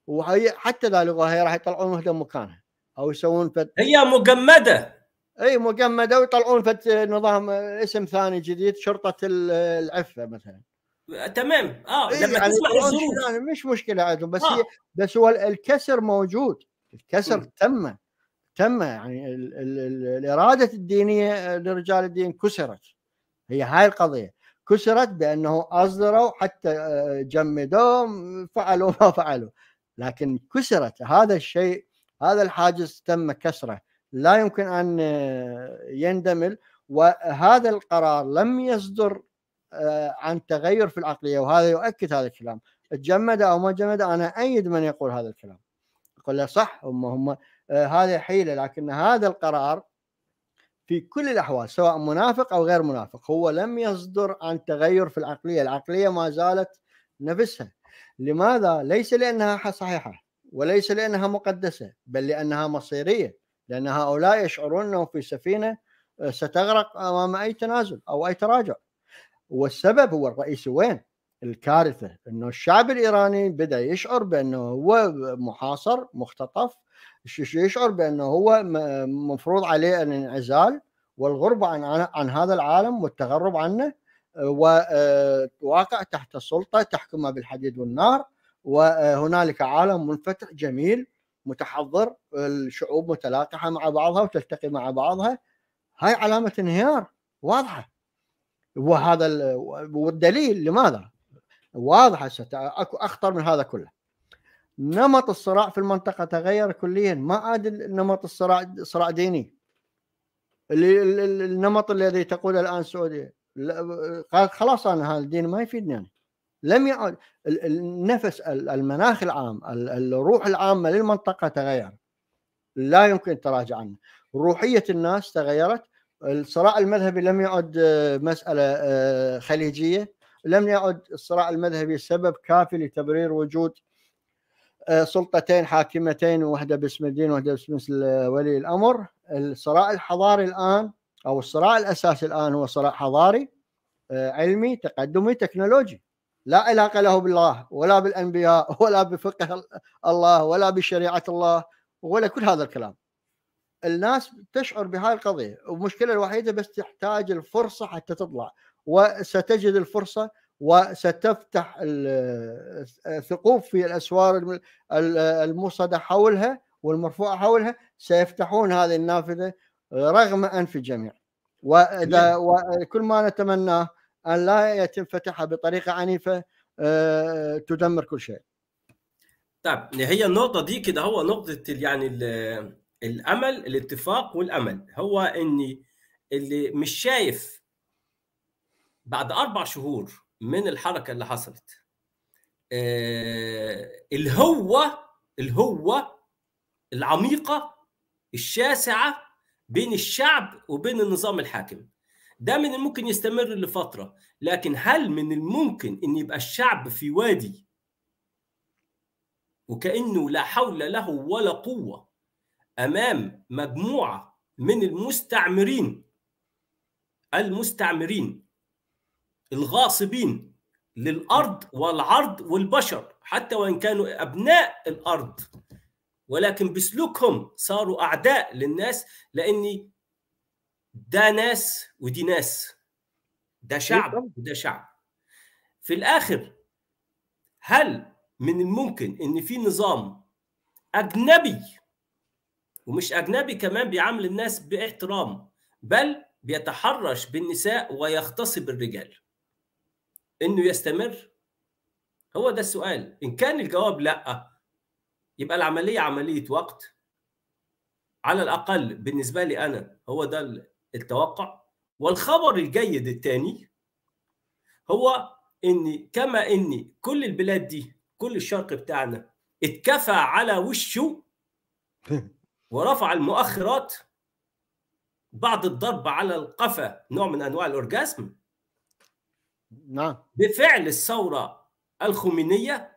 وهي حتى اذا الغوها هي راح يطلعون وحده مكانها او يسوون فت... هي مجمده اي مجمده ويطلعون فت نظام اسم ثاني جديد شرطه العفه مثلا تمام اه لما يعني تسمح للظروف يعني مش مشكله عندهم بس آه. هي بس هو الكسر موجود الكسر م. تم تم يعني ال ال ال الاراده الدينيه لرجال الدين كسرت هي هاي القضيه كسرت بانه اصدروا حتى آه، جمدوهم فعلوا ما فعلوا لكن كسرت هذا الشيء هذا الحاجز تم كسره لا يمكن ان آه، يندمل وهذا القرار لم يصدر آه، عن تغير في العقليه وهذا يؤكد هذا الكلام تجمد او ما تجمد انا ايد من يقول هذا الكلام اقول له صح هم هم آه، هذه حيله لكن هذا القرار في كل الاحوال سواء منافق او غير منافق هو لم يصدر عن تغير في العقليه، العقليه ما زالت نفسها. لماذا؟ ليس لانها صحيحه وليس لانها مقدسه بل لانها مصيريه. لأن هؤلاء يشعرون أنهم في سفينة آه، ستغرق أمام أي تنازل أو أي تراجع والسبب هو الرئيسي وين الكارثة أنه الشعب الإيراني بدأ يشعر بأنه هو محاصر مختطف يشعر بأنه هو مفروض عليه الانعزال والغربة عن, عن هذا العالم والتغرب عنه آه، وواقع آه، تحت السلطة تحكمه بالحديد والنار وهنالك عالم منفتح جميل متحضر الشعوب متلاقحه مع بعضها وتلتقي مع بعضها هاي علامه انهيار واضحه وهذا ال... والدليل لماذا واضحه ست... اكو اخطر من هذا كله نمط الصراع في المنطقه تغير كليا ما عاد نمط الصراع صراع ديني النمط الذي تقوده الان السعوديه خلاص انا هذا الدين ما يفيدني انا لم يعد النفس المناخ العام الروح العامه للمنطقه تغير لا يمكن التراجع عنه روحيه الناس تغيرت الصراع المذهبي لم يعد آه، مساله آه، خليجيه لم يعد الصراع المذهبي سبب كافي لتبرير وجود آه، سلطتين حاكمتين واحده باسم الدين واحده باسم ولي الامر الصراع الحضاري الان او الصراع الاساسي الان هو صراع حضاري علمي تقدمي تكنولوجي لا علاقه له بالله ولا بالانبياء ولا بفقه الله ولا بشريعه الله ولا كل هذا الكلام. الناس تشعر بهاي القضيه، والمشكله الوحيده بس تحتاج الفرصه حتى تطلع وستجد الفرصه وستفتح الثقوب في الاسوار الموصده حولها والمرفوعه حولها سيفتحون هذه النافذه رغم انف الجميع واذا وكل ما نتمناه ان لا يتم فتحها بطريقه عنيفه آه، تدمر كل شيء. طيب هي النقطه دي كده هو نقطه يعني الامل الاتفاق والامل هو ان اللي مش شايف بعد اربع شهور من الحركه اللي حصلت الهوه الهوه العميقه الشاسعه بين الشعب وبين النظام الحاكم ده من الممكن يستمر لفتره لكن هل من الممكن ان يبقى الشعب في وادي وكانه لا حول له ولا قوه امام مجموعه من المستعمرين المستعمرين الغاصبين للارض والعرض والبشر حتى وان كانوا ابناء الارض ولكن بسلوكهم صاروا اعداء للناس لاني ده ناس ودي ناس ده إيه شعب وده شعب في الاخر هل من الممكن ان في نظام اجنبي ومش اجنبي كمان بيعامل الناس باحترام بل بيتحرش بالنساء ويغتصب الرجال انه يستمر هو ده السؤال ان كان الجواب لا يبقى العمليه عمليه وقت على الاقل بالنسبه لي انا هو ده التوقع والخبر الجيد الثاني هو ان كما ان كل البلاد دي كل الشرق بتاعنا اتكفى على وشه (laughs) ورفع المؤخرات بعد الضرب على القفا نوع من انواع الاورجازم نعم بفعل الثوره الخمينيه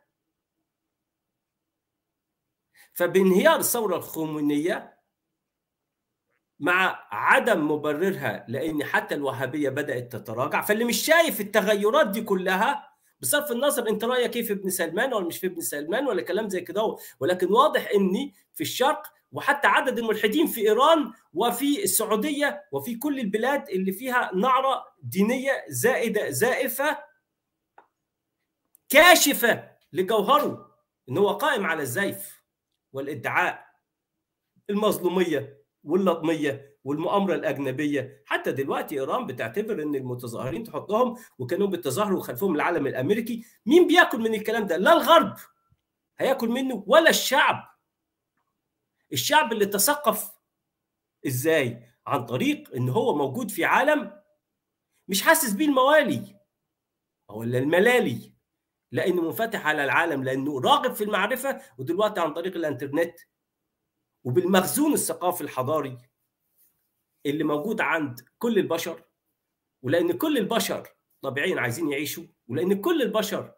فبانهيار الثوره الخمينيه مع عدم مبررها لان حتى الوهابيه بدات تتراجع فاللي مش شايف التغيرات دي كلها بصرف النظر انت رايك ايه في ابن سلمان ولا مش في ابن سلمان ولا كلام زي كده ولكن واضح ان في الشرق وحتى عدد الملحدين في ايران وفي السعوديه وفي كل البلاد اللي فيها نعره دينيه زائده زائفه كاشفه لجوهره ان هو قائم على الزيف والادعاء المظلوميه واللطميه والمؤامره الاجنبيه حتى دلوقتي ايران بتعتبر ان المتظاهرين تحطهم وكانوا بيتظاهروا خلفهم العلم الامريكي مين بياكل من الكلام ده لا الغرب هياكل منه ولا الشعب الشعب اللي تثقف ازاي عن طريق ان هو موجود في عالم مش حاسس بيه الموالي او الملالي لانه منفتح على العالم لانه راغب في المعرفه ودلوقتي عن طريق الانترنت وبالمخزون الثقافي الحضاري اللي موجود عند كل البشر ولان كل البشر طبيعيا عايزين يعيشوا ولان كل البشر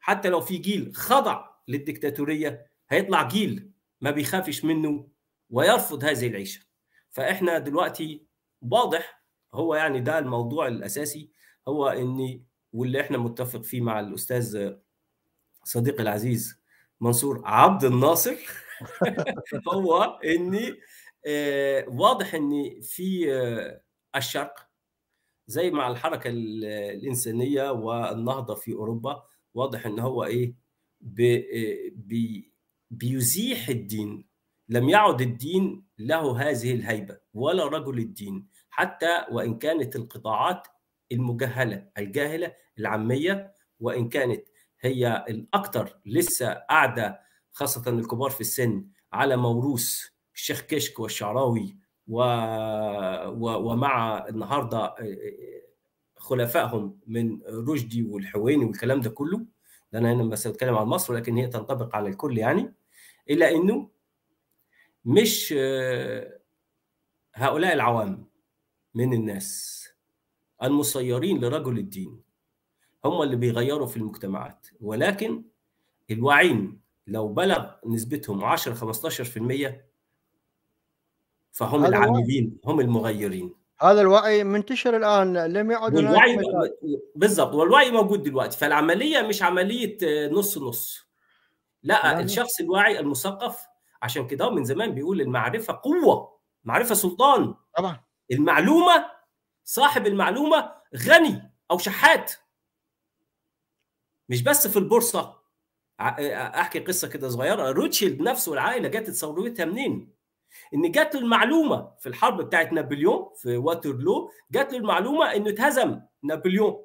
حتى لو في جيل خضع للديكتاتوريه هيطلع جيل ما بيخافش منه ويرفض هذه العيشه فاحنا دلوقتي واضح هو يعني ده الموضوع الاساسي هو ان واللي احنا متفق فيه مع الاستاذ صديقي العزيز منصور عبد الناصر هو اني آه، واضح اني في آه، الشرق زي مع الحركه الانسانيه والنهضه في اوروبا واضح ان هو ايه آه، بي بيزيح الدين لم يعد الدين له هذه الهيبه ولا رجل الدين حتى وان كانت القطاعات المجهله الجاهله العاميه وان كانت هي الاكثر لسه قاعده خاصه الكبار في السن على موروث الشيخ كشك والشعراوي و... و... ومع النهارده آه، آه، آه، خلفائهم من رشدي والحويني والكلام ده كله ده انا هنا بس بتكلم عن مصر ولكن هي تنطبق على الكل يعني الا انه مش هؤلاء العوام من الناس المصيرين لرجل الدين هم اللي بيغيروا في المجتمعات ولكن الواعين لو بلغ نسبتهم 10 15% فهم العاملين هم المغيرين هذا الوعي منتشر الان لم يعد الوعي بالضبط والوعي موجود دلوقتي فالعمليه مش عمليه آه، نص نص لا يعني. الشخص الواعي المثقف عشان كده من زمان بيقول المعرفه قوه معرفه سلطان طبعا المعلومه صاحب المعلومه غني او شحات مش بس في البورصه احكي قصه كده صغيره روتشيلد نفسه العائله جت ثورتها إيه؟ منين؟ ان جات له المعلومه في الحرب بتاعت نابليون في واترلو جات له المعلومه انه اتهزم نابليون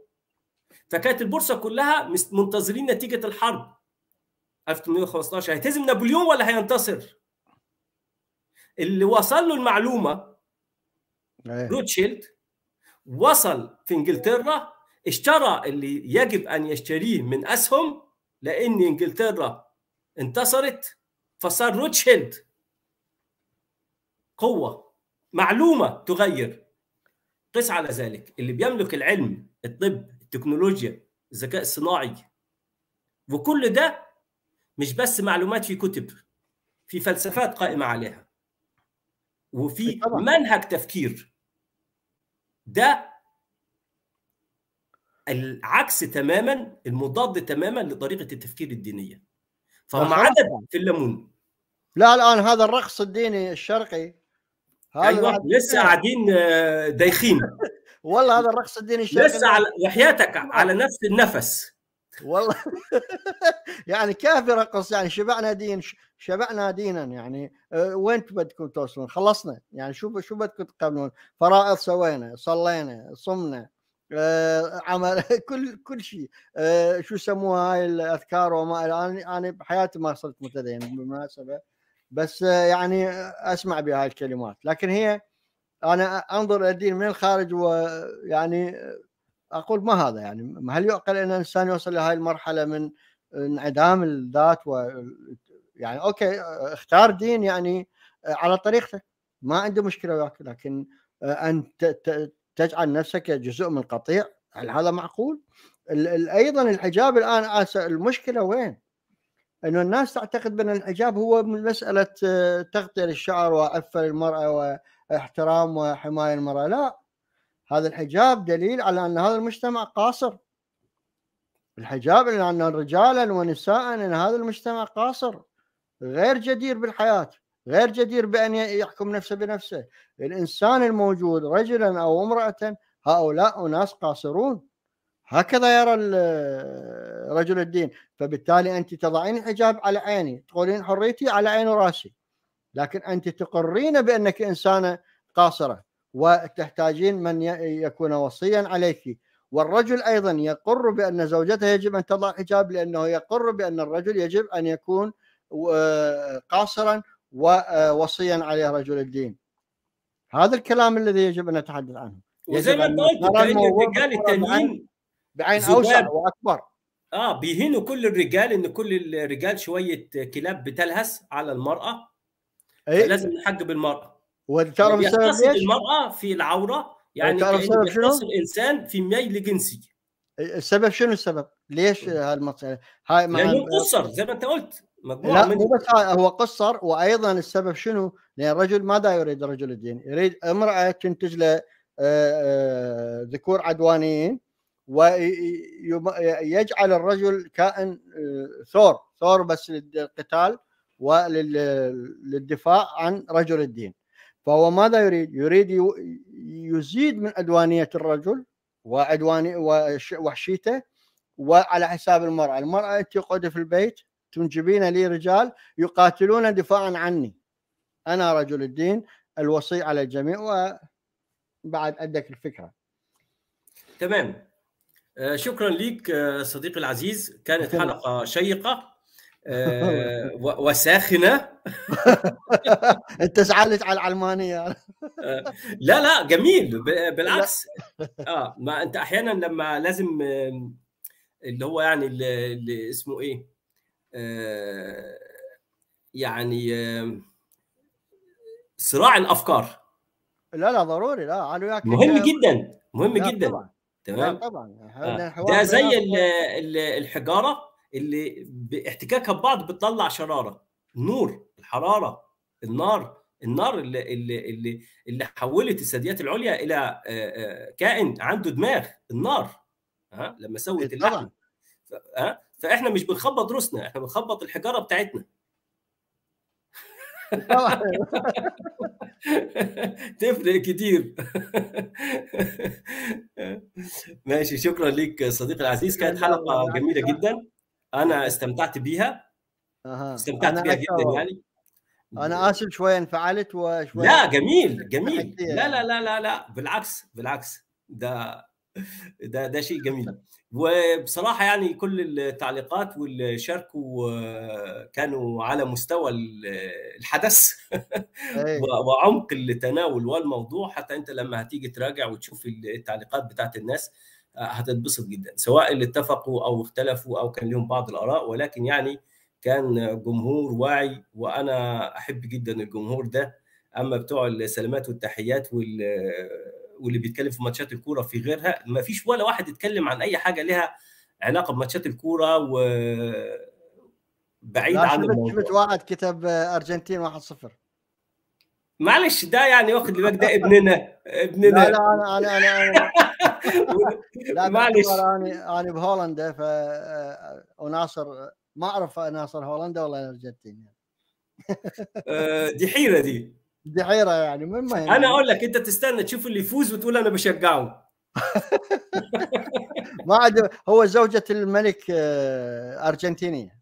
فكانت البورصه كلها منتظرين نتيجه الحرب 1815 هيتهزم نابليون ولا هينتصر؟ اللي وصل له المعلومه إيه. روتشيلد وصل في انجلترا اشترى اللي يجب ان يشتريه من اسهم لان انجلترا انتصرت فصار روتشيلد قوه معلومه تغير قس على ذلك اللي بيملك العلم الطب التكنولوجيا الذكاء الصناعي وكل ده مش بس معلومات في كتب في فلسفات قائمه عليها وفي منهج تفكير ده العكس تماما المضاد تماما لطريقه التفكير الدينيه فهم عدد في الليمون لا الان هذا الرقص الديني الشرقي ايوه لسه قاعدين آه، دايخين (laughs) والله هذا الرقص الديني الشرقي لسه على وحياتك على نفس النفس والله (laughs) يعني كافي رقص يعني شبعنا دين شبعنا دينا يعني آه، وين بدكم توصلون خلصنا يعني شو شو بدكم تقبلون فرائض سوينا صلينا صمنا آه عمل (laughs) كل كل شيء آه شو يسموها هاي الاذكار وما انا انا بحياتي ما صرت متدين يعني بالمناسبه بس آه يعني اسمع بهاي الكلمات لكن هي انا انظر الدين من الخارج ويعني اقول ما هذا يعني هل يعقل ان الانسان يوصل لهذه المرحله من انعدام الذات و يعني اوكي اختار دين يعني على طريقته ما عنده مشكله وياك لكن ان تجعل نفسك جزء من قطيع هل هذا معقول؟ ايضا الحجاب الان المشكله وين؟ انه الناس تعتقد بان الحجاب هو من مساله آه، تغطيه للشعر وعفه للمراه واحترام وحمايه المراه، لا هذا الحجاب دليل على ان هذا المجتمع قاصر الحجاب لان رجالا ونساء ان هذا المجتمع قاصر غير جدير بالحياه غير جدير بأن يحكم نفسه بنفسه الإنسان الموجود رجلا أو امرأة هؤلاء أناس قاصرون هكذا يرى رجل الدين فبالتالي أنت تضعين حجاب على عيني تقولين حريتي على عين راسي لكن أنت تقرين بأنك إنسانة قاصرة وتحتاجين من يكون وصيا عليك والرجل أيضا يقر بأن زوجته يجب أن تضع حجاب لأنه يقر بأن الرجل يجب أن يكون قاصرا ووصيا عليه رجل الدين هذا الكلام الذي يجب ان نتحدث عنه وزي ما قلت الرجال التانيين بعين اوسع واكبر اه بيهينوا كل الرجال ان كل الرجال شويه كلاب بتلهس على المراه أيه؟ لازم نحج بالمراه وتعرف السبب يعني ايش؟ المراه في العوره يعني شنو؟ الانسان في ميل جنسي السبب شنو السبب؟ ليش هالمساله؟ هاي مع لانه قصر زي ما انت قلت لا مو بس هو قصر وايضا السبب شنو؟ لان الرجل ماذا يريد رجل الدين؟ يريد امراه تنتج له آه، آه، ذكور عدوانيين ويجعل الرجل كائن آه، ثور ثور بس للقتال وللدفاع عن رجل الدين فهو ماذا يريد؟ يريد يزيد من عدوانية الرجل وعدواني وحشيته وعلى حساب المرأة المرأة تقعد في البيت تنجبين لي رجال يقاتلون دفاعا عني انا رجل الدين الوصي على الجميع وبعد ادك الفكره تمام آه، شكرا لك آه، صديقي العزيز كانت حلقه شيقه آه، (laughs) وساخنه (laughs) انت زعلت على العلمانيه لا لا جميل بالعكس اه ما انت احيانا لما لازم اللي هو يعني اللي اسمه ايه آه، يعني آه، صراع الافكار لا لا ضروري لا انا وياك مهم جدا مهم جدا طبعا. تمام طبعا آه، ده زي الحجاره اللي باحتكاكها ببعض بتطلع شراره النور الحراره النار النار اللي اللي اللي, اللي حولت الثدييات العليا الى كائن عنده دماغ النار ها لما سوت اللحم ها فاحنا مش بنخبط روسنا احنا بنخبط الحجاره بتاعتنا (laughs) تفرق كتير (laughs) ماشي شكرا لك صديقي العزيز كانت حلقه جميله جدا انا استمتعت بيها استمتعت بيها جدا يعني انا اسف شويه انفعلت وشويه لا جميل جميل لا لا لا لا لا بالعكس بالعكس ده (laughs) ده ده شيء جميل وبصراحه يعني كل التعليقات واللي شاركوا كانوا على مستوى الحدث إيه. (laughs) وعمق التناول والموضوع حتى انت لما هتيجي تراجع وتشوف التعليقات بتاعت الناس آه، هتتبسط جدا سواء اللي اتفقوا او اختلفوا او كان لهم بعض الاراء ولكن يعني كان جمهور واعي وانا احب جدا الجمهور ده اما بتوع السلامات والتحيات وال واللي بيتكلم في ماتشات الكوره في غيرها ما فيش ولا واحد اتكلم عن اي حاجه لها علاقه بماتشات الكوره و بعيد عن الموضوع شفت واحد كتب آه، ارجنتين 1-0 معلش ده يعني واخد بالك ده ابننا ابننا لا لا انا انا انا, أنا. (laughs) معلش انا انا بهولندا ف وناصر آه، آه، ما اعرف ناصر هولندا ولا الارجنتين دي حيره دي دعيره يعني مين ما يعني. انا اقول لك انت تستنى تشوف اللي يفوز وتقول انا بشجعه (laughs) ما عاد هو زوجة الملك آه، أرجنتينية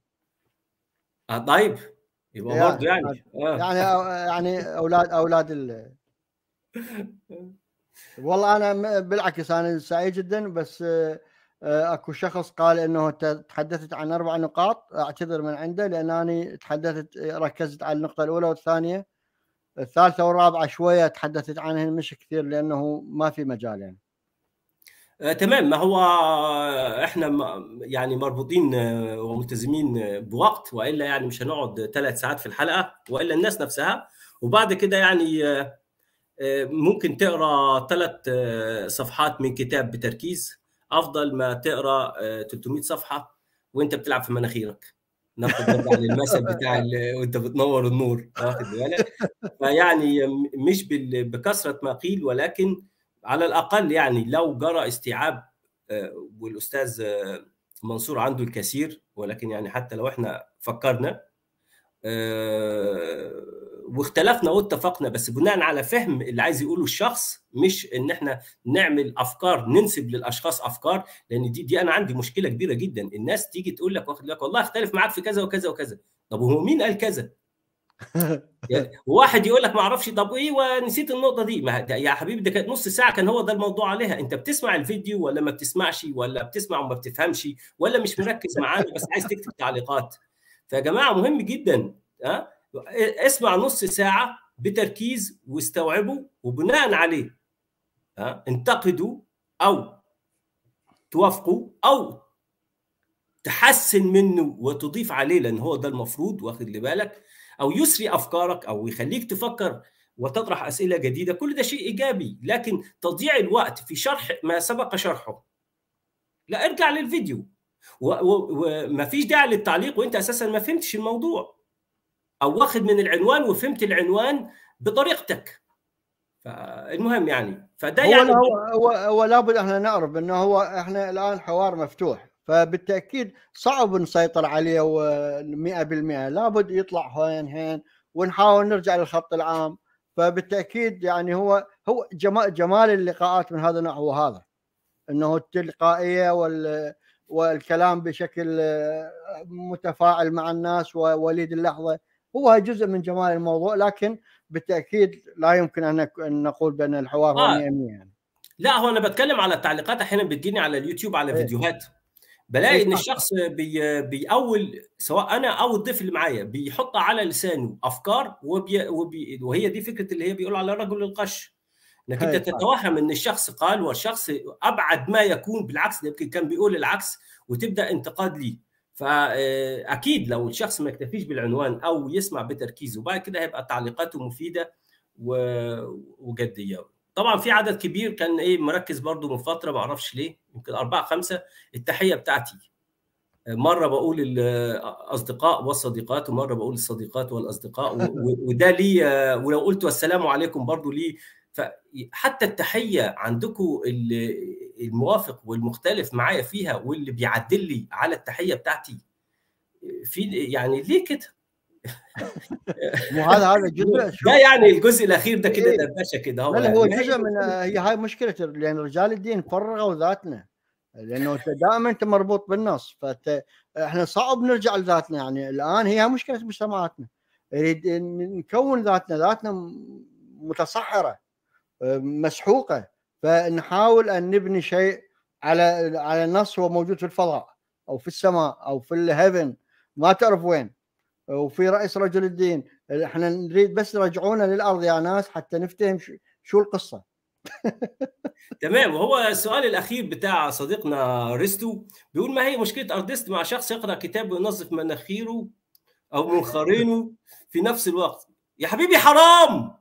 آه طيب يبقى يعني برضه يعني آه. يعني آه، يعني أولاد أولاد ال... (laughs) والله أنا بالعكس أنا سعيد جدا بس آه، اكو شخص قال انه تحدثت عن اربع نقاط اعتذر من عنده لانني تحدثت ركزت على النقطه الاولى والثانيه الثالثه والرابعه شويه تحدثت عنهن مش كثير لانه ما في مجال يعني آه، تمام ما هو آه، احنا يعني مربوطين آه، وملتزمين بوقت والا يعني مش هنقعد ثلاث ساعات في الحلقه والا الناس نفسها وبعد كده يعني ممكن تقرا ثلاث صفحات من كتاب بتركيز افضل ما تقرا 300 صفحه وانت بتلعب في مناخيرك ناخد برجع للمثل بتاع وانت بتنور النور واخد بالك فيعني مش بكثره ما قيل ولكن على الاقل يعني لو جرى استيعاب آه، والاستاذ آه، منصور عنده الكثير ولكن يعني حتى لو احنا فكرنا آه، واختلفنا واتفقنا بس بناء على فهم اللي عايز يقوله الشخص مش ان احنا نعمل افكار ننسب للاشخاص افكار لان دي دي انا عندي مشكله كبيره جدا الناس تيجي تقول لك واخد لك والله اختلف معاك في كذا وكذا وكذا طب وهو مين قال كذا (laughs) يعني واحد يقول لك ما اعرفش طب ايه ونسيت النقطه دي ما يا حبيبي ده كانت نص ساعه كان هو ده الموضوع عليها انت بتسمع الفيديو ولا ما بتسمعش ولا بتسمع وما بتفهمش ولا مش مركز معانا بس عايز تكتب تعليقات فيا جماعه مهم جدا ها أه؟ اسمع نص ساعه بتركيز واستوعبه وبناء عليه ها انتقدوا او توافقوا او تحسن منه وتضيف عليه لان هو ده المفروض واخد لبالك بالك او يسري افكارك او يخليك تفكر وتطرح اسئله جديده كل ده شيء ايجابي لكن تضييع الوقت في شرح ما سبق شرحه لا ارجع للفيديو ومفيش داعي للتعليق وانت اساسا ما فهمتش الموضوع او واخذ من العنوان وفهمت العنوان بطريقتك فالمهم يعني فده هو يعني هو, هو, هو لابد احنا نعرف انه هو احنا الان حوار مفتوح فبالتاكيد صعب نسيطر عليه 100% لابد يطلع هين هين ونحاول نرجع للخط العام فبالتاكيد يعني هو هو جمال جمال اللقاءات من هذا النوع هو هذا انه التلقائيه وال والكلام بشكل متفاعل مع الناس ووليد اللحظه هو جزء من جمال الموضوع لكن بالتاكيد لا يمكن ان نقول بان الحوار آه. 100% يعني لا هو انا بتكلم على التعليقات احيانا بتجيني على اليوتيوب على إيه. فيديوهات بلاقي إيه. ان الشخص بي بيأول سواء انا او الضيف اللي معايا بيحط على لسانه افكار وبي وبي وهي دي فكره اللي هي بيقول على رجل القش انك إيه، انت تتوهم ان الشخص قال والشخص ابعد ما يكون بالعكس ده يمكن كان بيقول العكس وتبدا انتقاد ليه فاكيد لو الشخص ما يكتفيش بالعنوان او يسمع بتركيز وبعد كده هيبقى تعليقاته مفيده وجديه طبعا في عدد كبير كان ايه مركز برضو من فتره ما اعرفش ليه يمكن اربعه خمسه التحيه بتاعتي مره بقول الاصدقاء والصديقات ومره بقول الصديقات والاصدقاء وده لي ولو قلت والسلام عليكم برضو ليه حتى التحيه عندكم الموافق والمختلف معايا فيها واللي بيعدل لي على التحيه بتاعتي في يعني ليه كده؟ وهذا هذا جزء لا (laughs) يعني الجزء الاخير ده كده إيه. دردشه كده هو لا يعني. هو جزء من هي هاي مشكله لان رجال الدين فرغوا ذاتنا لانه دائما انت مربوط بالنص فاحنا صعب نرجع لذاتنا يعني الان هي مشكله مجتمعاتنا نكون ذاتنا ذاتنا متصحره مسحوقه فنحاول ان نبني شيء على على نص هو موجود في الفضاء او في السماء او في الهيفن ما تعرف وين وفي راس رجل الدين احنا نريد بس رجعونا للارض يا ناس حتى نفتهم شو القصه (laughs) تمام وهو السؤال الاخير بتاع صديقنا ريستو بيقول ما هي مشكله ارتست مع شخص يقرا كتاب وينظف مناخيره او منخرينه في نفس الوقت يا حبيبي حرام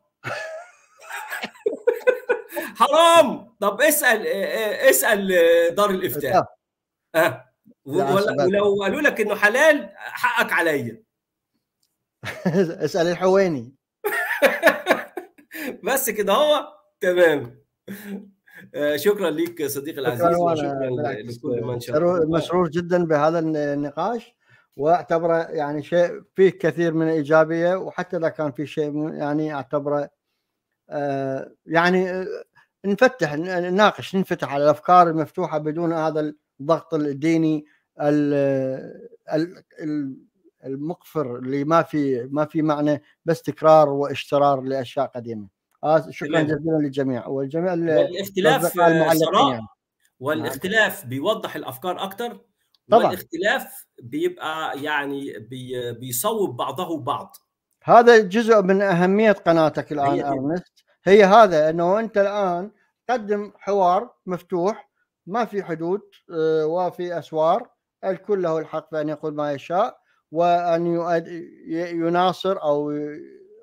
حرام طب اسال اسال دار الافتاء اه, آه. ولو قالوا لك انه حلال حقك عليا (laughs) اسال الحواني (laughs) بس كده هو تمام آه، شكرا ليك صديقي العزيز وشكرا لكل من شارك مسرور جدا بهذا النقاش واعتبره يعني شيء فيه كثير من الايجابيه وحتى لو كان في شيء يعني اعتبره آه، يعني نفتح نناقش ننفتح على الافكار المفتوحه بدون هذا الضغط الديني المقفر اللي ما في ما في معنى بس تكرار واشترار لاشياء قديمه آه شكرا جزيلا للجميع والجميع والاختلاف يعني. والاختلاف بيوضح الافكار اكثر طبعا والاختلاف بيبقى يعني بي بيصوب بعضه بعض هذا جزء من اهميه قناتك الان ارنست هي هذا انه انت الان قدم حوار مفتوح ما في حدود آه، وفي اسوار الكل له الحق في ان يقول ما يشاء وان يناصر او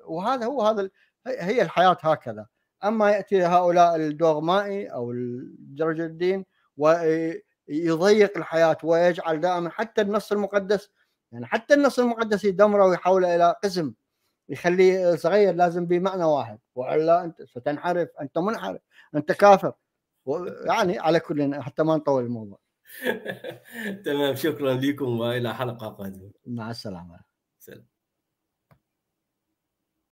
وهذا هو هذا هي الحياه هكذا اما ياتي هؤلاء الدوغمائي او الدرج الدين ويضيق الحياه ويجعل دائما حتى النص المقدس يعني حتى النص المقدس يدمره ويحوله الى قسم يخلي صغير لازم بمعنى واحد والا انت ستنحرف انت منحرف انت كافر يعني على كل حتى ما نطول الموضوع (laughs) تمام شكرا لكم والى حلقه قادمه مع السلامه سلام